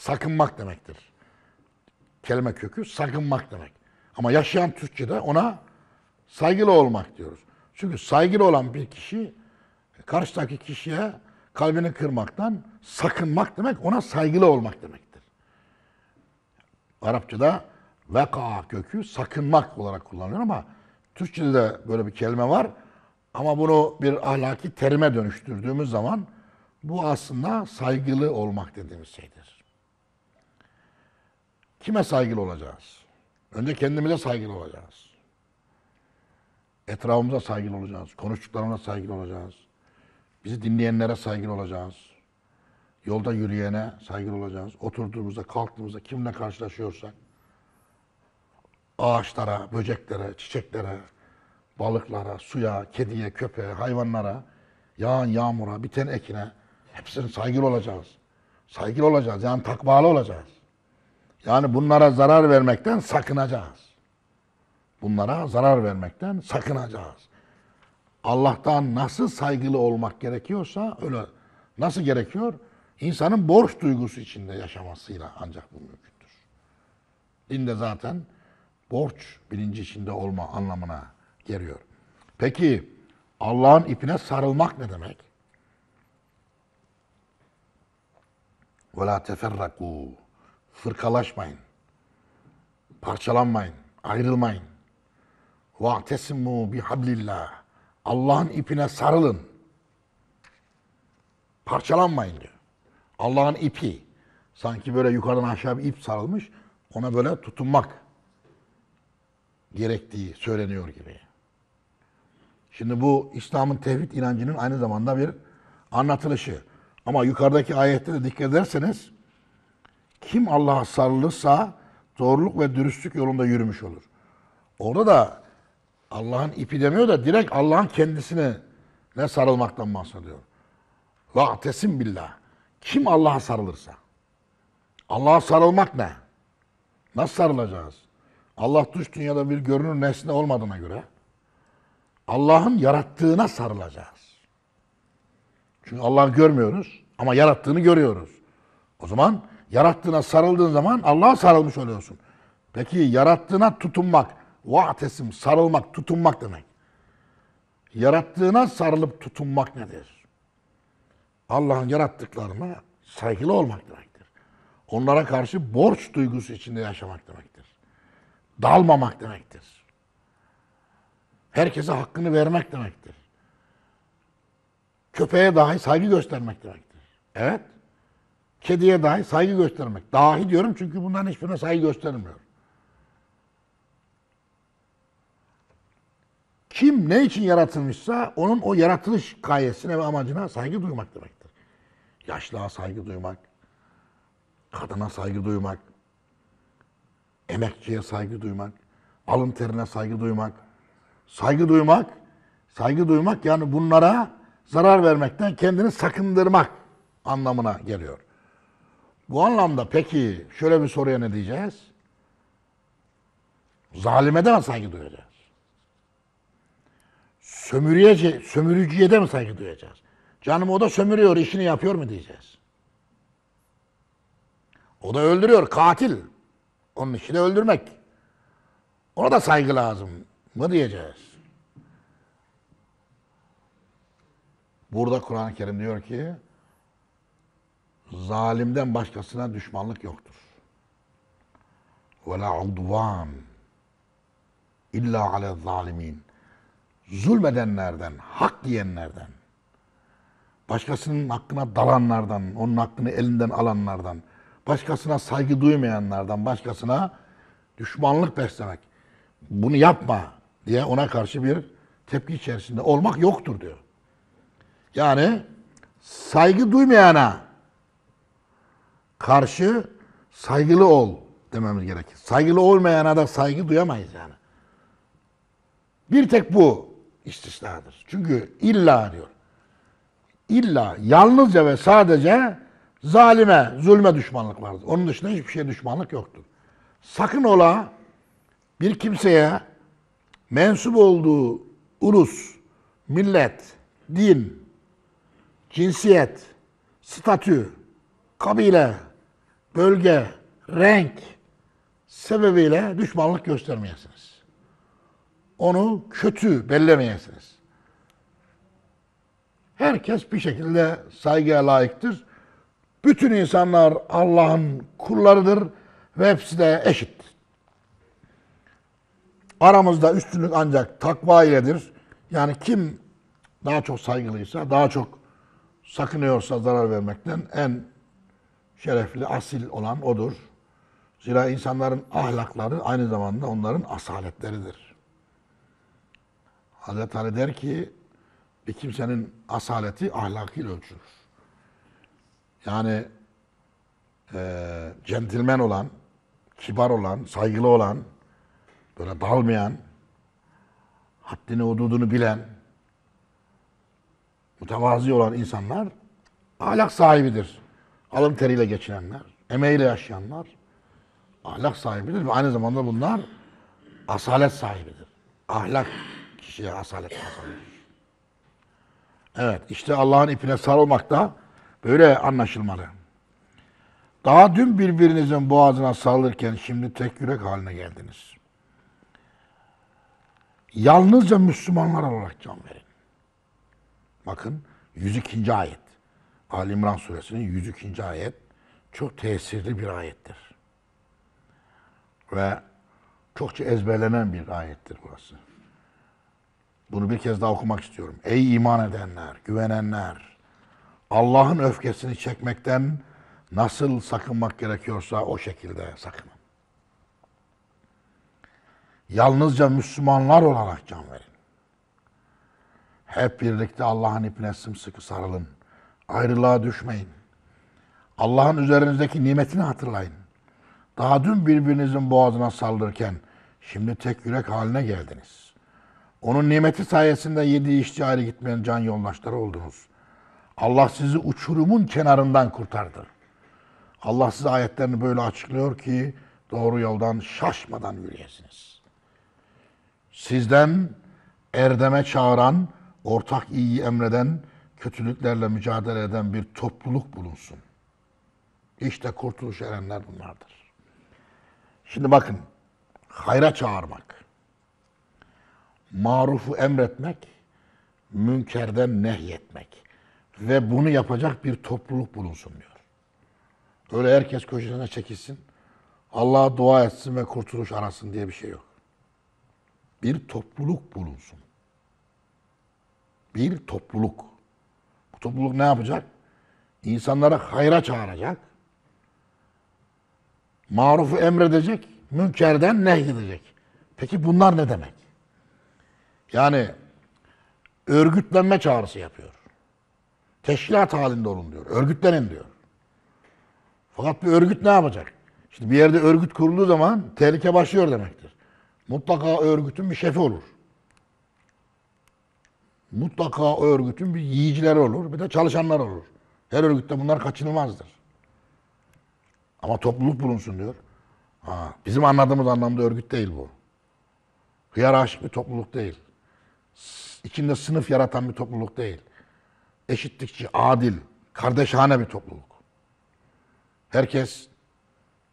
sakınmak demektir. Kelime kökü sakınmak demek. Ama yaşayan Türkçe'de ona saygılı olmak diyoruz. Çünkü saygılı olan bir kişi karşıdaki kişiye kalbini kırmaktan sakınmak demek ona saygılı olmak demektir. Arapçada veka kökü sakınmak olarak kullanılıyor ama Türkçede de böyle bir kelime var. Ama bunu bir ahlaki terime dönüştürdüğümüz zaman bu aslında saygılı olmak dediğimiz şeydir. Kime saygılı olacağız? Önce kendimize saygılı olacağız. Etrafımıza saygılı olacağız. Konuştuklarımıza saygılı olacağız. Bizi dinleyenlere saygılı olacağız. Yolda yürüyene saygılı olacağız. Oturduğumuzda, kalktığımızda kimle karşılaşıyorsak ağaçlara, böceklere, çiçeklere, balıklara, suya, kediye, köpeğe, hayvanlara, yağan yağmura, biten ekine hepsine saygılı olacağız. Saygılı olacağız yani takvalı olacağız. Yani bunlara zarar vermekten sakınacağız. Bunlara zarar vermekten sakınacağız. Allah'tan nasıl saygılı olmak gerekiyorsa öyle nasıl gerekiyor? İnsanın borç duygusu içinde yaşamasıyla ancak bu mümkündür. Dinde zaten borç bilinci içinde olma anlamına geliyor. Peki Allah'ın ipine sarılmak ne demek? وَلَا تَفَرَّقُوا Fırkalaşmayın. Parçalanmayın. Ayrılmayın. وَاَعْتَسِمُوا bihablillah, Allah'ın ipine sarılın. Parçalanmayın diyor. Allah'ın ipi. Sanki böyle yukarıdan aşağı bir ip sarılmış. Ona böyle tutunmak gerektiği söyleniyor gibi. Şimdi bu İslam'ın tevhid inancının aynı zamanda bir anlatılışı. Ama yukarıdaki ayette de dikkat ederseniz kim Allah'a sarılırsa doğruluk ve dürüstlük yolunda yürümüş olur. Orada da Allah'ın ipi demiyor da direkt Allah'ın kendisine ne sarılmaktan bahsediyor. La tesim billah. Kim Allah'a sarılırsa. Allah'a sarılmak ne? Nasıl sarılacağız? Allah dış dünyada bir görünür nesne olmadığına göre Allah'ın yarattığına sarılacağız. Çünkü Allah'ı görmüyoruz ama yarattığını görüyoruz. O zaman Yarattığına sarıldığın zaman Allah'a sarılmış oluyorsun. Peki yarattığına tutunmak, vahtesim sarılmak, tutunmak demek. Yarattığına sarılıp tutunmak nedir? Allah'ın yarattıklarına saygılı olmak demektir. Onlara karşı borç duygusu içinde yaşamak demektir. Dalmamak demektir. Herkese hakkını vermek demektir. Köpeğe dahi saygı göstermek demektir. Evet. Kediye dahi saygı göstermek. Dahi diyorum çünkü bundan hiçbirine saygı göstermiyor. Kim ne için yaratılmışsa onun o yaratılış gayesine ve amacına saygı duymak demektir. Yaşlığa saygı duymak, kadına saygı duymak, emekçiye saygı duymak, alın terine saygı duymak, saygı duymak, saygı duymak yani bunlara zarar vermekten kendini sakındırmak anlamına geliyor. Bu anlamda peki şöyle bir soruya ne diyeceğiz? Zalime de mi saygı duyacağız? Sömürüyece, sömürücüye de mi saygı duyacağız? Canım o da sömürüyor, işini yapıyor mu diyeceğiz? O da öldürüyor, katil. Onun işi de öldürmek. Ona da saygı lazım mı diyeceğiz? Burada Kur'an-ı Kerim diyor ki zalimden başkasına düşmanlık yoktur. Ve la udvan illa ale zalimin. Zulmedenlerden, hak diyenlerden, başkasının hakkına dalanlardan, onun hakkını elinden alanlardan, başkasına saygı duymayanlardan, başkasına düşmanlık beslemek. Bunu yapma diye ona karşı bir tepki içerisinde olmak yoktur diyor. Yani saygı duymayana karşı saygılı ol dememiz gerekir. Saygılı olmayana da saygı duyamayız yani. Bir tek bu istisnadır. Çünkü illa diyor. İlla yalnızca ve sadece zalime, zulme düşmanlık vardır. Onun dışında hiçbir şeye düşmanlık yoktur. Sakın ola bir kimseye mensup olduğu ulus, millet, din, cinsiyet, statü, kabile, bölge, renk sebebiyle düşmanlık göstermeyesiniz. Onu kötü bellemeyesiniz. Herkes bir şekilde saygıya layıktır. Bütün insanlar Allah'ın kullarıdır ve hepsi de eşittir. Aramızda üstünlük ancak takva iledir. Yani kim daha çok saygılıysa, daha çok sakınıyorsa zarar vermekten en şerefli, asil olan odur. Zira insanların ahlakları aynı zamanda onların asaletleridir. Hazreti Ali der ki, bir kimsenin asaleti ahlakıyla ölçülür. Yani e, centilmen olan, kibar olan, saygılı olan, böyle dalmayan, haddini hududunu bilen, mütevazi olan insanlar ahlak sahibidir alın teriyle geçinenler, emeğiyle yaşayanlar ahlak sahibidir ve aynı zamanda bunlar asalet sahibidir. Ahlak kişiye asalet kazanır. Evet, işte Allah'ın ipine sarılmak da böyle anlaşılmalı. Daha dün birbirinizin boğazına sarılırken şimdi tek yürek haline geldiniz. Yalnızca Müslümanlar olarak can verin. Bakın 102. ayet. Ali İmran suresinin 102. ayet çok tesirli bir ayettir. Ve çokça ezberlenen bir ayettir burası. Bunu bir kez daha okumak istiyorum. Ey iman edenler, güvenenler, Allah'ın öfkesini çekmekten nasıl sakınmak gerekiyorsa o şekilde sakının. Yalnızca Müslümanlar olarak can verin. Hep birlikte Allah'ın ipine sımsıkı sarılın. Ayrılığa düşmeyin. Allah'ın üzerinizdeki nimetini hatırlayın. Daha dün birbirinizin boğazına saldırırken şimdi tek yürek haline geldiniz. Onun nimeti sayesinde yedi işçi ayrı gitmeyen can yoldaşları oldunuz. Allah sizi uçurumun kenarından kurtardı. Allah size ayetlerini böyle açıklıyor ki doğru yoldan şaşmadan yürüyesiniz. Sizden erdeme çağıran, ortak iyi emreden, kötülüklerle mücadele eden bir topluluk bulunsun. İşte kurtuluş erenler bunlardır. Şimdi bakın, hayra çağırmak, marufu emretmek, münkerden nehyetmek ve bunu yapacak bir topluluk bulunsun diyor. Öyle herkes köşesine çekilsin, Allah'a dua etsin ve kurtuluş arasın diye bir şey yok. Bir topluluk bulunsun. Bir topluluk topluluk ne yapacak? İnsanlara hayra çağıracak. Marufu emredecek, münkerden nehyedecek. Peki bunlar ne demek? Yani örgütlenme çağrısı yapıyor. Teşkilat halinde olun diyor. Örgütlenin diyor. Fakat bir örgüt ne yapacak? Şimdi bir yerde örgüt kurulduğu zaman tehlike başlıyor demektir. Mutlaka örgütün bir şefi olur mutlaka o örgütün bir yiyicileri olur, bir de çalışanlar olur. Her örgütte bunlar kaçınılmazdır. Ama topluluk bulunsun diyor. Ha, bizim anladığımız anlamda örgüt değil bu. Hiyerarşik bir topluluk değil. İçinde sınıf yaratan bir topluluk değil. Eşitlikçi, adil, kardeşhane bir topluluk. Herkes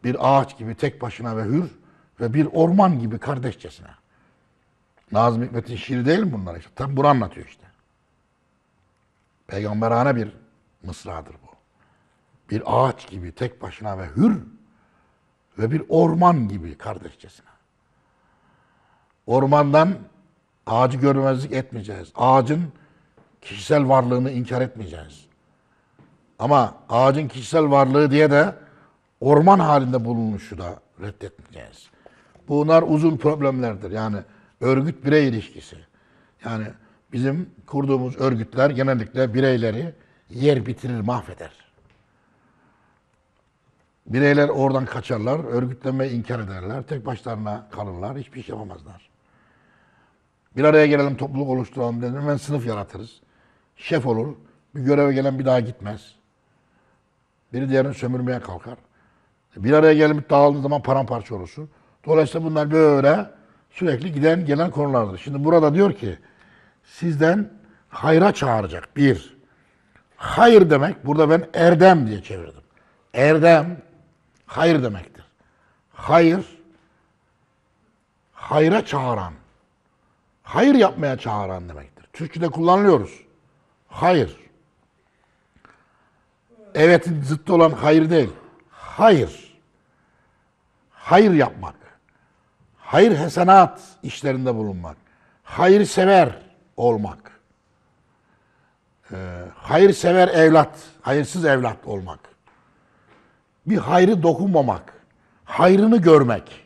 bir ağaç gibi tek başına ve hür ve bir orman gibi kardeşçesine. Nazım Hikmet'in şiiri değil mi bunlar işte? Tam bunu anlatıyor işte. Peygamberane bir mısradır bu. Bir ağaç gibi tek başına ve hür ve bir orman gibi kardeşçesine. Ormandan ağacı görmezlik etmeyeceğiz. Ağacın kişisel varlığını inkar etmeyeceğiz. Ama ağacın kişisel varlığı diye de orman halinde bulunuşu da reddetmeyeceğiz. Bunlar uzun problemlerdir. Yani örgüt birey ilişkisi. Yani bizim kurduğumuz örgütler genellikle bireyleri yer bitirir, mahveder. Bireyler oradan kaçarlar, örgütlenmeyi inkar ederler, tek başlarına kalırlar, hiçbir şey yapamazlar. Bir araya gelelim, topluluk oluşturalım dedim, hemen sınıf yaratırız. Şef olur, bir göreve gelen bir daha gitmez. Biri diğerini sömürmeye kalkar. Bir araya gelip dağıldığı zaman paramparça olursun. Dolayısıyla bunlar böyle sürekli giden gelen konulardır. Şimdi burada diyor ki sizden hayra çağıracak bir. Hayır demek burada ben erdem diye çevirdim. Erdem hayır demektir. Hayır hayra çağıran. Hayır yapmaya çağıran demektir. Türkçede kullanıyoruz. Hayır. Evetin zıttı olan hayır değil. Hayır. Hayır yapmak hayır hesenat işlerinde bulunmak, hayır sever olmak, ee, hayır sever evlat, hayırsız evlat olmak, bir hayrı dokunmamak, hayrını görmek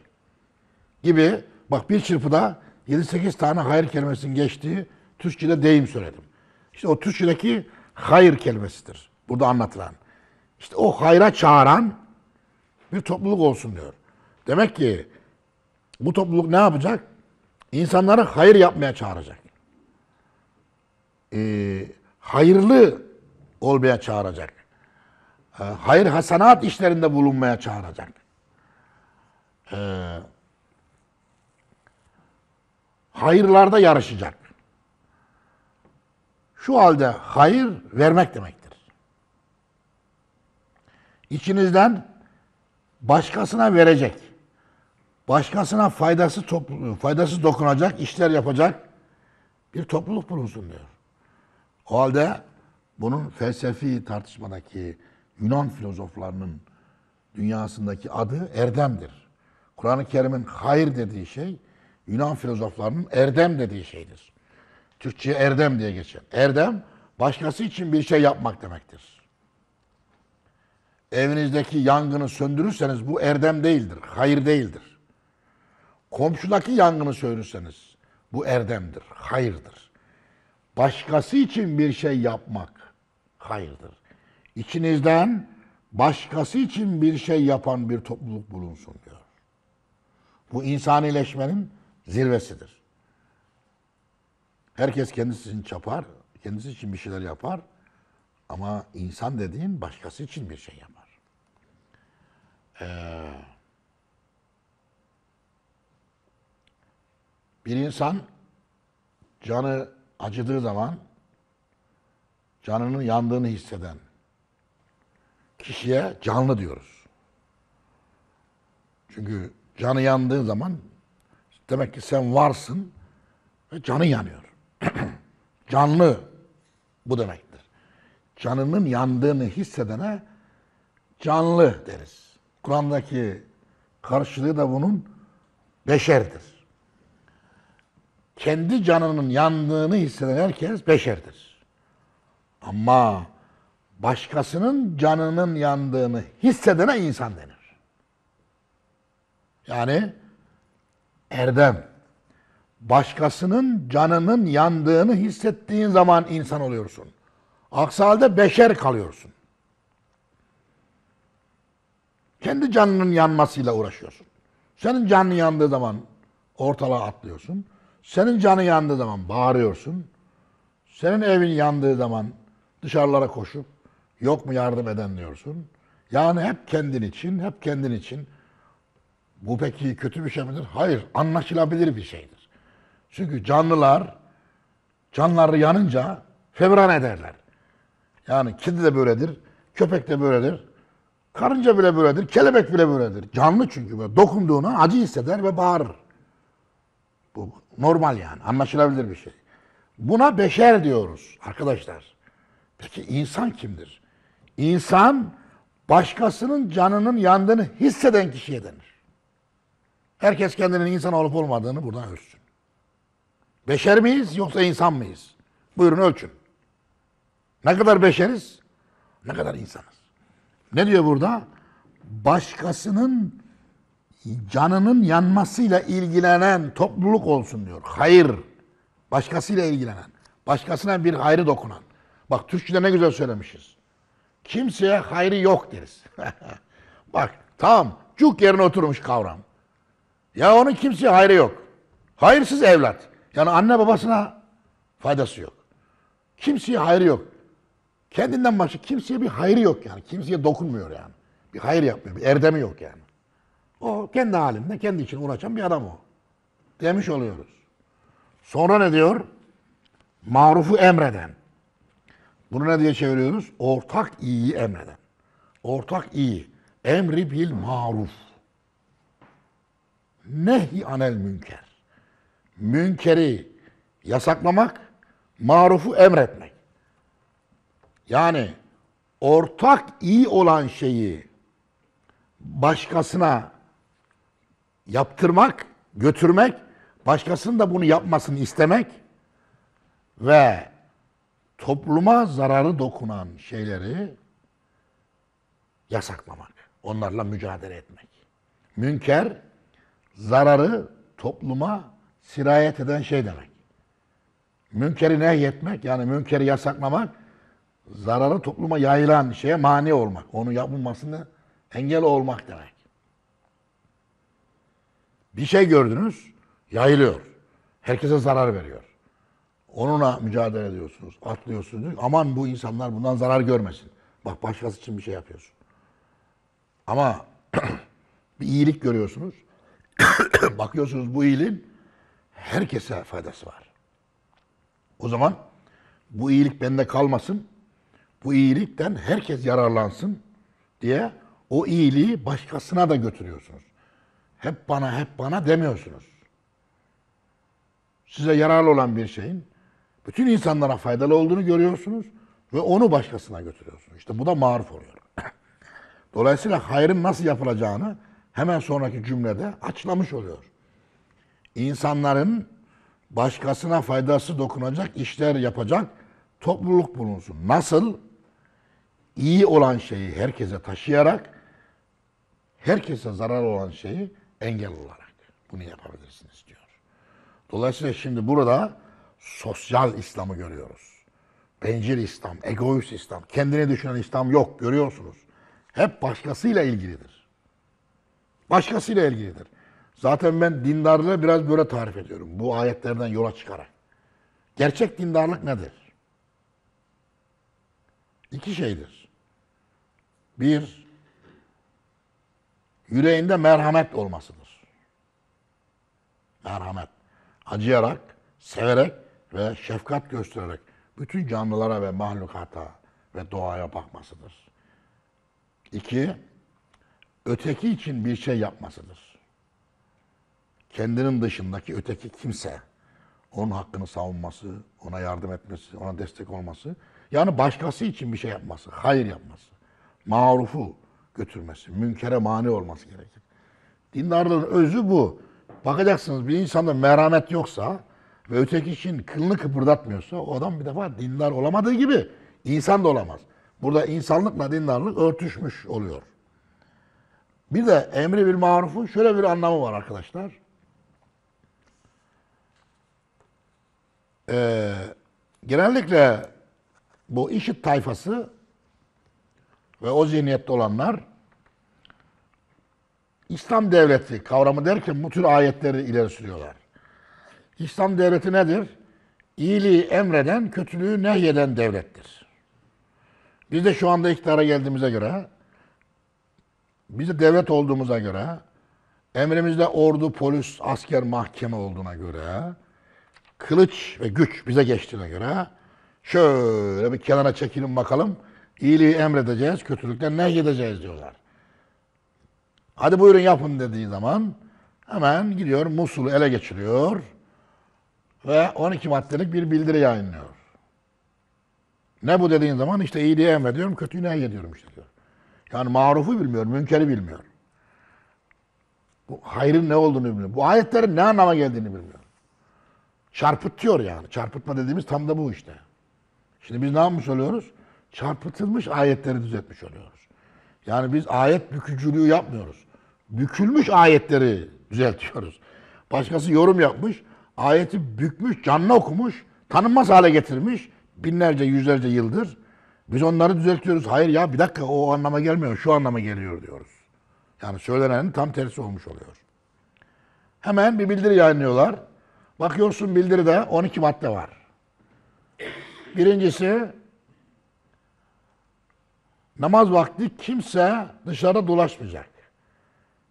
gibi bak bir çırpıda 7-8 tane hayır kelimesinin geçtiği Türkçe'de deyim söyledim. İşte o Türkçedeki hayır kelimesidir. Burada anlatılan. İşte o hayra çağıran bir topluluk olsun diyor. Demek ki bu topluluk ne yapacak? İnsanları hayır yapmaya çağıracak. Ee, hayırlı olmaya çağıracak. Ee, hayır hasanat işlerinde bulunmaya çağıracak. Ee, hayırlarda yarışacak. Şu halde hayır vermek demektir. İçinizden başkasına verecek başkasına faydası toplu, faydasız dokunacak işler yapacak bir topluluk bulunsun diyor. O halde bunun felsefi tartışmadaki Yunan filozoflarının dünyasındaki adı erdemdir. Kur'an-ı Kerim'in hayır dediği şey Yunan filozoflarının erdem dediği şeydir. Türkçe erdem diye geçer. Erdem başkası için bir şey yapmak demektir. Evinizdeki yangını söndürürseniz bu erdem değildir, hayır değildir komşudaki yangını söylürseniz bu erdemdir, hayırdır. Başkası için bir şey yapmak hayırdır. İçinizden başkası için bir şey yapan bir topluluk bulunsun diyor. Bu insanileşmenin zirvesidir. Herkes kendisi için çapar, kendisi için bir şeyler yapar. Ama insan dediğin başkası için bir şey yapar. Eee Bir insan canı acıdığı zaman canının yandığını hisseden kişiye canlı diyoruz. Çünkü canı yandığı zaman demek ki sen varsın ve canın yanıyor. canlı bu demektir. Canının yandığını hissedene canlı deriz. Kur'an'daki karşılığı da bunun beşerdir kendi canının yandığını hisseden herkes beşerdir. Ama başkasının canının yandığını hissedene insan denir. Yani erdem. Başkasının canının yandığını hissettiğin zaman insan oluyorsun. Aksi halde beşer kalıyorsun. Kendi canının yanmasıyla uğraşıyorsun. Senin canın yandığı zaman ortalığa atlıyorsun. Senin canı yandığı zaman bağırıyorsun. Senin evin yandığı zaman dışarılara koşup yok mu yardım eden diyorsun. Yani hep kendin için, hep kendin için. Bu peki kötü bir şey midir? Hayır, anlaşılabilir bir şeydir. Çünkü canlılar, canları yanınca fevran ederler. Yani kedi de böyledir, köpek de böyledir, karınca bile böyledir, kelebek bile böyledir. Canlı çünkü böyle dokunduğuna acı hisseder ve bağırır. Bu normal yani anlaşılabilir bir şey. Buna beşer diyoruz arkadaşlar. Peki insan kimdir? İnsan başkasının canının yandığını hisseden kişiye denir. Herkes kendinin insan olup olmadığını buradan ölçsün. Beşer miyiz yoksa insan mıyız? Buyurun ölçün. Ne kadar beşeriz, ne kadar insanız. Ne diyor burada? Başkasının canının yanmasıyla ilgilenen topluluk olsun diyor. Hayır. Başkasıyla ilgilenen. Başkasına bir hayrı dokunan. Bak Türkçe'de ne güzel söylemişiz. Kimseye hayrı yok deriz. Bak tam cuk yerine oturmuş kavram. Ya onun kimseye hayrı yok. Hayırsız evlat. Yani anne babasına faydası yok. Kimseye hayrı yok. Kendinden başka kimseye bir hayrı yok yani. Kimseye dokunmuyor yani. Bir hayır yapmıyor. Bir erdemi yok yani. O kendi halinde kendi için uğraşan bir adam o. Demiş oluyoruz. Sonra ne diyor? Marufu emreden. Bunu ne diye çeviriyoruz? Ortak iyi emreden. Ortak iyi. Emri bil maruf. Nehi anel münker. Münkeri yasaklamak, marufu emretmek. Yani ortak iyi olan şeyi başkasına yaptırmak, götürmek, başkasının da bunu yapmasını istemek ve topluma zararı dokunan şeyleri yasaklamak, onlarla mücadele etmek. Münker zararı topluma sirayet eden şey demek. Münkeri nehyetmek yani münkeri yasaklamak zararı topluma yayılan şeye mani olmak. onu yapılmasını engel olmak demek. Bir şey gördünüz, yayılıyor. Herkese zarar veriyor. Onunla mücadele ediyorsunuz, atlıyorsunuz. Aman bu insanlar bundan zarar görmesin. Bak başkası için bir şey yapıyorsun. Ama bir iyilik görüyorsunuz. Bakıyorsunuz bu iyiliğin herkese faydası var. O zaman bu iyilik bende kalmasın. Bu iyilikten herkes yararlansın diye o iyiliği başkasına da götürüyorsunuz hep bana hep bana demiyorsunuz. Size yararlı olan bir şeyin bütün insanlara faydalı olduğunu görüyorsunuz ve onu başkasına götürüyorsunuz. İşte bu da maruf oluyor. Dolayısıyla hayrın nasıl yapılacağını hemen sonraki cümlede açıklamış oluyor. İnsanların başkasına faydası dokunacak işler yapacak topluluk bulunsun. Nasıl? iyi olan şeyi herkese taşıyarak herkese zarar olan şeyi engel olarak bunu yapabilirsiniz diyor. Dolayısıyla şimdi burada sosyal İslam'ı görüyoruz. Bencil İslam, egoist İslam, kendini düşünen İslam yok görüyorsunuz. Hep başkasıyla ilgilidir. Başkasıyla ilgilidir. Zaten ben dindarlığı biraz böyle tarif ediyorum. Bu ayetlerden yola çıkarak. Gerçek dindarlık nedir? İki şeydir. Bir, yüreğinde merhamet olmasıdır. Merhamet. Acıyarak, severek ve şefkat göstererek bütün canlılara ve mahlukata ve doğaya bakmasıdır. İki, öteki için bir şey yapmasıdır. Kendinin dışındaki öteki kimse, onun hakkını savunması, ona yardım etmesi, ona destek olması, yani başkası için bir şey yapması, hayır yapması, marufu, götürmesi, münkere mani olması gerekir. Dindarlığın özü bu. Bakacaksınız bir insanda merhamet yoksa ve öteki için kılını kıpırdatmıyorsa o adam bir defa dindar olamadığı gibi insan da olamaz. Burada insanlıkla dindarlık örtüşmüş oluyor. Bir de emri bir marufun şöyle bir anlamı var arkadaşlar. Ee, genellikle bu işit tayfası ve o zihniyette olanlar İslam devleti kavramı derken bu tür ayetleri ileri sürüyorlar. İslam devleti nedir? İyiliği emreden, kötülüğü nehyeden devlettir. Biz de şu anda iktidara geldiğimize göre, biz de devlet olduğumuza göre, emrimizde ordu, polis, asker, mahkeme olduğuna göre, kılıç ve güç bize geçtiğine göre, şöyle bir kenara çekilin bakalım, İyiliği emredeceğiz, kötülükten nehyedeceğiz diyorlar. Hadi buyurun yapın dediği zaman hemen gidiyor Musul'u ele geçiriyor ve 12 maddelik bir bildiri yayınlıyor. Ne bu dediğin zaman işte iyiliği emrediyorum, kötüyü nehyediyorum işte diyor. Yani marufu bilmiyor, münkeri bilmiyor. Bu hayrın ne olduğunu bilmiyor. Bu ayetlerin ne anlama geldiğini bilmiyor. Çarpıtıyor yani. Çarpıtma dediğimiz tam da bu işte. Şimdi biz ne yapmış oluyoruz? çarpıtılmış ayetleri düzeltmiş oluyoruz. Yani biz ayet bükücülüğü yapmıyoruz. Bükülmüş ayetleri düzeltiyoruz. Başkası yorum yapmış, ayeti bükmüş, canlı okumuş, tanınmaz hale getirmiş binlerce, yüzlerce yıldır. Biz onları düzeltiyoruz. Hayır ya bir dakika o anlama gelmiyor, şu anlama geliyor diyoruz. Yani söylenenin tam tersi olmuş oluyor. Hemen bir bildiri yayınlıyorlar. Bakıyorsun bildiride 12 madde var. Birincisi namaz vakti kimse dışarıda dolaşmayacak.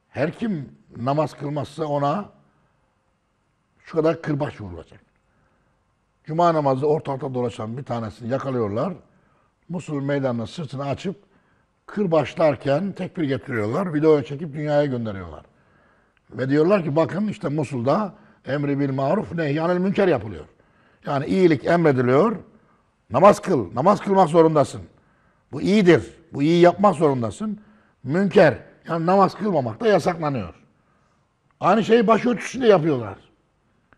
Her kim namaz kılmazsa ona şu kadar kırbaç vurulacak. Cuma namazı ortalıkta dolaşan bir tanesini yakalıyorlar. Musul meydanına sırtını açıp kırbaçlarken tekbir getiriyorlar. Videoya çekip dünyaya gönderiyorlar. Ve diyorlar ki bakın işte Musul'da emri bil maruf nehyanel münker yapılıyor. Yani iyilik emrediliyor. Namaz kıl. Namaz kılmak zorundasın. Bu iyidir. Bu iyi yapmak zorundasın. Münker. Yani namaz kılmamak da yasaklanıyor. Aynı şeyi başörtüsünde yapıyorlar.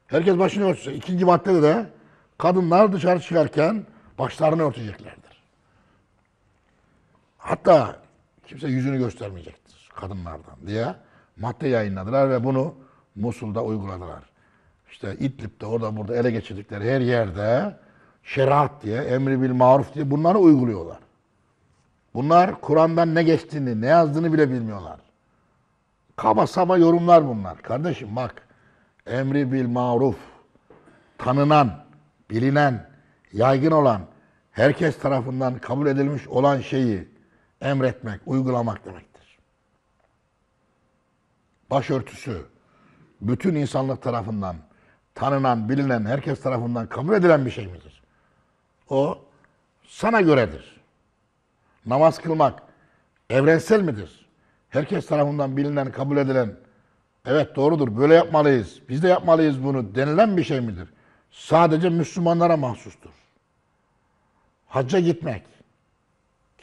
Herkes başını örtse. İkinci maddede de kadınlar dışarı çıkarken başlarını örteceklerdir. Hatta kimse yüzünü göstermeyecektir kadınlardan diye madde yayınladılar ve bunu Musul'da uyguladılar. İşte İdlib'de orada burada ele geçirdikleri her yerde şeriat diye, emri bil maruf diye bunları uyguluyorlar. Bunlar Kur'an'dan ne geçtiğini, ne yazdığını bile bilmiyorlar. Kaba saba yorumlar bunlar. Kardeşim bak, emri bil maruf, tanınan, bilinen, yaygın olan, herkes tarafından kabul edilmiş olan şeyi emretmek, uygulamak demektir. Başörtüsü, bütün insanlık tarafından tanınan, bilinen, herkes tarafından kabul edilen bir şey midir? O sana göredir namaz kılmak evrensel midir? Herkes tarafından bilinen, kabul edilen, evet doğrudur böyle yapmalıyız, biz de yapmalıyız bunu denilen bir şey midir? Sadece Müslümanlara mahsustur. Hacca gitmek.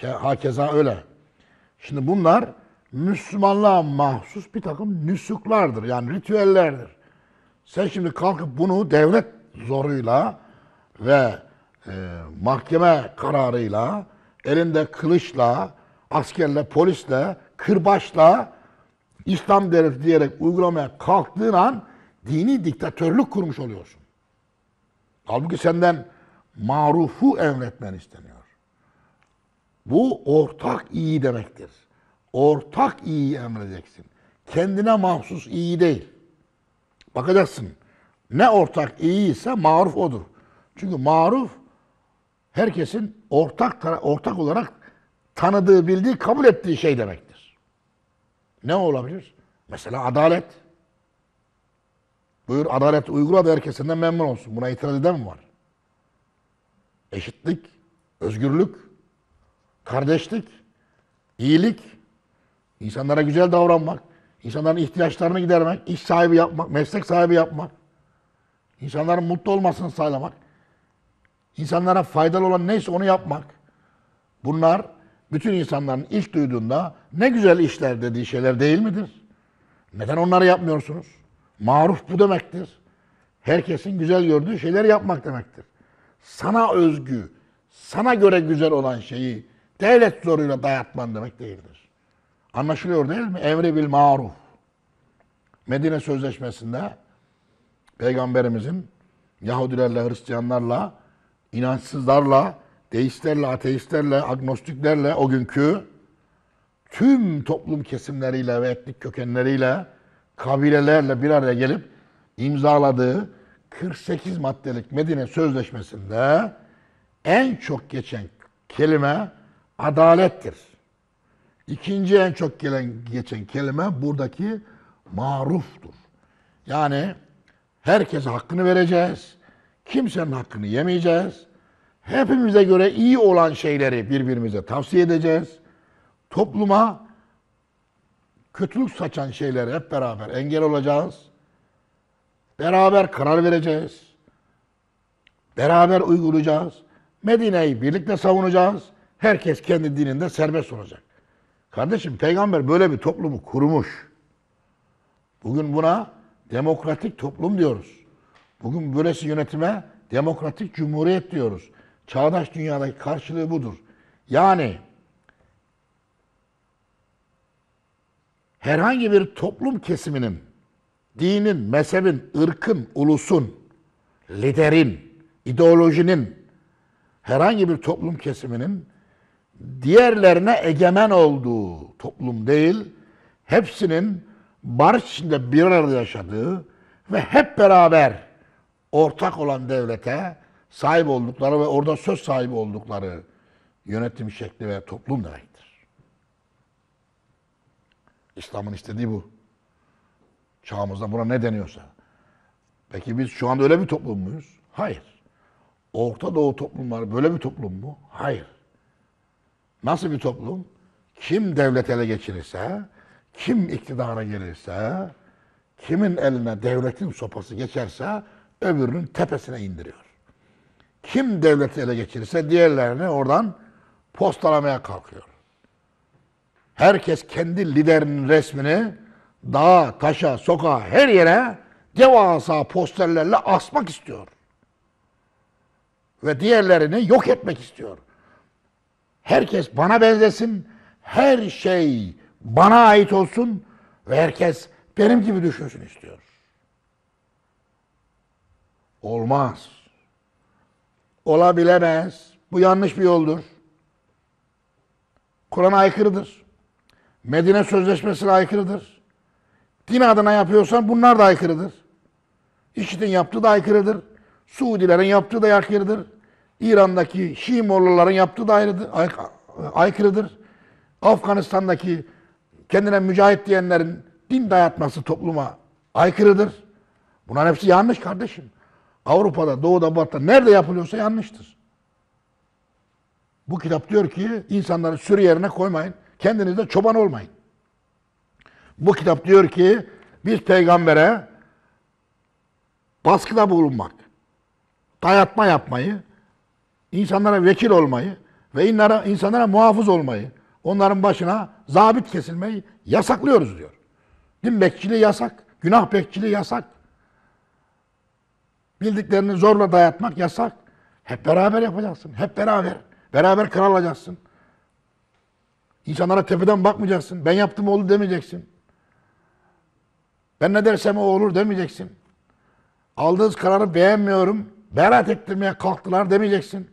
Hakeza öyle. Şimdi bunlar Müslümanlığa mahsus bir takım nüsuklardır. Yani ritüellerdir. Sen şimdi kalkıp bunu devlet zoruyla ve e, mahkeme kararıyla elinde kılıçla, askerle, polisle, kırbaçla İslam devleti diyerek uygulamaya kalktığın an dini diktatörlük kurmuş oluyorsun. Halbuki senden marufu emretmen isteniyor. Bu ortak iyi demektir. Ortak iyi emredeceksin. Kendine mahsus iyi değil. Bakacaksın. Ne ortak iyi ise maruf odur. Çünkü maruf herkesin ortak ortak olarak tanıdığı, bildiği, kabul ettiği şey demektir. Ne olabilir? Mesela adalet. Buyur adalet uygula da herkesinden memnun olsun. Buna itiraz eden mi var? Eşitlik, özgürlük, kardeşlik, iyilik, insanlara güzel davranmak, insanların ihtiyaçlarını gidermek, iş sahibi yapmak, meslek sahibi yapmak, insanların mutlu olmasını sağlamak insanlara faydalı olan neyse onu yapmak. Bunlar bütün insanların ilk duyduğunda ne güzel işler dediği şeyler değil midir? Neden onları yapmıyorsunuz? Maruf bu demektir. Herkesin güzel gördüğü şeyler yapmak demektir. Sana özgü, sana göre güzel olan şeyi devlet zoruyla dayatman demek değildir. Anlaşılıyor değil mi? Emri bil maruf. Medine Sözleşmesi'nde Peygamberimizin Yahudilerle, Hristiyanlarla inançsızlarla, deistlerle, ateistlerle, agnostiklerle o günkü tüm toplum kesimleriyle ve etnik kökenleriyle, kabilelerle bir araya gelip imzaladığı 48 maddelik Medine Sözleşmesi'nde en çok geçen kelime adalettir. İkinci en çok gelen geçen kelime buradaki maruftur. Yani herkese hakkını vereceğiz. Kimsenin hakkını yemeyeceğiz. Hepimize göre iyi olan şeyleri birbirimize tavsiye edeceğiz. Topluma kötülük saçan şeyleri hep beraber engel olacağız. Beraber karar vereceğiz. Beraber uygulayacağız. Medine'yi birlikte savunacağız. Herkes kendi dininde serbest olacak. Kardeşim peygamber böyle bir toplumu kurmuş. Bugün buna demokratik toplum diyoruz. Bugün böylesi yönetime demokratik cumhuriyet diyoruz. Çağdaş dünyadaki karşılığı budur. Yani herhangi bir toplum kesiminin, dinin, mezhebin, ırkın, ulusun, liderin, ideolojinin, herhangi bir toplum kesiminin diğerlerine egemen olduğu toplum değil, hepsinin barış içinde bir arada yaşadığı ve hep beraber ortak olan devlete sahip oldukları ve orada söz sahibi oldukları yönetim şekli ve toplum demektir. İslam'ın istediği bu. Çağımızda buna ne deniyorsa. Peki biz şu anda öyle bir toplum muyuz? Hayır. Orta Doğu toplumları böyle bir toplum mu? Hayır. Nasıl bir toplum? Kim devlet ele geçirirse, kim iktidara gelirse, kimin eline devletin sopası geçerse öbürünün tepesine indiriyor. Kim devleti ele geçirirse diğerlerini oradan postalamaya kalkıyor. Herkes kendi liderinin resmini dağa, taşa, sokağa, her yere devasa posterlerle asmak istiyor. Ve diğerlerini yok etmek istiyor. Herkes bana benzesin, her şey bana ait olsun ve herkes benim gibi düşünsün istiyor. Olmaz. Olabilemez. Bu yanlış bir yoldur. Kur'an aykırıdır. Medine Sözleşmesi'ne aykırıdır. Din adına yapıyorsan bunlar da aykırıdır. İşit'in yaptığı da aykırıdır. Suudilerin yaptığı da aykırıdır. İran'daki Şii Moğolların yaptığı da ayrıdır, ay, aykırıdır. Afganistan'daki kendine mücahit diyenlerin din dayatması topluma aykırıdır. Bunların hepsi yanlış kardeşim. Avrupa'da, Doğu'da, Batı'da nerede yapılıyorsa yanlıştır. Bu kitap diyor ki insanları sürü yerine koymayın. Kendiniz de çoban olmayın. Bu kitap diyor ki biz peygambere baskıda bulunmak, dayatma yapmayı, insanlara vekil olmayı ve inlara, insanlara muhafız olmayı, onların başına zabit kesilmeyi yasaklıyoruz diyor. Din bekçiliği yasak, günah bekçiliği yasak. Bildiklerini zorla dayatmak yasak. Hep beraber yapacaksın. Hep beraber. Beraber karar alacaksın. İnsanlara tepeden bakmayacaksın. Ben yaptım oldu demeyeceksin. Ben ne dersem o olur demeyeceksin. Aldığınız kararı beğenmiyorum. berat ettirmeye kalktılar demeyeceksin.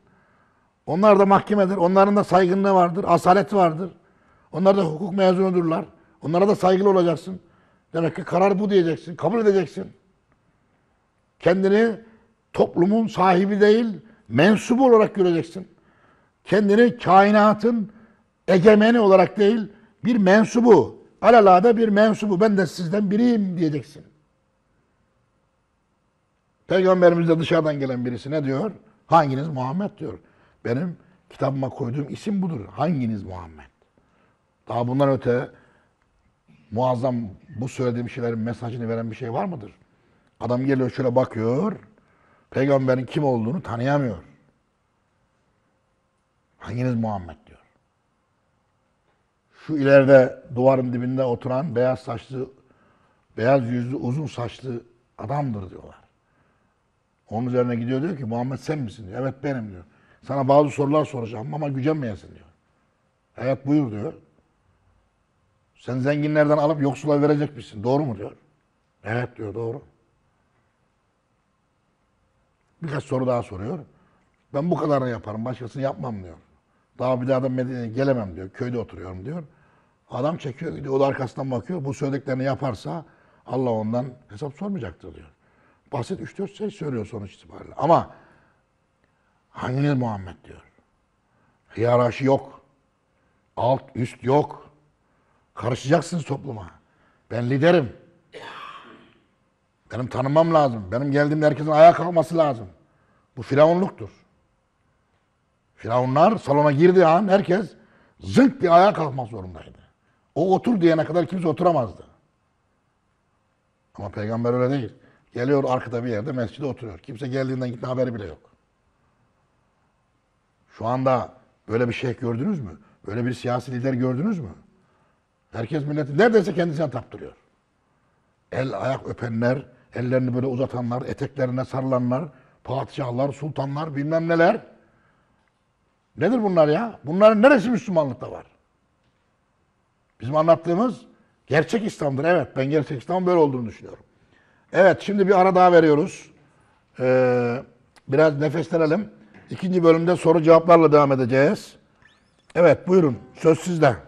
Onlar da mahkemedir. Onların da saygınlığı vardır. Asaleti vardır. Onlar da hukuk mezunudurlar. Onlara da saygılı olacaksın. Demek ki karar bu diyeceksin. Kabul edeceksin. Kendini toplumun sahibi değil, mensubu olarak göreceksin. Kendini kainatın egemeni olarak değil, bir mensubu, alalada bir mensubu, ben de sizden biriyim diyeceksin. Peygamberimiz de dışarıdan gelen birisi ne diyor? Hanginiz Muhammed diyor. Benim kitabıma koyduğum isim budur. Hanginiz Muhammed? Daha bundan öte muazzam bu söylediğim şeylerin mesajını veren bir şey var mıdır? Adam geliyor şöyle bakıyor. Peygamberin kim olduğunu tanıyamıyor. Hanginiz Muhammed diyor. Şu ileride duvarın dibinde oturan beyaz saçlı, beyaz yüzlü, uzun saçlı adamdır diyorlar. Onun üzerine gidiyor diyor ki Muhammed sen misin? Diyor. Evet benim diyor. Sana bazı sorular soracağım ama gücenmeyesin diyor. Evet buyur diyor. Sen zenginlerden alıp yoksula verecek misin? Doğru mu diyor. Evet diyor doğru. Birkaç soru daha soruyor. Ben bu kadarını yaparım, başkasını yapmam diyor. Daha bir daha da Medine'ye gelemem diyor, köyde oturuyorum diyor. Adam çekiyor, gidiyor, o da arkasından bakıyor. Bu söylediklerini yaparsa Allah ondan hesap sormayacaktır diyor. Basit 3-4 şey söylüyor sonuç itibariyle. Ama Hangi Muhammed diyor. Hiyerarşi yok. Alt, üst yok. Karışacaksınız topluma. Ben liderim. Benim tanımam lazım. Benim geldiğimde herkesin ayağa kalkması lazım. Bu firavunluktur. Firavunlar salona girdiği an herkes zınk bir ayağa kalkmak zorundaydı. O otur diyene kadar kimse oturamazdı. Ama peygamber öyle değil. Geliyor arkada bir yerde mescide oturuyor. Kimse geldiğinden gitme haberi bile yok. Şu anda böyle bir şeyh gördünüz mü? Böyle bir siyasi lider gördünüz mü? Herkes milleti neredeyse kendisine taptırıyor. El ayak öpenler, ellerini böyle uzatanlar, eteklerine sarılanlar, padişahlar, sultanlar bilmem neler. Nedir bunlar ya? Bunların neresi Müslümanlıkta var? Bizim anlattığımız gerçek İslam'dır. Evet ben gerçek İslam böyle olduğunu düşünüyorum. Evet şimdi bir ara daha veriyoruz. Ee, biraz nefeslenelim. İkinci bölümde soru cevaplarla devam edeceğiz. Evet buyurun söz sizde.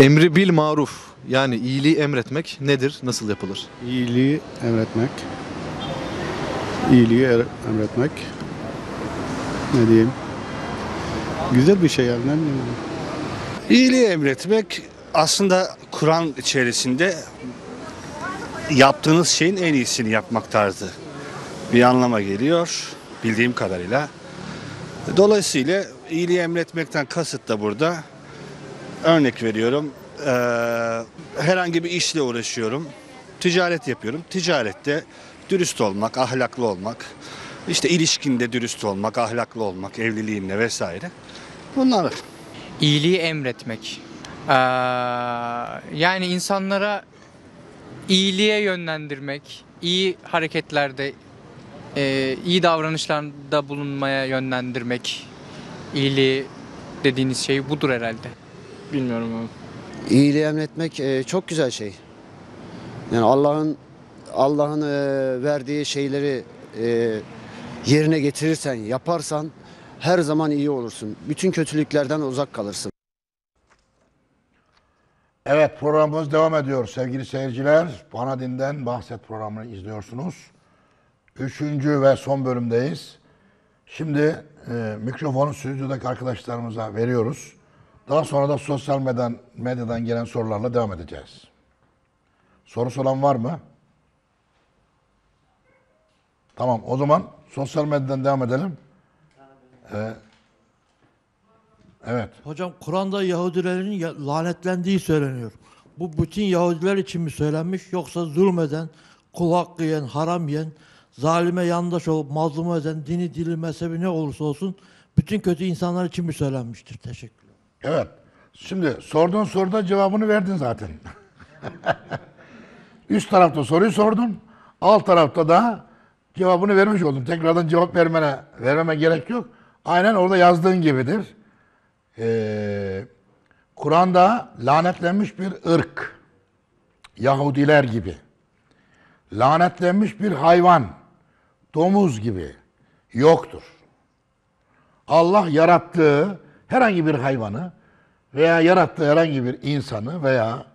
Emri bil maruf yani iyiliği emretmek nedir? Nasıl yapılır? İyiliği emretmek. İyiliği er- emretmek. Ne diyeyim? Güzel bir şey yani. ne bileyim. İyiliği emretmek aslında Kur'an içerisinde yaptığınız şeyin en iyisini yapmak tarzı bir anlama geliyor bildiğim kadarıyla. Dolayısıyla iyiliği emretmekten kasıt da burada Örnek veriyorum. E, herhangi bir işle uğraşıyorum. Ticaret yapıyorum. Ticarette dürüst olmak, ahlaklı olmak, işte ilişkinde dürüst olmak, ahlaklı olmak, evliliğinde vesaire. Bunlar. İyiliği emretmek. Ee, yani insanlara iyiliğe yönlendirmek, iyi hareketlerde, e, iyi davranışlarda bulunmaya yönlendirmek, iyiliği dediğiniz şey budur herhalde. Bilmiyorum abi. İyiliği emretmek e, çok güzel şey. Yani Allah'ın Allah'ın e, verdiği şeyleri e, yerine getirirsen, yaparsan her zaman iyi olursun. Bütün kötülüklerden uzak kalırsın. Evet programımız devam ediyor sevgili seyirciler. Bana Dinden Bahset programını izliyorsunuz. Üçüncü ve son bölümdeyiz. Şimdi e, mikrofonu stüdyodaki arkadaşlarımıza veriyoruz. Daha sonra da sosyal medyadan, medyadan gelen sorularla devam edeceğiz. Soru soran var mı? Tamam o zaman sosyal medyadan devam edelim. Ee, evet. Hocam Kur'an'da Yahudilerin lanetlendiği söyleniyor. Bu bütün Yahudiler için mi söylenmiş yoksa zulmeden, kul hakkı yiyen, haram yiyen, zalime yandaş olup mazluma eden, dini, dili, mezhebi ne olursa olsun bütün kötü insanlar için mi söylenmiştir? Teşekkür Evet. Şimdi sorduğun soruda cevabını verdin zaten. Üst tarafta soruyu sordun, Alt tarafta da cevabını vermiş oldum. Tekrardan cevap vermene, vermeme gerek yok. Aynen orada yazdığın gibidir. Ee, Kur'an'da lanetlenmiş bir ırk. Yahudiler gibi. Lanetlenmiş bir hayvan. Domuz gibi. Yoktur. Allah yarattığı herhangi bir hayvanı veya yarattığı herhangi bir insanı veya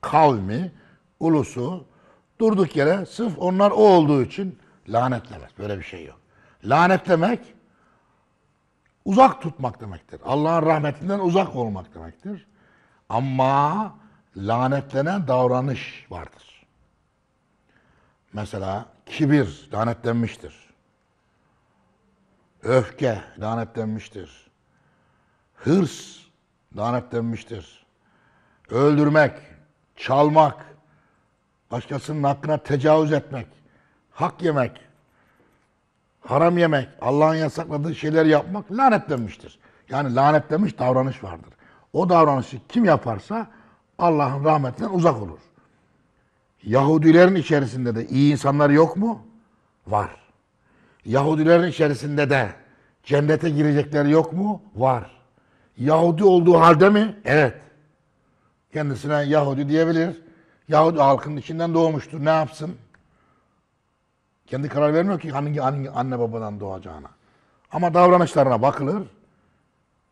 kavmi, ulusu durduk yere sırf onlar o olduğu için lanetlemek. Böyle bir şey yok. Lanetlemek uzak tutmak demektir. Allah'ın rahmetinden uzak olmak demektir. Ama lanetlenen davranış vardır. Mesela kibir lanetlenmiştir. Öfke lanetlenmiştir hırs lanetlenmiştir. Öldürmek, çalmak, başkasının hakkına tecavüz etmek, hak yemek, haram yemek, Allah'ın yasakladığı şeyler yapmak lanetlenmiştir. Yani lanetlenmiş davranış vardır. O davranışı kim yaparsa Allah'ın rahmetinden uzak olur. Yahudilerin içerisinde de iyi insanlar yok mu? Var. Yahudilerin içerisinde de cennete girecekleri yok mu? Var. Yahudi olduğu halde mi? Evet. Kendisine Yahudi diyebilir. Yahudi halkının içinden doğmuştur. Ne yapsın? Kendi karar vermiyor ki hangi, hangi anne babadan doğacağına. Ama davranışlarına bakılır.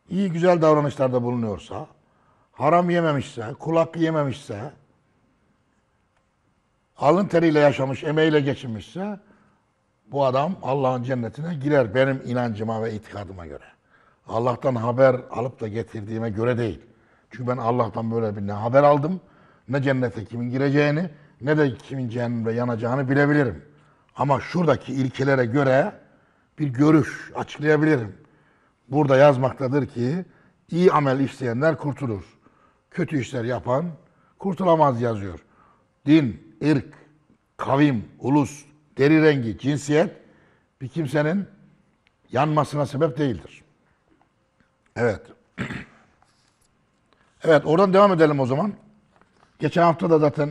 İyi güzel davranışlarda bulunuyorsa, haram yememişse, kulak yememişse, alın teriyle yaşamış, emeğiyle geçinmişse bu adam Allah'ın cennetine girer benim inancıma ve itikadıma göre. Allah'tan haber alıp da getirdiğime göre değil. Çünkü ben Allah'tan böyle bir ne haber aldım, ne cennete kimin gireceğini, ne de kimin cehennemde yanacağını bilebilirim. Ama şuradaki ilkelere göre bir görüş açıklayabilirim. Burada yazmaktadır ki iyi amel işleyenler kurtulur. Kötü işler yapan kurtulamaz yazıyor. Din, ırk, kavim, ulus, deri rengi, cinsiyet bir kimsenin yanmasına sebep değildir. Evet. Evet oradan devam edelim o zaman. Geçen hafta da zaten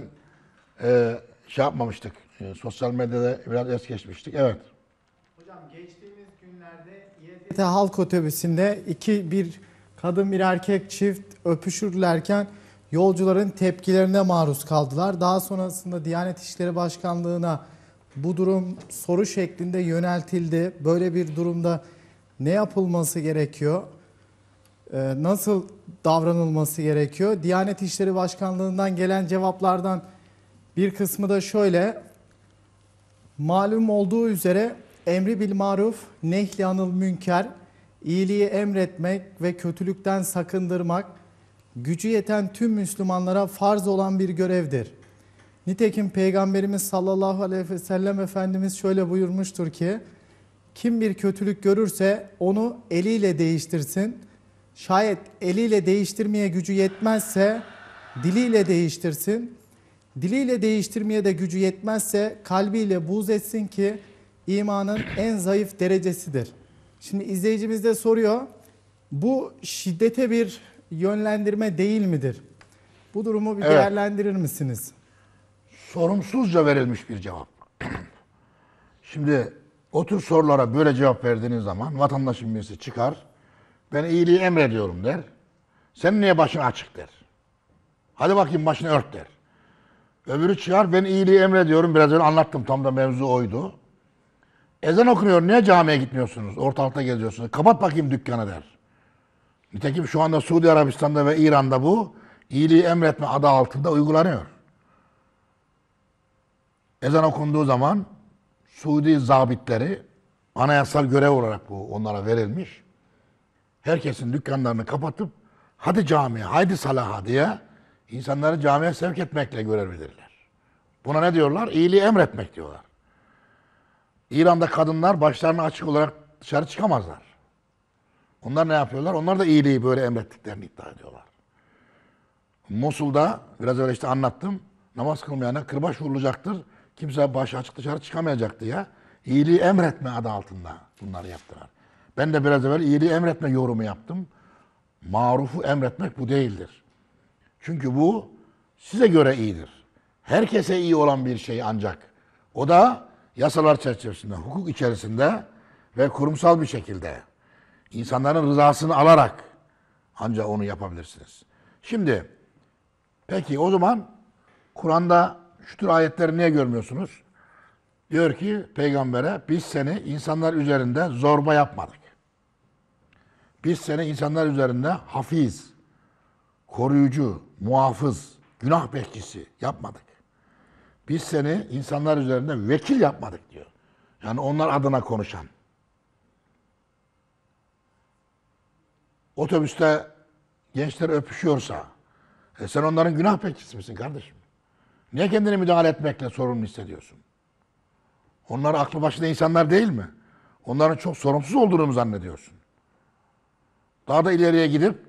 e, şey yapmamıştık. E, sosyal medyada biraz es geçmiştik. Evet. Hocam geçtiğimiz günlerde İEDT halk otobüsünde iki bir kadın bir erkek çift öpüşürlerken yolcuların tepkilerine maruz kaldılar. Daha sonrasında Diyanet İşleri Başkanlığı'na bu durum soru şeklinde yöneltildi. Böyle bir durumda ne yapılması gerekiyor? Ee, nasıl davranılması gerekiyor? Diyanet İşleri Başkanlığı'ndan gelen cevaplardan bir kısmı da şöyle. Malum olduğu üzere emri bil maruf, nehli anıl münker, iyiliği emretmek ve kötülükten sakındırmak gücü yeten tüm Müslümanlara farz olan bir görevdir. Nitekim Peygamberimiz sallallahu aleyhi ve sellem Efendimiz şöyle buyurmuştur ki, kim bir kötülük görürse onu eliyle değiştirsin.'' Şayet eliyle değiştirmeye gücü yetmezse diliyle değiştirsin. Diliyle değiştirmeye de gücü yetmezse kalbiyle buğz etsin ki imanın en zayıf derecesidir. Şimdi izleyicimiz de soruyor. Bu şiddete bir yönlendirme değil midir? Bu durumu bir evet. değerlendirir misiniz? Sorumsuzca verilmiş bir cevap. Şimdi o tür sorulara böyle cevap verdiğiniz zaman vatandaşın birisi çıkar ben iyiliği emrediyorum der. Sen niye başını açık der. Hadi bakayım başını ört der. Öbürü çıkar ben iyiliği emrediyorum. Biraz önce anlattım tam da mevzu oydu. Ezan okunuyor. Niye camiye gitmiyorsunuz? Ortalıkta geziyorsunuz. Kapat bakayım dükkanı der. Nitekim şu anda Suudi Arabistan'da ve İran'da bu iyiliği emretme adı altında uygulanıyor. Ezan okunduğu zaman Suudi zabitleri anayasal görev olarak bu onlara verilmiş herkesin dükkanlarını kapatıp hadi camiye, haydi salaha diye insanları camiye sevk etmekle görevlidirler. Buna ne diyorlar? İyiliği emretmek diyorlar. İran'da kadınlar başlarını açık olarak dışarı çıkamazlar. Onlar ne yapıyorlar? Onlar da iyiliği böyle emrettiklerini iddia ediyorlar. Mosul'da biraz öyle işte anlattım. Namaz kılmayana kırbaç vurulacaktır. Kimse başı açık dışarı çıkamayacak diye iyiliği emretme adı altında bunları yaptılar. Ben de biraz evvel iyiliği emretme yorumu yaptım. Marufu emretmek bu değildir. Çünkü bu size göre iyidir. Herkese iyi olan bir şey ancak. O da yasalar çerçevesinde, hukuk içerisinde ve kurumsal bir şekilde insanların rızasını alarak ancak onu yapabilirsiniz. Şimdi peki o zaman Kur'an'da şu tür ayetleri niye görmüyorsunuz? Diyor ki peygambere biz seni insanlar üzerinde zorba yapmadık. Biz seni insanlar üzerinde hafiz, koruyucu, muhafız, günah bekçisi yapmadık. Biz seni insanlar üzerinde vekil yapmadık diyor. Yani onlar adına konuşan. Otobüste gençler öpüşüyorsa e sen onların günah bekçisi misin kardeşim? Niye kendini müdahale etmekle sorumlu hissediyorsun? Onlar aklı başında insanlar değil mi? Onların çok sorumsuz olduğunu mu zannediyorsun? Daha da ileriye gidip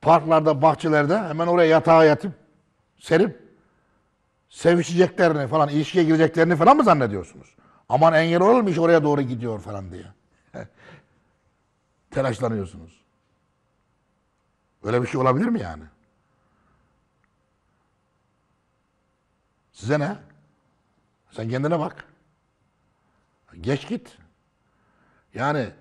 parklarda, bahçelerde hemen oraya yatağa yatıp serip sevişeceklerini falan, ilişkiye gireceklerini falan mı zannediyorsunuz? Aman engel olur iş oraya doğru gidiyor falan diye. Telaşlanıyorsunuz. Öyle bir şey olabilir mi yani? Size ne? Sen kendine bak. Geç git. Yani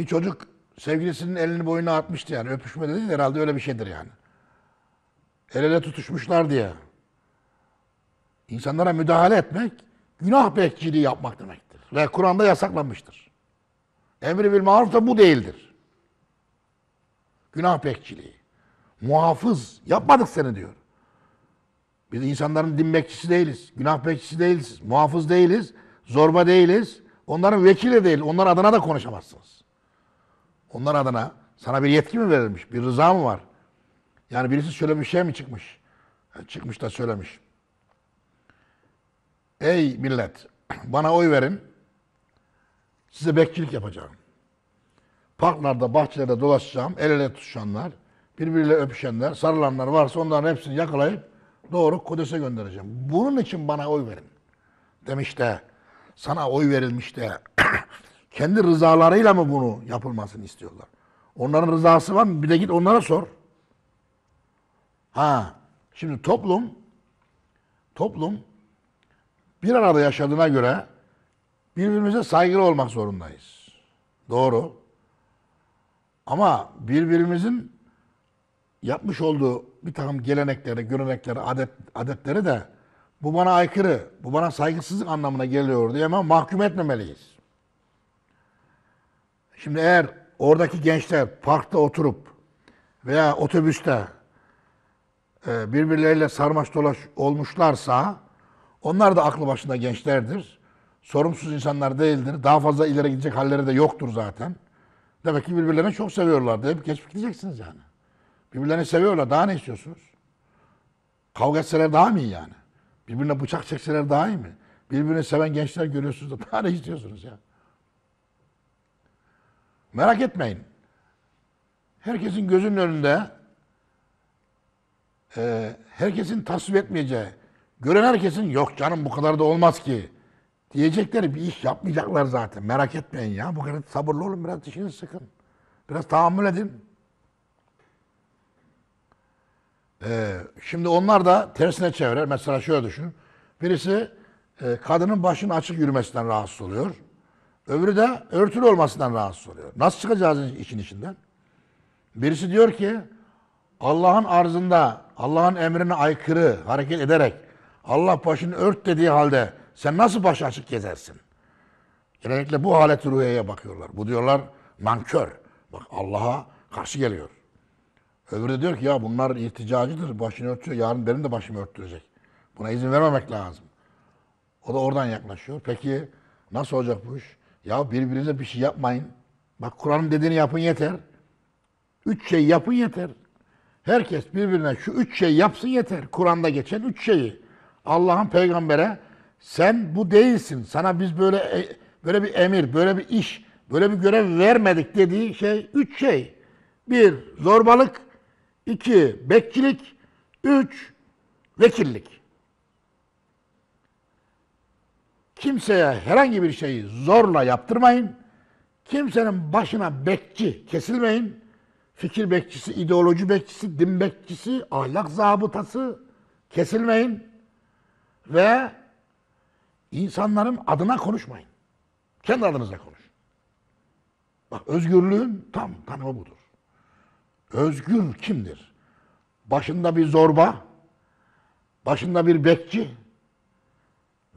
bir çocuk sevgilisinin elini boynuna atmıştı yani. Öpüşme dedi değil herhalde öyle bir şeydir yani. El ele tutuşmuşlar diye. İnsanlara müdahale etmek günah bekçiliği yapmak demektir. Ve Kur'an'da yasaklanmıştır. Emri bil maruf da bu değildir. Günah bekçiliği. Muhafız yapmadık seni diyor. Biz insanların din bekçisi değiliz. Günah bekçisi değiliz. Muhafız değiliz. Zorba değiliz. Onların vekili değil. Onlar adına da konuşamazsınız. Onlar adına sana bir yetki mi verilmiş? Bir rıza mı var? Yani birisi söylemiş şey mi çıkmış? Yani çıkmış da söylemiş. Ey millet bana oy verin. Size bekçilik yapacağım. Parklarda, bahçelerde dolaşacağım. El ele tutuşanlar, birbiriyle öpüşenler, sarılanlar varsa onların hepsini yakalayıp doğru Kudüs'e göndereceğim. Bunun için bana oy verin. Demiş de sana oy verilmiş de kendi rızalarıyla mı bunu yapılmasını istiyorlar? Onların rızası var mı? Bir de git onlara sor. Ha, şimdi toplum toplum bir arada yaşadığına göre birbirimize saygılı olmak zorundayız. Doğru. Ama birbirimizin yapmış olduğu bir takım gelenekleri, görenekleri, adet, adetleri de bu bana aykırı, bu bana saygısızlık anlamına geliyor diye hemen mahkum etmemeliyiz. Şimdi eğer oradaki gençler parkta oturup veya otobüste e, birbirleriyle sarmaş dolaş olmuşlarsa onlar da aklı başında gençlerdir. Sorumsuz insanlar değildir. Daha fazla ileri gidecek halleri de yoktur zaten. Demek ki birbirlerini çok seviyorlar. Hep geçip gideceksiniz yani. Birbirlerini seviyorlar. Daha ne istiyorsunuz? Kavga etseler daha mı iyi yani? Birbirine bıçak çekseler daha iyi mi? Birbirini seven gençler görüyorsunuz da daha ne istiyorsunuz ya? Merak etmeyin. Herkesin gözünün önünde e, herkesin tasvip etmeyeceği, gören herkesin yok canım bu kadar da olmaz ki diyecekler, bir iş yapmayacaklar zaten. Merak etmeyin ya. Bu kadar sabırlı olun. Biraz dişinizi sıkın. Biraz tahammül edin. Ee, şimdi onlar da tersine çevirir. Mesela şöyle düşün. Birisi e, kadının başının açık yürümesinden rahatsız oluyor. Öbürü de örtülü olmasından rahatsız oluyor. Nasıl çıkacağız işin içinden? Birisi diyor ki Allah'ın arzında Allah'ın emrine aykırı hareket ederek Allah başını ört dediği halde sen nasıl baş açık gezersin? Genellikle bu halet rüyaya bakıyorlar. Bu diyorlar nankör. Bak Allah'a karşı geliyor. Öbürü de diyor ki ya bunlar irticacıdır. Başını örtüyor. Yarın benim de başımı örttürecek. Buna izin vermemek lazım. O da oradan yaklaşıyor. Peki nasıl olacak bu iş? Ya birbirinize bir şey yapmayın. Bak Kur'an'ın dediğini yapın yeter. Üç şey yapın yeter. Herkes birbirine şu üç şey yapsın yeter. Kur'an'da geçen üç şeyi. Allah'ın peygambere sen bu değilsin. Sana biz böyle e, böyle bir emir, böyle bir iş, böyle bir görev vermedik dediği şey üç şey. Bir, zorbalık. iki bekçilik. Üç, vekillik. Kimseye herhangi bir şeyi zorla yaptırmayın. Kimsenin başına bekçi kesilmeyin. Fikir bekçisi, ideoloji bekçisi, din bekçisi, ahlak zabıtası kesilmeyin. Ve insanların adına konuşmayın. Kendi adınıza konuş. Bak özgürlüğün tam tanımı budur. Özgür kimdir? Başında bir zorba, başında bir bekçi,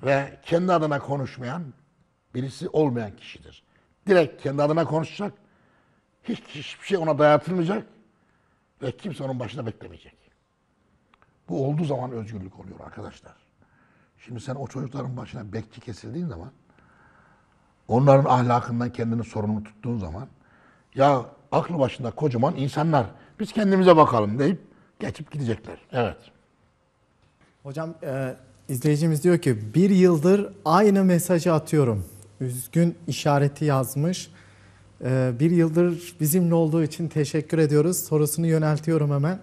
ve kendi adına konuşmayan birisi olmayan kişidir. Direkt kendi adına konuşacak. Hiç hiçbir şey ona dayatılmayacak ve kimse onun başına beklemeyecek. Bu olduğu zaman özgürlük oluyor arkadaşlar. Şimdi sen o çocukların başına bekçi kesildiğin zaman onların ahlakından kendini sorumlu tuttuğun zaman ya aklı başında kocaman insanlar biz kendimize bakalım deyip geçip gidecekler. Evet. Hocam e, İzleyicimiz diyor ki bir yıldır aynı mesajı atıyorum. Üzgün işareti yazmış. Ee, bir yıldır bizimle olduğu için teşekkür ediyoruz. Sorusunu yöneltiyorum hemen.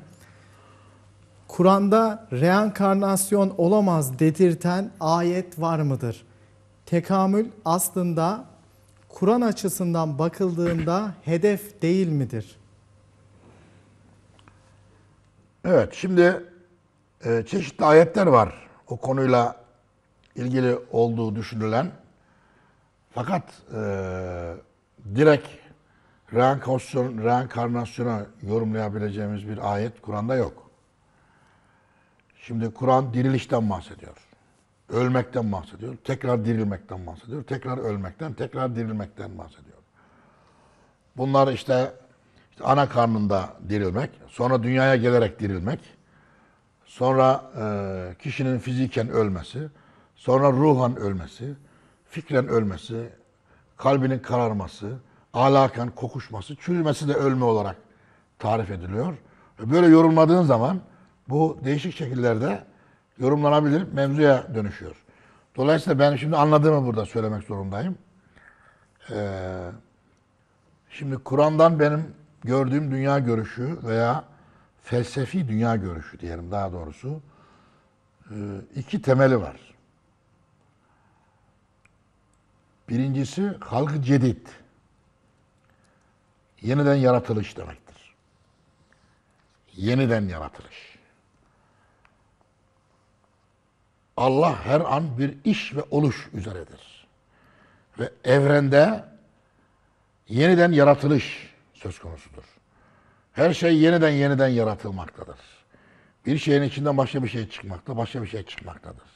Kur'an'da reenkarnasyon olamaz dedirten ayet var mıdır? Tekamül aslında Kur'an açısından bakıldığında hedef değil midir? Evet şimdi e, çeşitli ayetler var o konuyla ilgili olduğu düşünülen fakat e, direkt reenkarnasyon, reenkarnasyona yorumlayabileceğimiz bir ayet Kur'an'da yok. Şimdi Kur'an dirilişten bahsediyor. Ölmekten bahsediyor. Tekrar dirilmekten bahsediyor. Tekrar ölmekten, tekrar dirilmekten bahsediyor. Bunlar işte, işte ana karnında dirilmek, sonra dünyaya gelerek dirilmek, sonra e, kişinin fiziken ölmesi, sonra ruhan ölmesi, fikren ölmesi, kalbinin kararması, alakan kokuşması, çürümesi de ölme olarak tarif ediliyor. E, böyle yorumladığın zaman bu değişik şekillerde yorumlanabilir, mevzuya dönüşüyor. Dolayısıyla ben şimdi anladığımı burada söylemek zorundayım. Ee, şimdi Kur'an'dan benim gördüğüm dünya görüşü veya felsefi dünya görüşü diyelim daha doğrusu e, iki temeli var. Birincisi halk cedid. Yeniden yaratılış demektir. Yeniden yaratılış. Allah her an bir iş ve oluş üzeredir. Ve evrende yeniden yaratılış söz konusudur. Her şey yeniden yeniden yaratılmaktadır. Bir şeyin içinden başka bir şey çıkmakta, başka bir şey çıkmaktadır.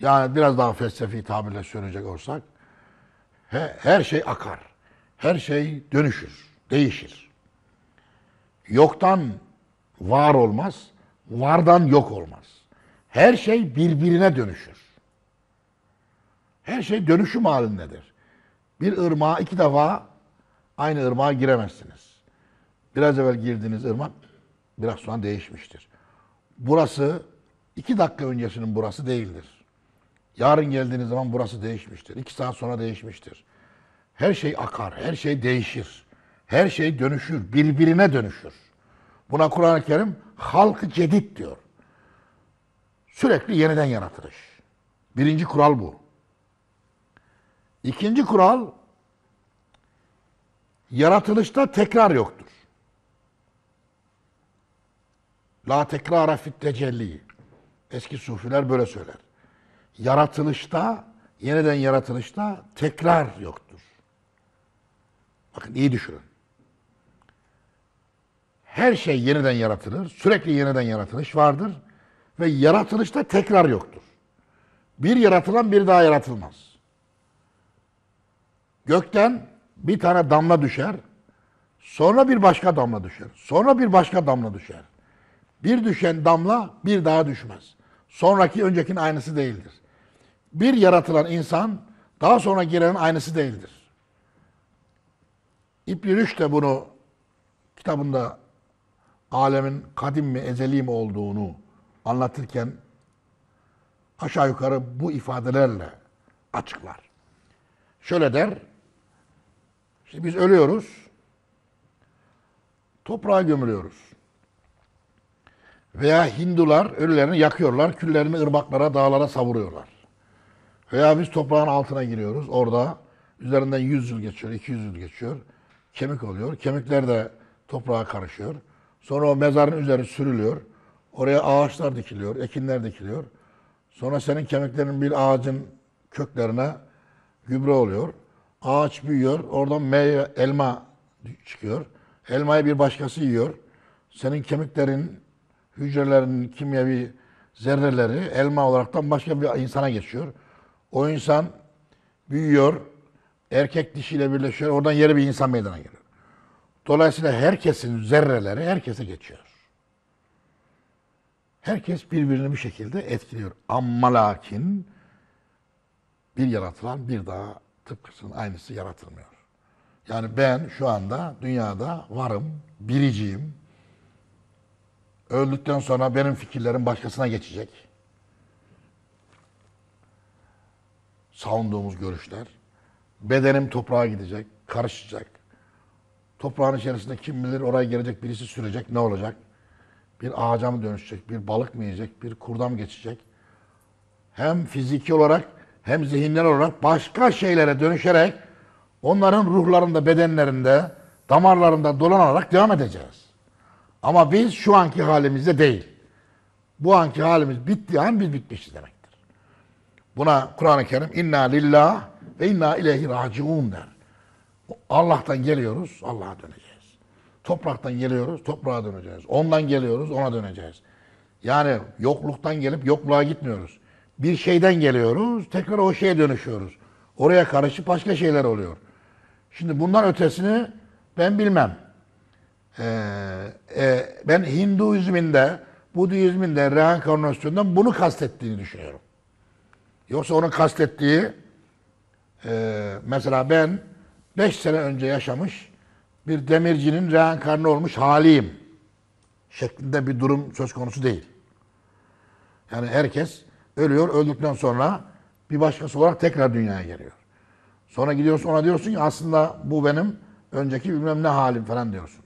Yani biraz daha felsefi tabirle söyleyecek olsak, her şey akar, her şey dönüşür, değişir. Yoktan var olmaz, vardan yok olmaz. Her şey birbirine dönüşür. Her şey dönüşüm halindedir. Bir ırmağa iki defa aynı ırmağa giremezsiniz. Biraz evvel girdiğiniz ırmak biraz sonra değişmiştir. Burası iki dakika öncesinin burası değildir. Yarın geldiğiniz zaman burası değişmiştir. İki saat sonra değişmiştir. Her şey akar, her şey değişir. Her şey dönüşür, birbirine dönüşür. Buna Kur'an-ı Kerim halkı cedid diyor. Sürekli yeniden yaratılış. Birinci kural bu. İkinci kural yaratılışta tekrar yoktur. La tekrara fit tecelli. Eski sufiler böyle söyler. Yaratılışta, yeniden yaratılışta tekrar yoktur. Bakın iyi düşünün. Her şey yeniden yaratılır. Sürekli yeniden yaratılış vardır. Ve yaratılışta tekrar yoktur. Bir yaratılan bir daha yaratılmaz. Gökten bir tane damla düşer. Sonra bir başka damla düşer. Sonra bir başka damla düşer. Bir düşen damla bir daha düşmez. Sonraki öncekinin aynısı değildir. Bir yaratılan insan daha sonra girenin aynısı değildir. İbn-i de bunu kitabında alemin kadim mi ezeli mi olduğunu anlatırken aşağı yukarı bu ifadelerle açıklar. Şöyle der, işte biz ölüyoruz, toprağa gömülüyoruz. Veya Hindular ölülerini yakıyorlar, küllerini ırmaklara, dağlara savuruyorlar. Veya biz toprağın altına giriyoruz. Orada üzerinden 100 yıl geçiyor, 200 yıl geçiyor. Kemik oluyor. Kemikler de toprağa karışıyor. Sonra o mezarın üzeri sürülüyor. Oraya ağaçlar dikiliyor, ekinler dikiliyor. Sonra senin kemiklerin bir ağacın köklerine gübre oluyor. Ağaç büyüyor. Oradan meyve, elma çıkıyor. Elmayı bir başkası yiyor. Senin kemiklerin hücrelerinin kimyevi zerreleri elma olaraktan başka bir insana geçiyor. O insan büyüyor, erkek dişiyle birleşiyor, oradan yeni bir insan meydana geliyor. Dolayısıyla herkesin zerreleri herkese geçiyor. Herkes birbirini bir şekilde etkiliyor. Amma lakin bir yaratılan bir daha tıpkısının aynısı yaratılmıyor. Yani ben şu anda dünyada varım, biriciyim, Öldükten sonra benim fikirlerim başkasına geçecek. Savunduğumuz görüşler. Bedenim toprağa gidecek, karışacak. Toprağın içerisinde kim bilir oraya gelecek birisi sürecek, ne olacak? Bir ağaca mı dönüşecek, bir balık mı yiyecek, bir kurdam geçecek? Hem fiziki olarak hem zihinler olarak başka şeylere dönüşerek onların ruhlarında, bedenlerinde, damarlarında dolanarak devam edeceğiz. Ama biz şu anki halimizde değil. Bu anki halimiz bitti an biz bitmişiz demektir. Buna Kur'an-ı Kerim inna lillah ve inna ileyhi raciun der. Allah'tan geliyoruz, Allah'a döneceğiz. Topraktan geliyoruz, toprağa döneceğiz. Ondan geliyoruz, ona döneceğiz. Yani yokluktan gelip yokluğa gitmiyoruz. Bir şeyden geliyoruz, tekrar o şeye dönüşüyoruz. Oraya karışıp başka şeyler oluyor. Şimdi bundan ötesini ben bilmem. Ee, e, ben Hinduizminde, Budizminde, reenkarnasyondan bunu kastettiğini düşünüyorum. Yoksa onun kastettiği e, mesela ben 5 sene önce yaşamış bir demircinin reenkarnı olmuş haliyim şeklinde bir durum söz konusu değil. Yani herkes ölüyor, öldükten sonra bir başkası olarak tekrar dünyaya geliyor. Sonra gidiyorsun ona diyorsun ki aslında bu benim önceki bilmem ne halim falan diyorsun.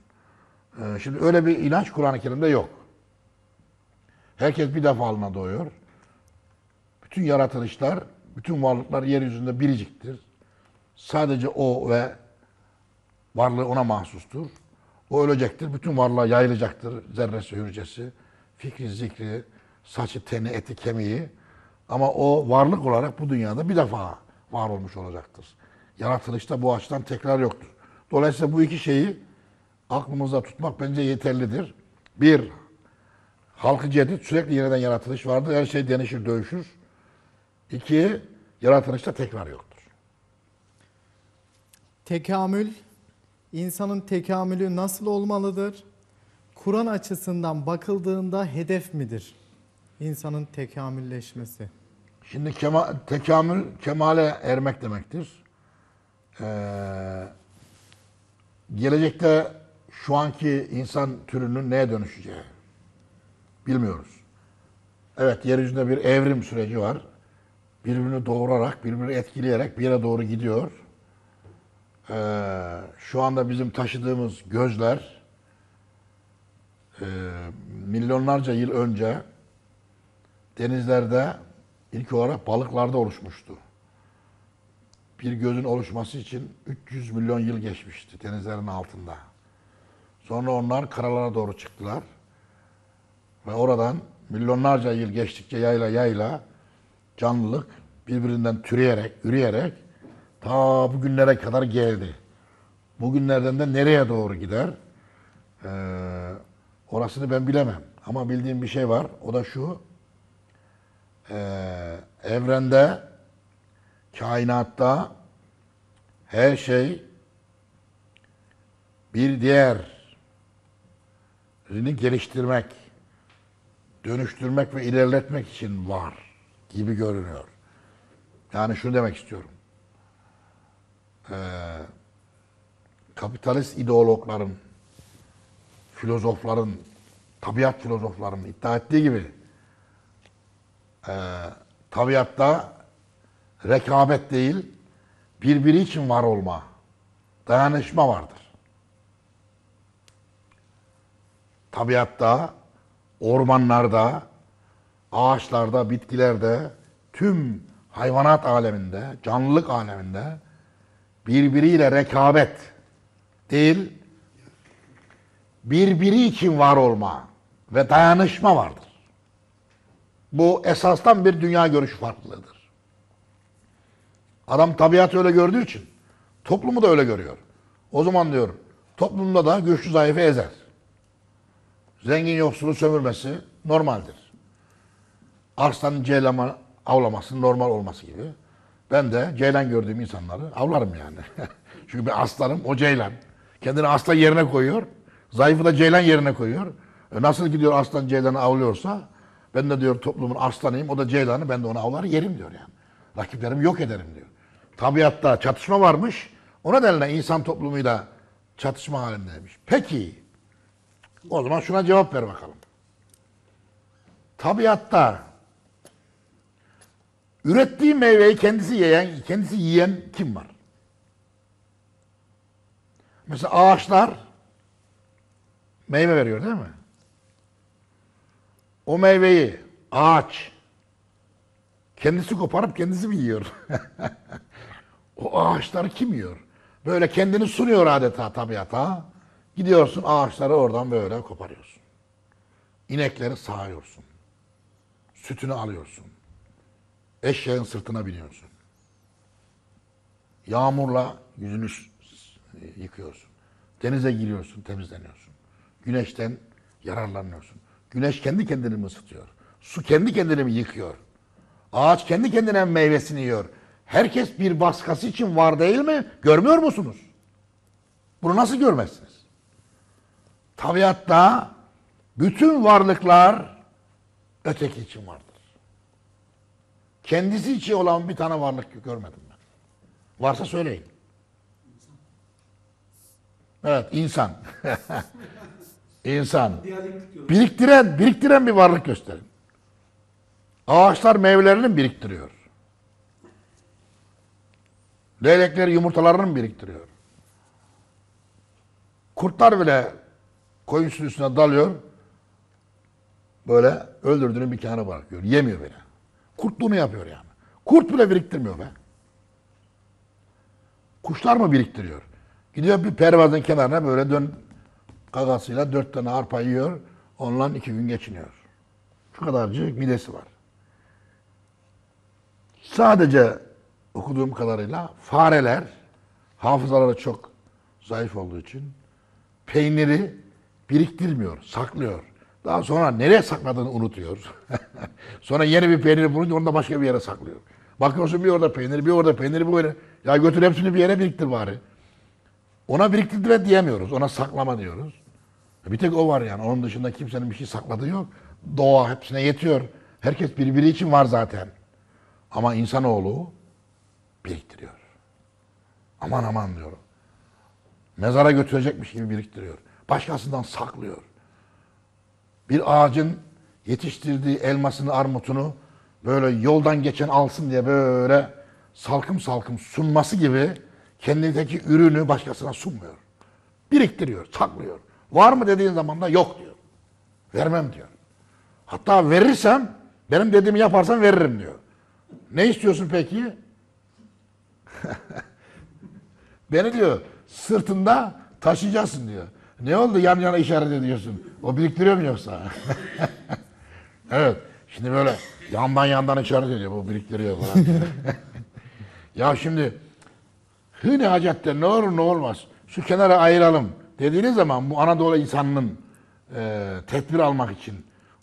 Ee, şimdi öyle bir inanç Kur'an-ı Kerim'de yok. Herkes bir defa alına doğuyor. Bütün yaratılışlar, bütün varlıklar yeryüzünde biriciktir. Sadece o ve varlığı ona mahsustur. O ölecektir, bütün varlığa yayılacaktır zerresi, hürcesi, fikri, zikri, saçı, teni, eti, kemiği. Ama o varlık olarak bu dünyada bir defa var olmuş olacaktır. Yaratılışta bu açıdan tekrar yoktur. Dolayısıyla bu iki şeyi aklımızda tutmak bence yeterlidir. Bir, halkı cedid sürekli yeniden yaratılış vardır. Her şey denişir, dövüşür. İki, yaratılışta tekrar yoktur. Tekamül, insanın tekamülü nasıl olmalıdır? Kur'an açısından bakıldığında hedef midir? İnsanın tekamülleşmesi. Şimdi kema, tekamül, kemale ermek demektir. Ee, gelecekte şu anki insan türünün neye dönüşeceği bilmiyoruz. Evet yeryüzünde bir evrim süreci var. Birbirini doğurarak, birbirini etkileyerek bir yere doğru gidiyor. Ee, şu anda bizim taşıdığımız gözler e, milyonlarca yıl önce denizlerde ilk olarak balıklarda oluşmuştu. Bir gözün oluşması için 300 milyon yıl geçmişti denizlerin altında. Sonra onlar karalara doğru çıktılar. Ve oradan milyonlarca yıl geçtikçe yayla yayla canlılık birbirinden türeyerek, üreyerek ta bugünlere kadar geldi. Bugünlerden de nereye doğru gider? Ee, orasını ben bilemem. Ama bildiğim bir şey var. O da şu. E, evrende, kainatta her şey bir diğer geliştirmek, dönüştürmek ve ilerletmek için var gibi görünüyor. Yani şunu demek istiyorum. Ee, kapitalist ideologların, filozofların, tabiat filozoflarının iddia ettiği gibi e, tabiatta rekabet değil, birbiri için var olma, dayanışma vardır. tabiatta, ormanlarda, ağaçlarda, bitkilerde, tüm hayvanat aleminde, canlılık aleminde birbiriyle rekabet değil, birbiri için var olma ve dayanışma vardır. Bu esastan bir dünya görüşü farklılığıdır. Adam tabiatı öyle gördüğü için toplumu da öyle görüyor. O zaman diyor toplumda da güçlü zayıfı ezer zengin yoksulu sömürmesi normaldir. Arslanın ceylanı avlaması normal olması gibi. Ben de ceylan gördüğüm insanları avlarım yani. Çünkü ben aslanım o ceylan. Kendini aslan yerine koyuyor. Zayıfı da ceylan yerine koyuyor. E nasıl gidiyor aslan ceylanı avlıyorsa ben de diyor toplumun aslanıyım o da ceylanı ben de onu avlar yerim diyor yani. Rakiplerimi yok ederim diyor. Tabiatta çatışma varmış. O nedenle insan toplumuyla çatışma halindeymiş. Peki o zaman şuna cevap ver bakalım. Tabiatta ürettiği meyveyi kendisi yiyen, kendisi yiyen kim var? Mesela ağaçlar meyve veriyor değil mi? O meyveyi ağaç kendisi koparıp kendisi mi yiyor? o ağaçları kim yiyor? Böyle kendini sunuyor adeta tabiata. Gidiyorsun ağaçları oradan böyle koparıyorsun. İnekleri sağıyorsun. Sütünü alıyorsun. Eşeğin sırtına biniyorsun. Yağmurla yüzünü yıkıyorsun. Denize giriyorsun, temizleniyorsun. Güneşten yararlanıyorsun. Güneş kendi kendini mi ısıtıyor? Su kendi kendini mi yıkıyor? Ağaç kendi kendine meyvesini yiyor. Herkes bir baskası için var değil mi? Görmüyor musunuz? Bunu nasıl görmezsiniz? tabiatta bütün varlıklar öteki için vardır. Kendisi için olan bir tane varlık görmedim ben. Varsa söyleyin. Evet insan. İnsan. Biriktiren, biriktiren bir varlık gösterin. Ağaçlar meyvelerini biriktiriyor? Leylekler yumurtalarını biriktiriyor? Kurtlar bile Koyun sürüsüne dalıyor. Böyle öldürdüğünü bir kenara bırakıyor. Yemiyor beni. Kurtluğunu yapıyor yani. Kurt bile biriktirmiyor be. Kuşlar mı biriktiriyor? Gidiyor bir pervazın kenarına böyle dön gagasıyla dört tane arpa yiyor. Ondan iki gün geçiniyor. Şu kadarcık midesi var. Sadece okuduğum kadarıyla fareler hafızaları çok zayıf olduğu için peyniri biriktirmiyor, saklıyor. Daha sonra nereye sakladığını unutuyor. sonra yeni bir peynir bulunca onu da başka bir yere saklıyor. Bakıyorsun bir orada peynir, bir orada peynir, bir böyle. Ya götür hepsini bir yere biriktir bari. Ona biriktirme diyemiyoruz. Ona saklama diyoruz. E, bir tek o var yani. Onun dışında kimsenin bir şey sakladığı yok. Doğa hepsine yetiyor. Herkes birbiri için var zaten. Ama insanoğlu biriktiriyor. Aman aman diyorum. Mezara götürecekmiş gibi biriktiriyor başkasından saklıyor. Bir ağacın yetiştirdiği elmasını, armutunu böyle yoldan geçen alsın diye böyle salkım salkım sunması gibi kendindeki ürünü başkasına sunmuyor. Biriktiriyor, saklıyor. Var mı dediğin zaman da yok diyor. Vermem diyor. Hatta verirsem benim dediğimi yaparsan veririm diyor. Ne istiyorsun peki? Beni diyor sırtında taşıyacaksın diyor. Ne oldu yan yana işaret ediyorsun? O biriktiriyor mu yoksa? evet. Şimdi böyle yandan yandan işaret ediyor. Bu biriktiriyor falan. ya şimdi hı hüni hacette ne olur ne olmaz. Şu kenara ayıralım dediğiniz zaman bu Anadolu insanının e, tedbir almak için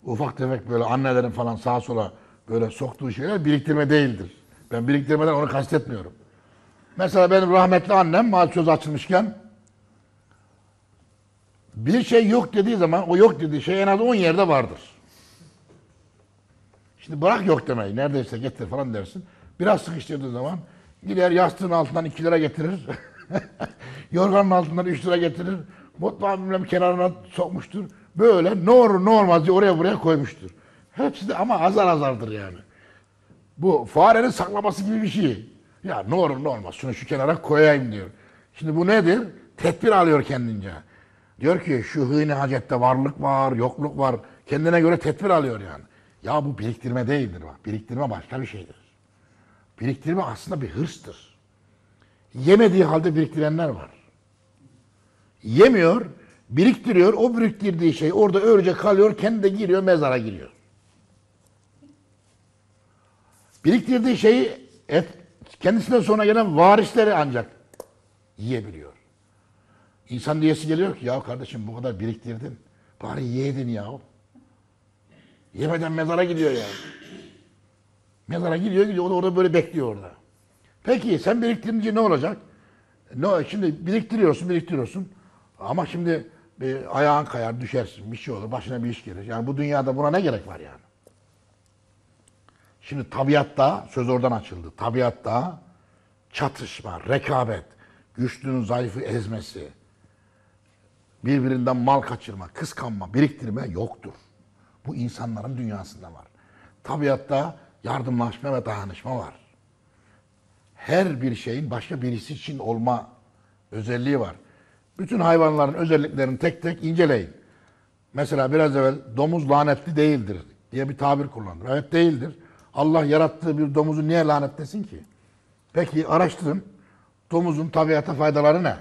ufak tefek böyle annelerin falan sağa sola böyle soktuğu şeyler biriktirme değildir. Ben biriktirmeden onu kastetmiyorum. Mesela benim rahmetli annem mal söz açılmışken bir şey yok dediği zaman o yok dediği şey en az 10 yerde vardır. Şimdi bırak yok demeyi. Neredeyse getir falan dersin. Biraz sıkıştırdığı zaman gider yastığın altından 2 lira getirir. Yorganın altından 3 lira getirir. Mutfağın bilmem kenarına sokmuştur. Böyle ne olur ne olmaz diye oraya buraya koymuştur. Hepsi de ama azar azardır yani. Bu farenin saklaması gibi bir şey. Ya ne olur ne olmaz şunu şu kenara koyayım diyor. Şimdi bu nedir? Tedbir alıyor kendince. Diyor ki şu hıyne hacette varlık var, yokluk var. Kendine göre tedbir alıyor yani. Ya bu biriktirme değildir bak. Biriktirme başka bir şeydir. Biriktirme aslında bir hırstır. Yemediği halde biriktirenler var. Yemiyor, biriktiriyor. O biriktirdiği şey orada örece kalıyor. Kendi de giriyor, mezara giriyor. Biriktirdiği şeyi et, kendisine sonra gelen varisleri ancak yiyebiliyor. İnsan diyesi geliyor ki ya kardeşim bu kadar biriktirdin. Bari yedin ya. Yemeden mezara gidiyor ya. Mezara gidiyor gidiyor. O da orada böyle bekliyor orada. Peki sen biriktirince ne olacak? Ne, şimdi biriktiriyorsun biriktiriyorsun. Ama şimdi bir ayağın kayar düşersin. Bir şey olur. Başına bir iş gelir. Yani bu dünyada buna ne gerek var yani? Şimdi tabiatta, söz oradan açıldı. Tabiatta çatışma, rekabet, güçlünün zayıfı ezmesi, birbirinden mal kaçırma, kıskanma, biriktirme yoktur. Bu insanların dünyasında var. Tabiatta yardımlaşma ve dayanışma var. Her bir şeyin başka birisi için olma özelliği var. Bütün hayvanların özelliklerini tek tek inceleyin. Mesela biraz evvel domuz lanetli değildir diye bir tabir kullanılır. Evet değildir. Allah yarattığı bir domuzu niye lanetlesin ki? Peki araştırın. Domuzun tabiata faydaları ne?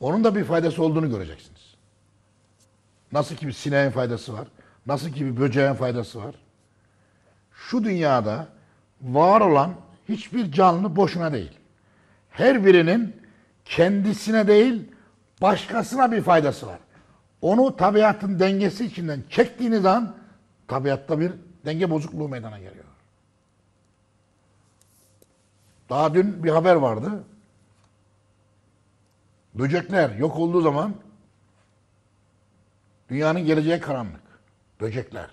Onun da bir faydası olduğunu göreceksin. Nasıl ki bir sineğin faydası var. Nasıl ki bir böceğin faydası var. Şu dünyada var olan hiçbir canlı boşuna değil. Her birinin kendisine değil başkasına bir faydası var. Onu tabiatın dengesi içinden çektiğiniz an tabiatta bir denge bozukluğu meydana geliyor. Daha dün bir haber vardı. Böcekler yok olduğu zaman Dünyanın geleceği karanlık. Böcekler.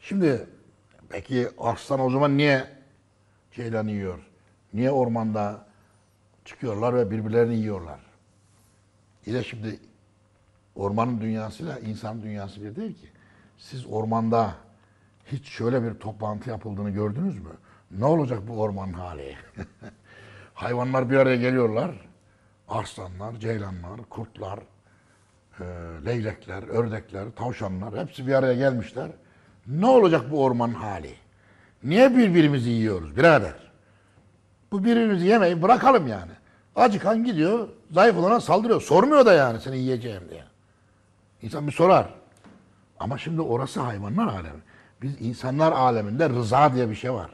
Şimdi peki aslan o zaman niye ceylan yiyor? Niye ormanda çıkıyorlar ve birbirlerini yiyorlar? İle şimdi ormanın dünyasıyla insan dünyası bir değil ki. Siz ormanda hiç şöyle bir toplantı yapıldığını gördünüz mü? Ne olacak bu orman hali? Hayvanlar bir araya geliyorlar. Arslanlar, ceylanlar, kurtlar, e, leylekler, ördekler, tavşanlar hepsi bir araya gelmişler. Ne olacak bu ormanın hali? Niye birbirimizi yiyoruz birader? Bu birbirimizi yemeyi bırakalım yani. Acıkan gidiyor, zayıf olana saldırıyor. Sormuyor da yani seni yiyeceğim diye. İnsan bir sorar. Ama şimdi orası hayvanlar alemi. Biz insanlar aleminde rıza diye bir şey var.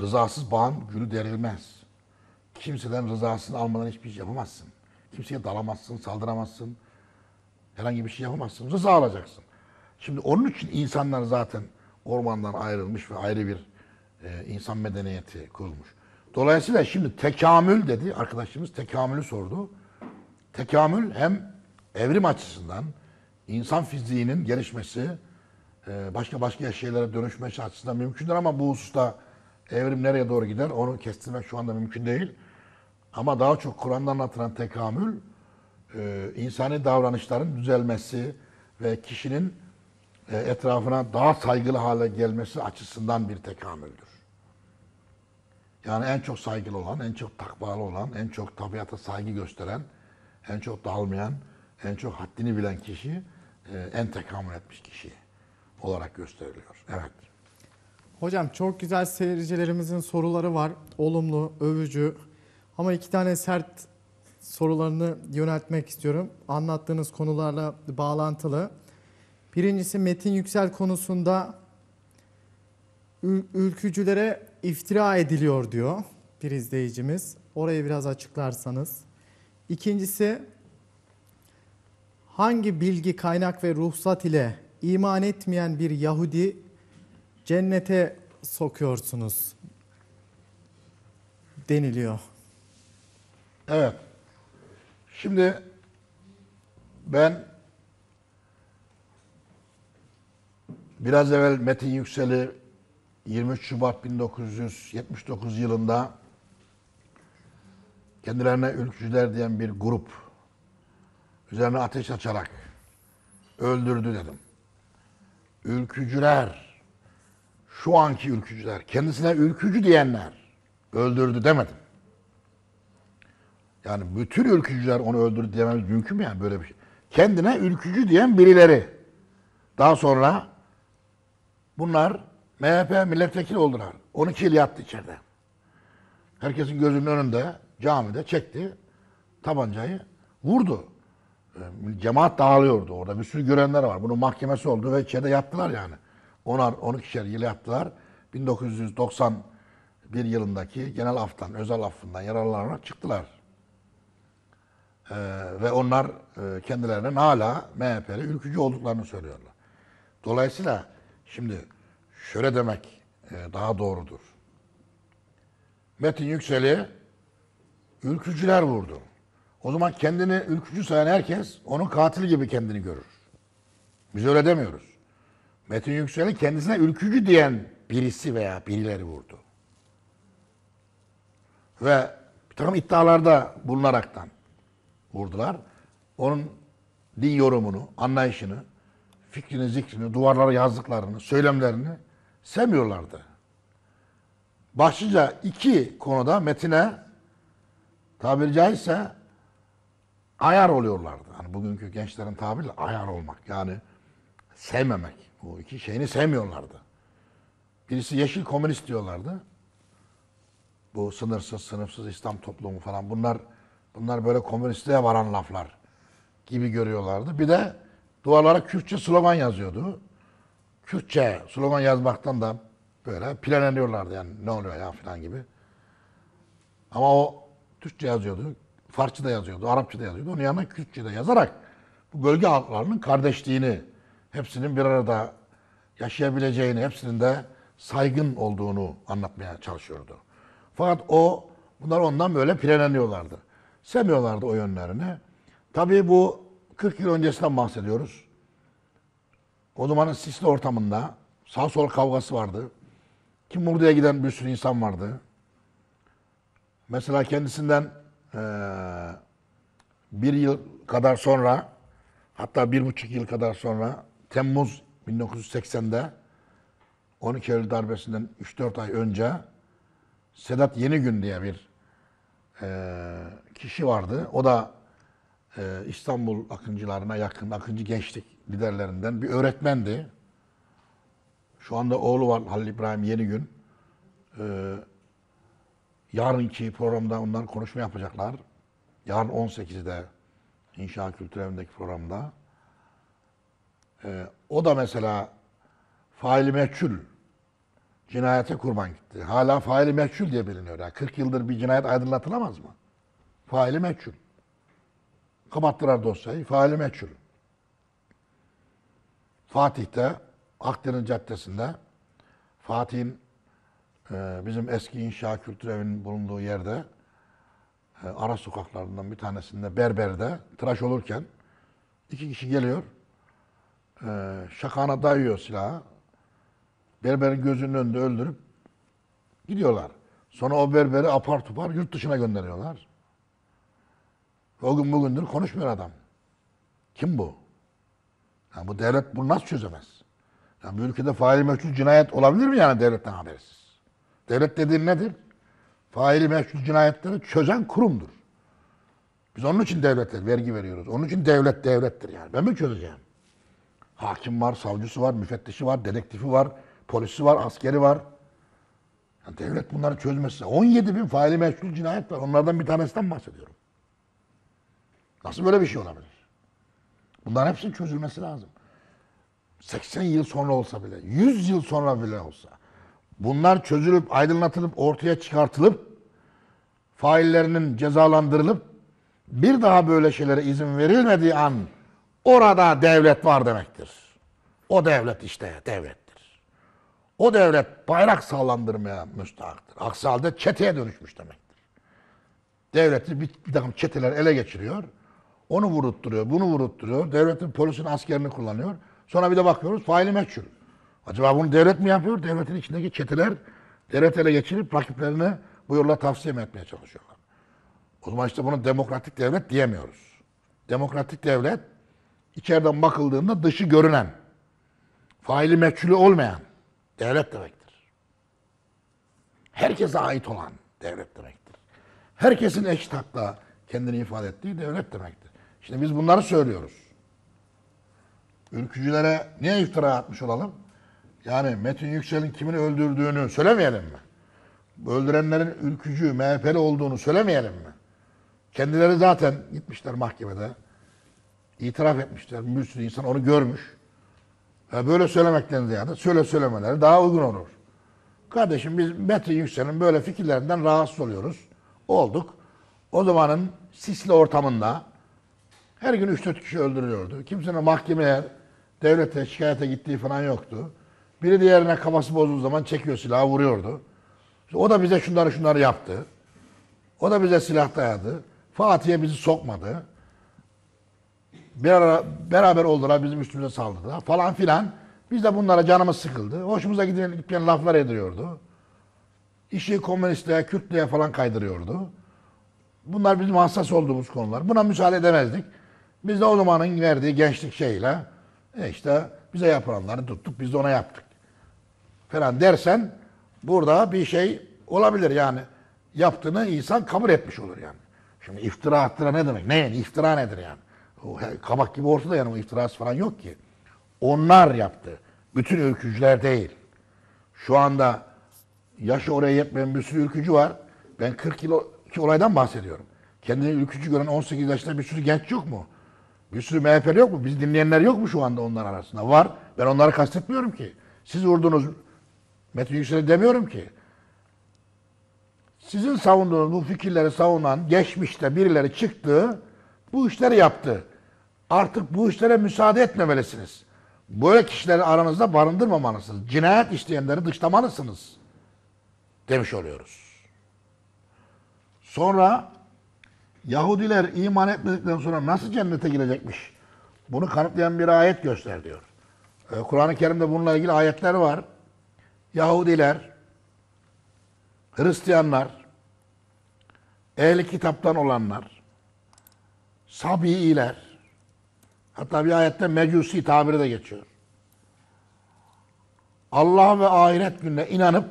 Rızasız bağın gülü derilmez. Kimseden rızasını almadan hiçbir şey yapamazsın. Kimseye dalamazsın, saldıramazsın. Herhangi bir şey yapamazsın. Rıza alacaksın. Şimdi onun için insanlar zaten ormandan ayrılmış ve ayrı bir e, insan medeniyeti kurulmuş. Dolayısıyla şimdi tekamül dedi arkadaşımız tekamülü sordu. Tekamül hem evrim açısından insan fiziğinin gelişmesi e, başka başka şeylere dönüşmesi açısından mümkündür ama bu hususta evrim nereye doğru gider onu kestirmek şu anda mümkün değil. Ama daha çok Kur'an'dan anlatılan tekamül e, insani davranışların düzelmesi ve kişinin e, etrafına daha saygılı hale gelmesi açısından bir tekamüldür. Yani en çok saygılı olan, en çok takvalı olan, en çok tabiata saygı gösteren, en çok dalmayan, en çok haddini bilen kişi e, en tekamül etmiş kişi olarak gösteriliyor. Evet. Hocam çok güzel seyircilerimizin soruları var. Olumlu, övücü, ama iki tane sert sorularını yöneltmek istiyorum. Anlattığınız konularla bağlantılı. Birincisi Metin Yüksel konusunda ül ülkücülere iftira ediliyor diyor bir izleyicimiz. Orayı biraz açıklarsanız. İkincisi hangi bilgi, kaynak ve ruhsat ile iman etmeyen bir Yahudi cennete sokuyorsunuz deniliyor. Evet. Şimdi ben biraz evvel Metin Yüksel'i 23 Şubat 1979 yılında kendilerine ülkücüler diyen bir grup üzerine ateş açarak öldürdü dedim. Ülkücüler, şu anki ülkücüler, kendisine ülkücü diyenler öldürdü demedim. Yani bütün ülkücüler onu öldürdü dememiz mümkün mü yani böyle bir şey? Kendine ülkücü diyen birileri. Daha sonra bunlar MHP milletvekili oldular. 12 yıl yattı içeride. Herkesin gözünün önünde camide çekti tabancayı vurdu. Ee, cemaat dağılıyordu orada. Bir sürü görenler var. Bunun mahkemesi oldu ve içeride yattılar yani. Onar, 12'şer yıl yattılar. 1991 yılındaki genel aftan, özel affından yararlanarak çıktılar. Ee, ve onlar e, kendilerinin hala MHP'li ülkücü olduklarını söylüyorlar. Dolayısıyla şimdi şöyle demek e, daha doğrudur. Metin Yüksel'i ülkücüler vurdu. O zaman kendini ülkücü sayan herkes onun katili gibi kendini görür. Biz öyle demiyoruz. Metin Yüksel'i kendisine ülkücü diyen birisi veya birileri vurdu. Ve bir takım iddialarda bulunaraktan vurdular. Onun din yorumunu, anlayışını, fikrini, zikrini, duvarlara yazdıklarını, söylemlerini sevmiyorlardı. Başlıca iki konuda metine tabiri caizse ayar oluyorlardı. Hani bugünkü gençlerin tabiriyle ayar olmak. Yani sevmemek. Bu iki şeyini sevmiyorlardı. Birisi yeşil komünist diyorlardı. Bu sınırsız, sınıfsız İslam toplumu falan bunlar Bunlar böyle komünistliğe varan laflar gibi görüyorlardı. Bir de duvarlara Kürtçe slogan yazıyordu. Kürtçe slogan yazmaktan da böyle planlanıyorlardı yani ne oluyor ya falan gibi. Ama o Türkçe yazıyordu, Farsça da yazıyordu, Arapça da yazıyordu. Onun yanına Kürtçe de yazarak bu bölge halklarının kardeşliğini, hepsinin bir arada yaşayabileceğini, hepsinin de saygın olduğunu anlatmaya çalışıyordu. Fakat o bunlar ondan böyle planlanıyorlardı. Sevmiyorlardı o yönlerini. Tabii bu 40 yıl öncesinden bahsediyoruz. O zamanın sisli ortamında sağ sol kavgası vardı. Kim Murdu'ya giden bir sürü insan vardı. Mesela kendisinden e, bir yıl kadar sonra hatta bir buçuk yıl kadar sonra Temmuz 1980'de 12 Eylül darbesinden 3-4 ay önce Sedat Yeni Gün diye bir e, kişi vardı. O da e, İstanbul akıncılarına yakın, akıncı gençlik liderlerinden bir öğretmendi. Şu anda oğlu var Halil İbrahim Yenigün. Ee, yarınki programda onlar konuşma yapacaklar. Yarın 18'de İnşaat Kültür Evi'ndeki programda. Ee, o da mesela faili meçhul cinayete kurban gitti. Hala faili meçhul diye biliniyor. Yani 40 yıldır bir cinayet aydınlatılamaz mı? faili meçhul. Kapattılar dosyayı. Faili meçhul. Fatih'te Akdeniz Caddesi'nde Fatih'in e, bizim eski inşa kültür evinin bulunduğu yerde e, ara sokaklarından bir tanesinde berberde tıraş olurken iki kişi geliyor e, şakana dayıyor silahı berberin gözünün önünde öldürüp gidiyorlar. Sonra o berberi apar tupar yurt dışına gönderiyorlar. O gün bugündür konuşmuyor adam. Kim bu? Yani bu devlet bunu nasıl çözemez? Yani bu ülkede faili meşhur cinayet olabilir mi yani devletten habersiz? Devlet dediğin nedir? Faili meşhur cinayetleri çözen kurumdur. Biz onun için devletler vergi veriyoruz. Onun için devlet devlettir yani. Ben mi çözeceğim? Hakim var, savcısı var, müfettişi var, dedektifi var, polisi var, askeri var. Yani devlet bunları çözmesi. 17 bin faili meşhur cinayet var. Onlardan bir tanesinden bahsediyorum. Nasıl böyle bir şey olabilir? Bunların hepsinin çözülmesi lazım. 80 yıl sonra olsa bile, 100 yıl sonra bile olsa. Bunlar çözülüp, aydınlatılıp, ortaya çıkartılıp, faillerinin cezalandırılıp, bir daha böyle şeylere izin verilmediği an orada devlet var demektir. O devlet işte devlettir. O devlet bayrak sallandırmaya müstahaktır. Aksi halde çeteye dönüşmüş demektir. Devleti bir takım çeteler ele geçiriyor onu vurutturuyor, bunu vurutturuyor. Devletin, polisin askerini kullanıyor. Sonra bir de bakıyoruz faili meçhul. Acaba bunu devlet mi yapıyor? Devletin içindeki çeteler devlet ele geçirip rakiplerini bu yolla tavsiye mi etmeye çalışıyorlar? O zaman işte bunu demokratik devlet diyemiyoruz. Demokratik devlet içeriden bakıldığında dışı görünen, faili meçhulü olmayan devlet demektir. Herkese ait olan devlet demektir. Herkesin eşit hakla kendini ifade ettiği devlet demektir. İşte biz bunları söylüyoruz. Ülkücülere niye iftira atmış olalım? Yani Metin Yüksel'in kimini öldürdüğünü söylemeyelim mi? Öldürenlerin ülkücü, MHP'li olduğunu söylemeyelim mi? Kendileri zaten gitmişler mahkemede. itiraf etmişler. Bir sürü insan onu görmüş. Ya böyle söylemekten ziyade söyle söylemeleri daha uygun olur. Kardeşim biz Metin Yüksel'in böyle fikirlerinden rahatsız oluyoruz. Olduk. O zamanın sisli ortamında her gün 3-4 kişi öldürülüyordu. Kimsenin mahkemeye, devlete, şikayete gittiği falan yoktu. Biri diğerine kafası bozduğu zaman çekiyor silahı vuruyordu. o da bize şunları şunları yaptı. O da bize silah dayadı. Fatih'e bizi sokmadı. Bir ara, beraber oldular bizim üstümüze saldırdılar falan filan. Biz de bunlara canımız sıkıldı. Hoşumuza giden, gitmeyen laflar ediyordu. İşi komünistliğe, Kürtlüğe falan kaydırıyordu. Bunlar bizim hassas olduğumuz konular. Buna müsaade edemezdik. Biz de o zamanın verdiği gençlik şeyle e işte bize yapılanları tuttuk, biz de ona yaptık. Falan dersen burada bir şey olabilir yani. Yaptığını insan kabul etmiş olur yani. Şimdi iftira attira ne demek? Ne yani? İftira nedir yani? O kabak gibi ortada yani o iftirası falan yok ki. Onlar yaptı. Bütün ülkücüler değil. Şu anda yaşı oraya yetmeyen bir sürü ülkücü var. Ben 40 yıl ki olaydan bahsediyorum. Kendini ülkücü gören 18 yaşında bir sürü genç yok mu? Bir sürü MHP'li yok mu? Biz dinleyenler yok mu şu anda onlar arasında? Var. Ben onları kastetmiyorum ki. Siz vurdunuz Metin Yüksel'e demiyorum ki. Sizin savunduğunuz bu fikirleri savunan geçmişte birileri çıktı, bu işleri yaptı. Artık bu işlere müsaade etmemelisiniz. Böyle kişileri aranızda barındırmamalısınız. Cinayet işleyenleri dışlamalısınız. Demiş oluyoruz. Sonra Yahudiler iman etmedikten sonra nasıl cennete girecekmiş? Bunu kanıtlayan bir ayet göster diyor. Ee, Kur'an-ı Kerim'de bununla ilgili ayetler var. Yahudiler, Hristiyanlar, ehli kitaptan olanlar, Sabi'iler, hatta bir ayette Mecusi tabiri de geçiyor. Allah ve ahiret gününe inanıp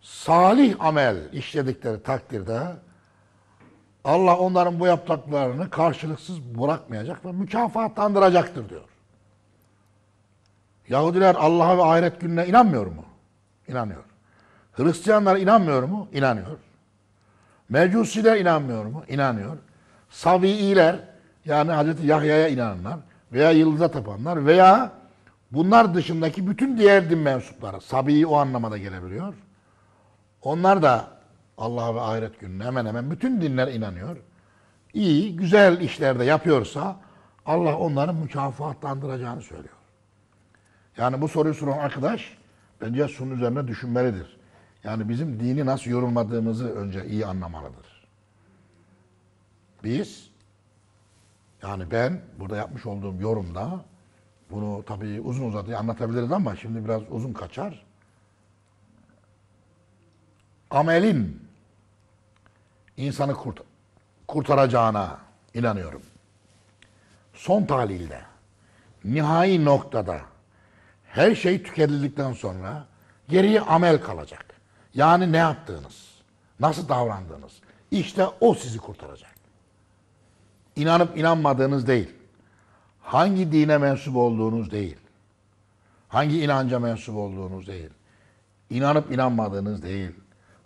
salih amel işledikleri takdirde Allah onların bu yaptıklarını karşılıksız bırakmayacak ve mükafatlandıracaktır diyor. Yahudiler Allah'a ve ahiret gününe inanmıyor mu? İnanıyor. Hristiyanlar inanmıyor mu? İnanıyor. Mecusiler inanmıyor mu? İnanıyor. Saviiler yani Hz. Yahya'ya inananlar veya yıldıza tapanlar veya bunlar dışındaki bütün diğer din mensupları. Sabi o anlamada gelebiliyor. Onlar da Allah'a ve ahiret gününe hemen hemen bütün dinler inanıyor. İyi, güzel işlerde yapıyorsa Allah onların mükafatlandıracağını söylüyor. Yani bu soruyu soran arkadaş bence sunun üzerine düşünmelidir. Yani bizim dini nasıl yorumladığımızı önce iyi anlamalıdır. Biz, yani ben burada yapmış olduğum yorumda bunu tabii uzun uzadıya anlatabiliriz ama şimdi biraz uzun kaçar. Amelin insanı kurt kurtaracağına inanıyorum. Son tahlilde, nihai noktada her şey tüketildikten sonra geriye amel kalacak. Yani ne yaptığınız, nasıl davrandığınız. işte o sizi kurtaracak. İnanıp inanmadığınız değil. Hangi dine mensup olduğunuz değil. Hangi inanca mensup olduğunuz değil. inanıp inanmadığınız değil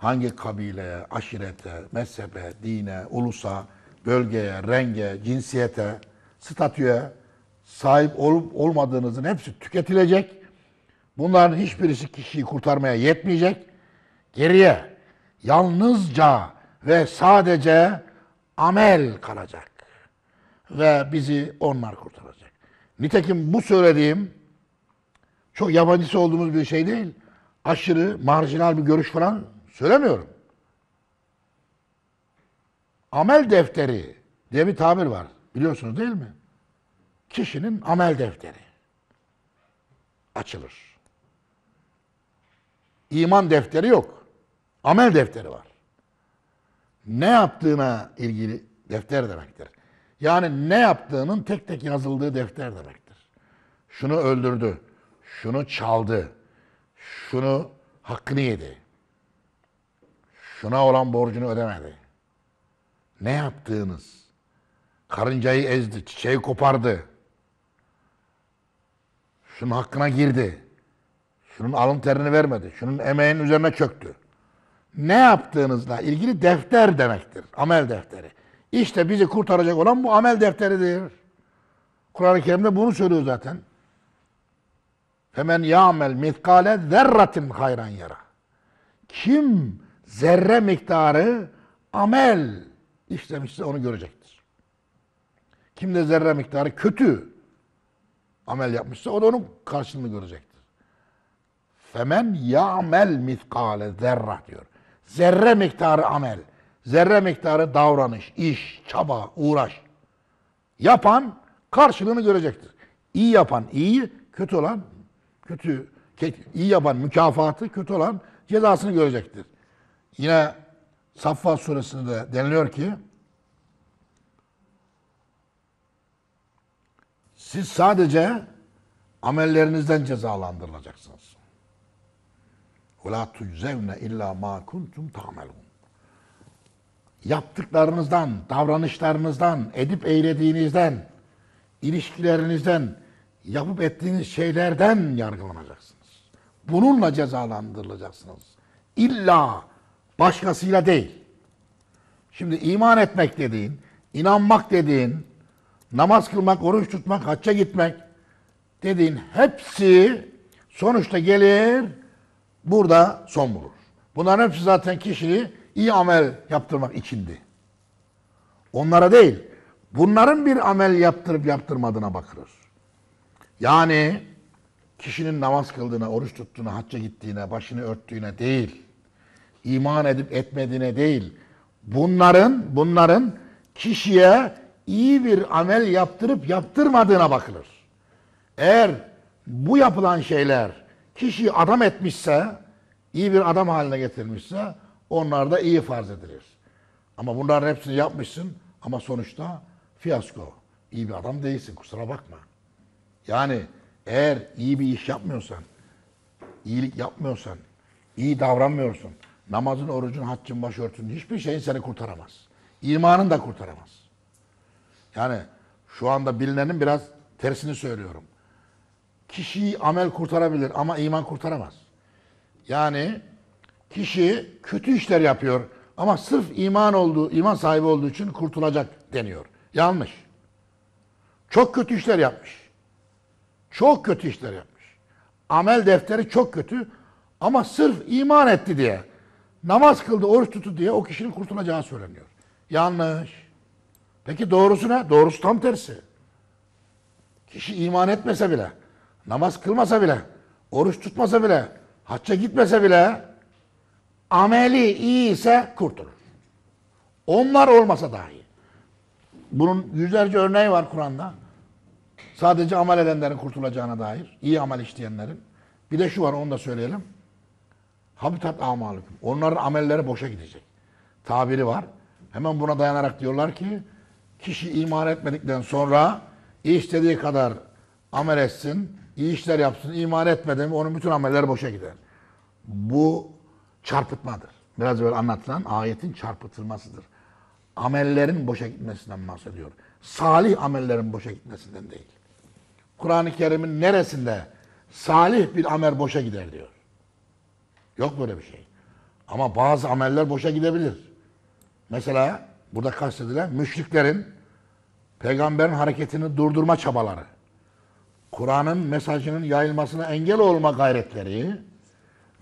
hangi kabileye, aşirete, mezhebe, dine, ulusa, bölgeye, renge, cinsiyete, statüye sahip olup olmadığınızın hepsi tüketilecek. Bunların hiçbirisi kişiyi kurtarmaya yetmeyecek. Geriye yalnızca ve sadece amel kalacak. Ve bizi onlar kurtaracak. Nitekim bu söylediğim çok yabancısı olduğumuz bir şey değil. Aşırı marjinal bir görüş falan Söylemiyorum. Amel defteri diye bir tabir var. Biliyorsunuz değil mi? Kişinin amel defteri açılır. İman defteri yok. Amel defteri var. Ne yaptığına ilgili defter demektir. Yani ne yaptığının tek tek yazıldığı defter demektir. Şunu öldürdü, şunu çaldı, şunu hakkını yedi şuna olan borcunu ödemedi. Ne yaptığınız? Karıncayı ezdi, çiçeği kopardı. Şunun hakkına girdi. Şunun alın terini vermedi. Şunun emeğinin üzerine çöktü. Ne yaptığınızla ilgili defter demektir. Amel defteri. İşte bizi kurtaracak olan bu amel defteridir. Kur'an-ı Kerim'de bunu söylüyor zaten. Hemen yamel mitkale zerratin hayran yara. Kim zerre miktarı amel işlemişse onu görecektir. Kimde zerre miktarı kötü amel yapmışsa o da onun karşılığını görecektir. Femen ya'mel mitkale zerre diyor. Zerre miktarı amel, zerre miktarı davranış, iş, çaba, uğraş. Yapan karşılığını görecektir. İyi yapan iyi, kötü olan kötü, İyi yapan mükafatı, kötü olan cezasını görecektir. Yine Saffat suresinde deniliyor ki siz sadece amellerinizden cezalandırılacaksınız. وَلَا تُجْزَوْنَ illa مَا كُنْتُمْ تَعْمَلُونَ Yaptıklarınızdan, davranışlarınızdan, edip eylediğinizden, ilişkilerinizden, yapıp ettiğiniz şeylerden yargılanacaksınız. Bununla cezalandırılacaksınız. İlla Başkasıyla değil. Şimdi iman etmek dediğin, inanmak dediğin, namaz kılmak, oruç tutmak, hacca gitmek dediğin hepsi sonuçta gelir burada son bulur. Bunların hepsi zaten kişiyi iyi amel yaptırmak içindi. Onlara değil, bunların bir amel yaptırıp yaptırmadığına bakılır. Yani kişinin namaz kıldığına, oruç tuttuğuna, hacca gittiğine, başını örttüğüne değil iman edip etmediğine değil. Bunların bunların kişiye iyi bir amel yaptırıp yaptırmadığına bakılır. Eğer bu yapılan şeyler kişiyi adam etmişse, iyi bir adam haline getirmişse onlar da iyi farz edilir. Ama bunların hepsini yapmışsın ama sonuçta fiyasko. İyi bir adam değilsin kusura bakma. Yani eğer iyi bir iş yapmıyorsan, iyilik yapmıyorsan, iyi davranmıyorsun, Namazın, orucun, haccın, başörtün hiçbir şey seni kurtaramaz. İmanın da kurtaramaz. Yani şu anda bilinenin biraz tersini söylüyorum. Kişiyi amel kurtarabilir ama iman kurtaramaz. Yani kişi kötü işler yapıyor ama sırf iman olduğu, iman sahibi olduğu için kurtulacak deniyor. Yanlış. Çok kötü işler yapmış. Çok kötü işler yapmış. Amel defteri çok kötü ama sırf iman etti diye namaz kıldı, oruç tutu diye o kişinin kurtulacağı söyleniyor. Yanlış. Peki doğrusu ne? Doğrusu tam tersi. Kişi iman etmese bile, namaz kılmasa bile, oruç tutmasa bile, hacca gitmese bile ameli iyi ise kurtulur. Onlar olmasa dahi. Bunun yüzlerce örneği var Kur'an'da. Sadece amel edenlerin kurtulacağına dair. iyi amel işleyenlerin. Bir de şu var onu da söyleyelim. Habitat amalukum. Onların amelleri boşa gidecek. Tabiri var. Hemen buna dayanarak diyorlar ki kişi iman etmedikten sonra iyi istediği kadar amel etsin, iyi işler yapsın, iman etmeden onun bütün amelleri boşa gider. Bu çarpıtmadır. Biraz böyle anlatılan ayetin çarpıtılmasıdır. Amellerin boşa gitmesinden bahsediyor. Salih amellerin boşa gitmesinden değil. Kur'an-ı Kerim'in neresinde salih bir amel boşa gider diyor. Yok böyle bir şey. Ama bazı ameller boşa gidebilir. Mesela burada kastedilen müşriklerin peygamberin hareketini durdurma çabaları. Kur'an'ın mesajının yayılmasına engel olma gayretleri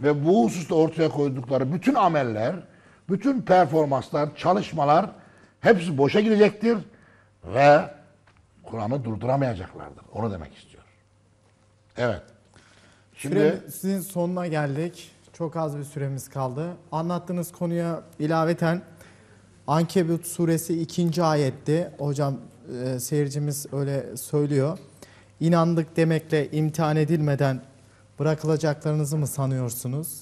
ve bu hususta ortaya koydukları bütün ameller, bütün performanslar, çalışmalar hepsi boşa gidecektir ve Kur'an'ı durduramayacaklardır. Onu demek istiyor. Evet. Şimdi Süre, sizin sonuna geldik. Çok az bir süremiz kaldı. Anlattığınız konuya ilaveten Ankebut suresi ikinci ayette hocam e, seyircimiz öyle söylüyor. İnandık demekle imtihan edilmeden bırakılacaklarınızı mı sanıyorsunuz?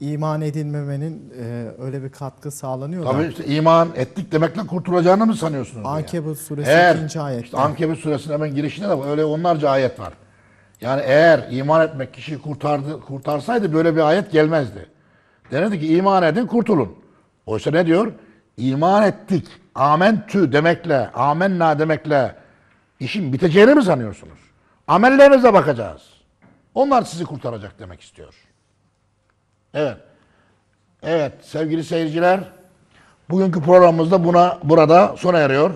İman edilmemenin e, öyle bir katkı sağlanıyor Tabii da. işte iman ettik demekle kurtulacağını mı sanıyorsunuz? Ankebut suresi Eğer, 2. ayette. Işte Ankebut suresinin hemen girişinde de öyle onlarca ayet var. Yani eğer iman etmek kişiyi kurtardı, kurtarsaydı böyle bir ayet gelmezdi. Denedi ki iman edin kurtulun. Oysa ne diyor? İman ettik. Amentü demekle, amenna demekle işin biteceğini mi sanıyorsunuz? Amellerinize bakacağız. Onlar sizi kurtaracak demek istiyor. Evet. Evet sevgili seyirciler. Bugünkü programımızda buna burada sona eriyor.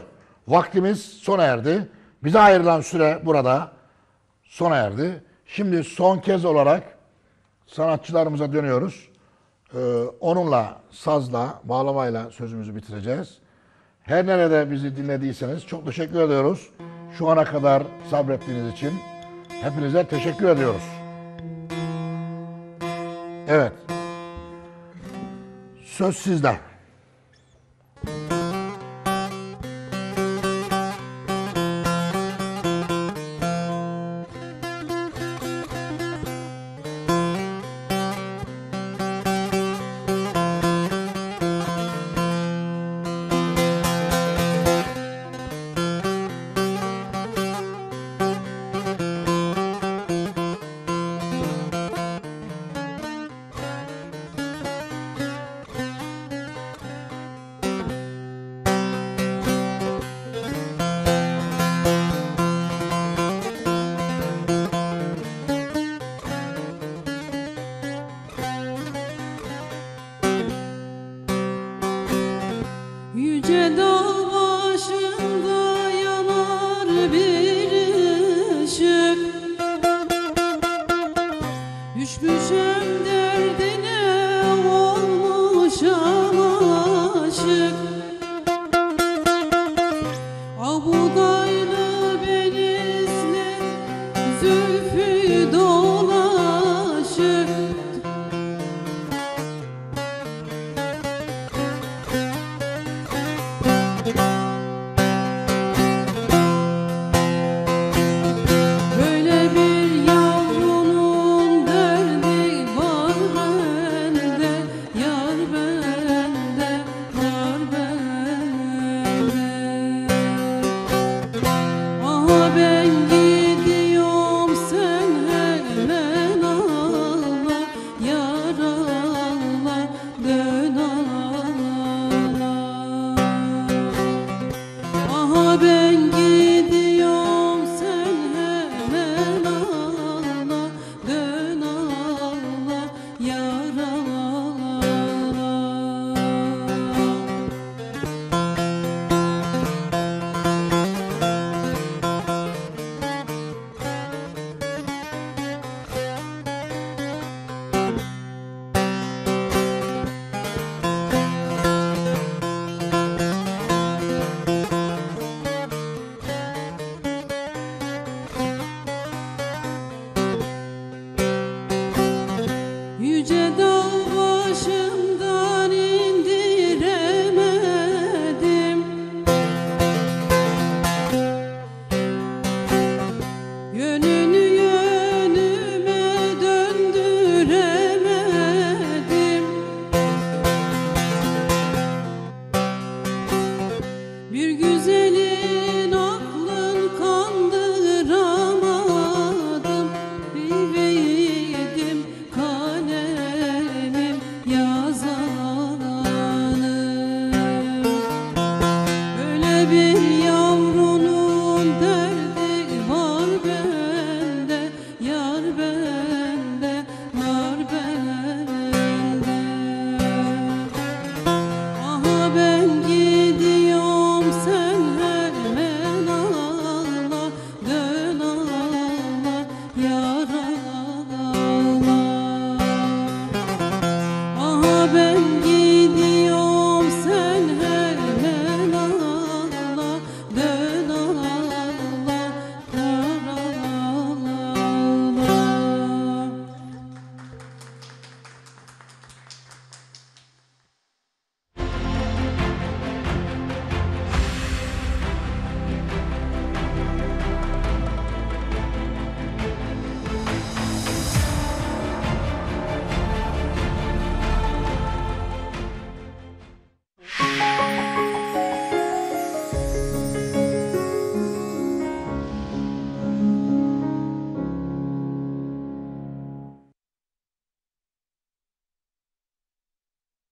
Vaktimiz sona erdi. Bize ayrılan süre burada sona erdi. Şimdi son kez olarak sanatçılarımıza dönüyoruz. Ee, onunla, sazla, bağlamayla sözümüzü bitireceğiz. Her nerede bizi dinlediyseniz çok teşekkür ediyoruz. Şu ana kadar sabrettiğiniz için hepinize teşekkür ediyoruz. Evet. Söz sizden.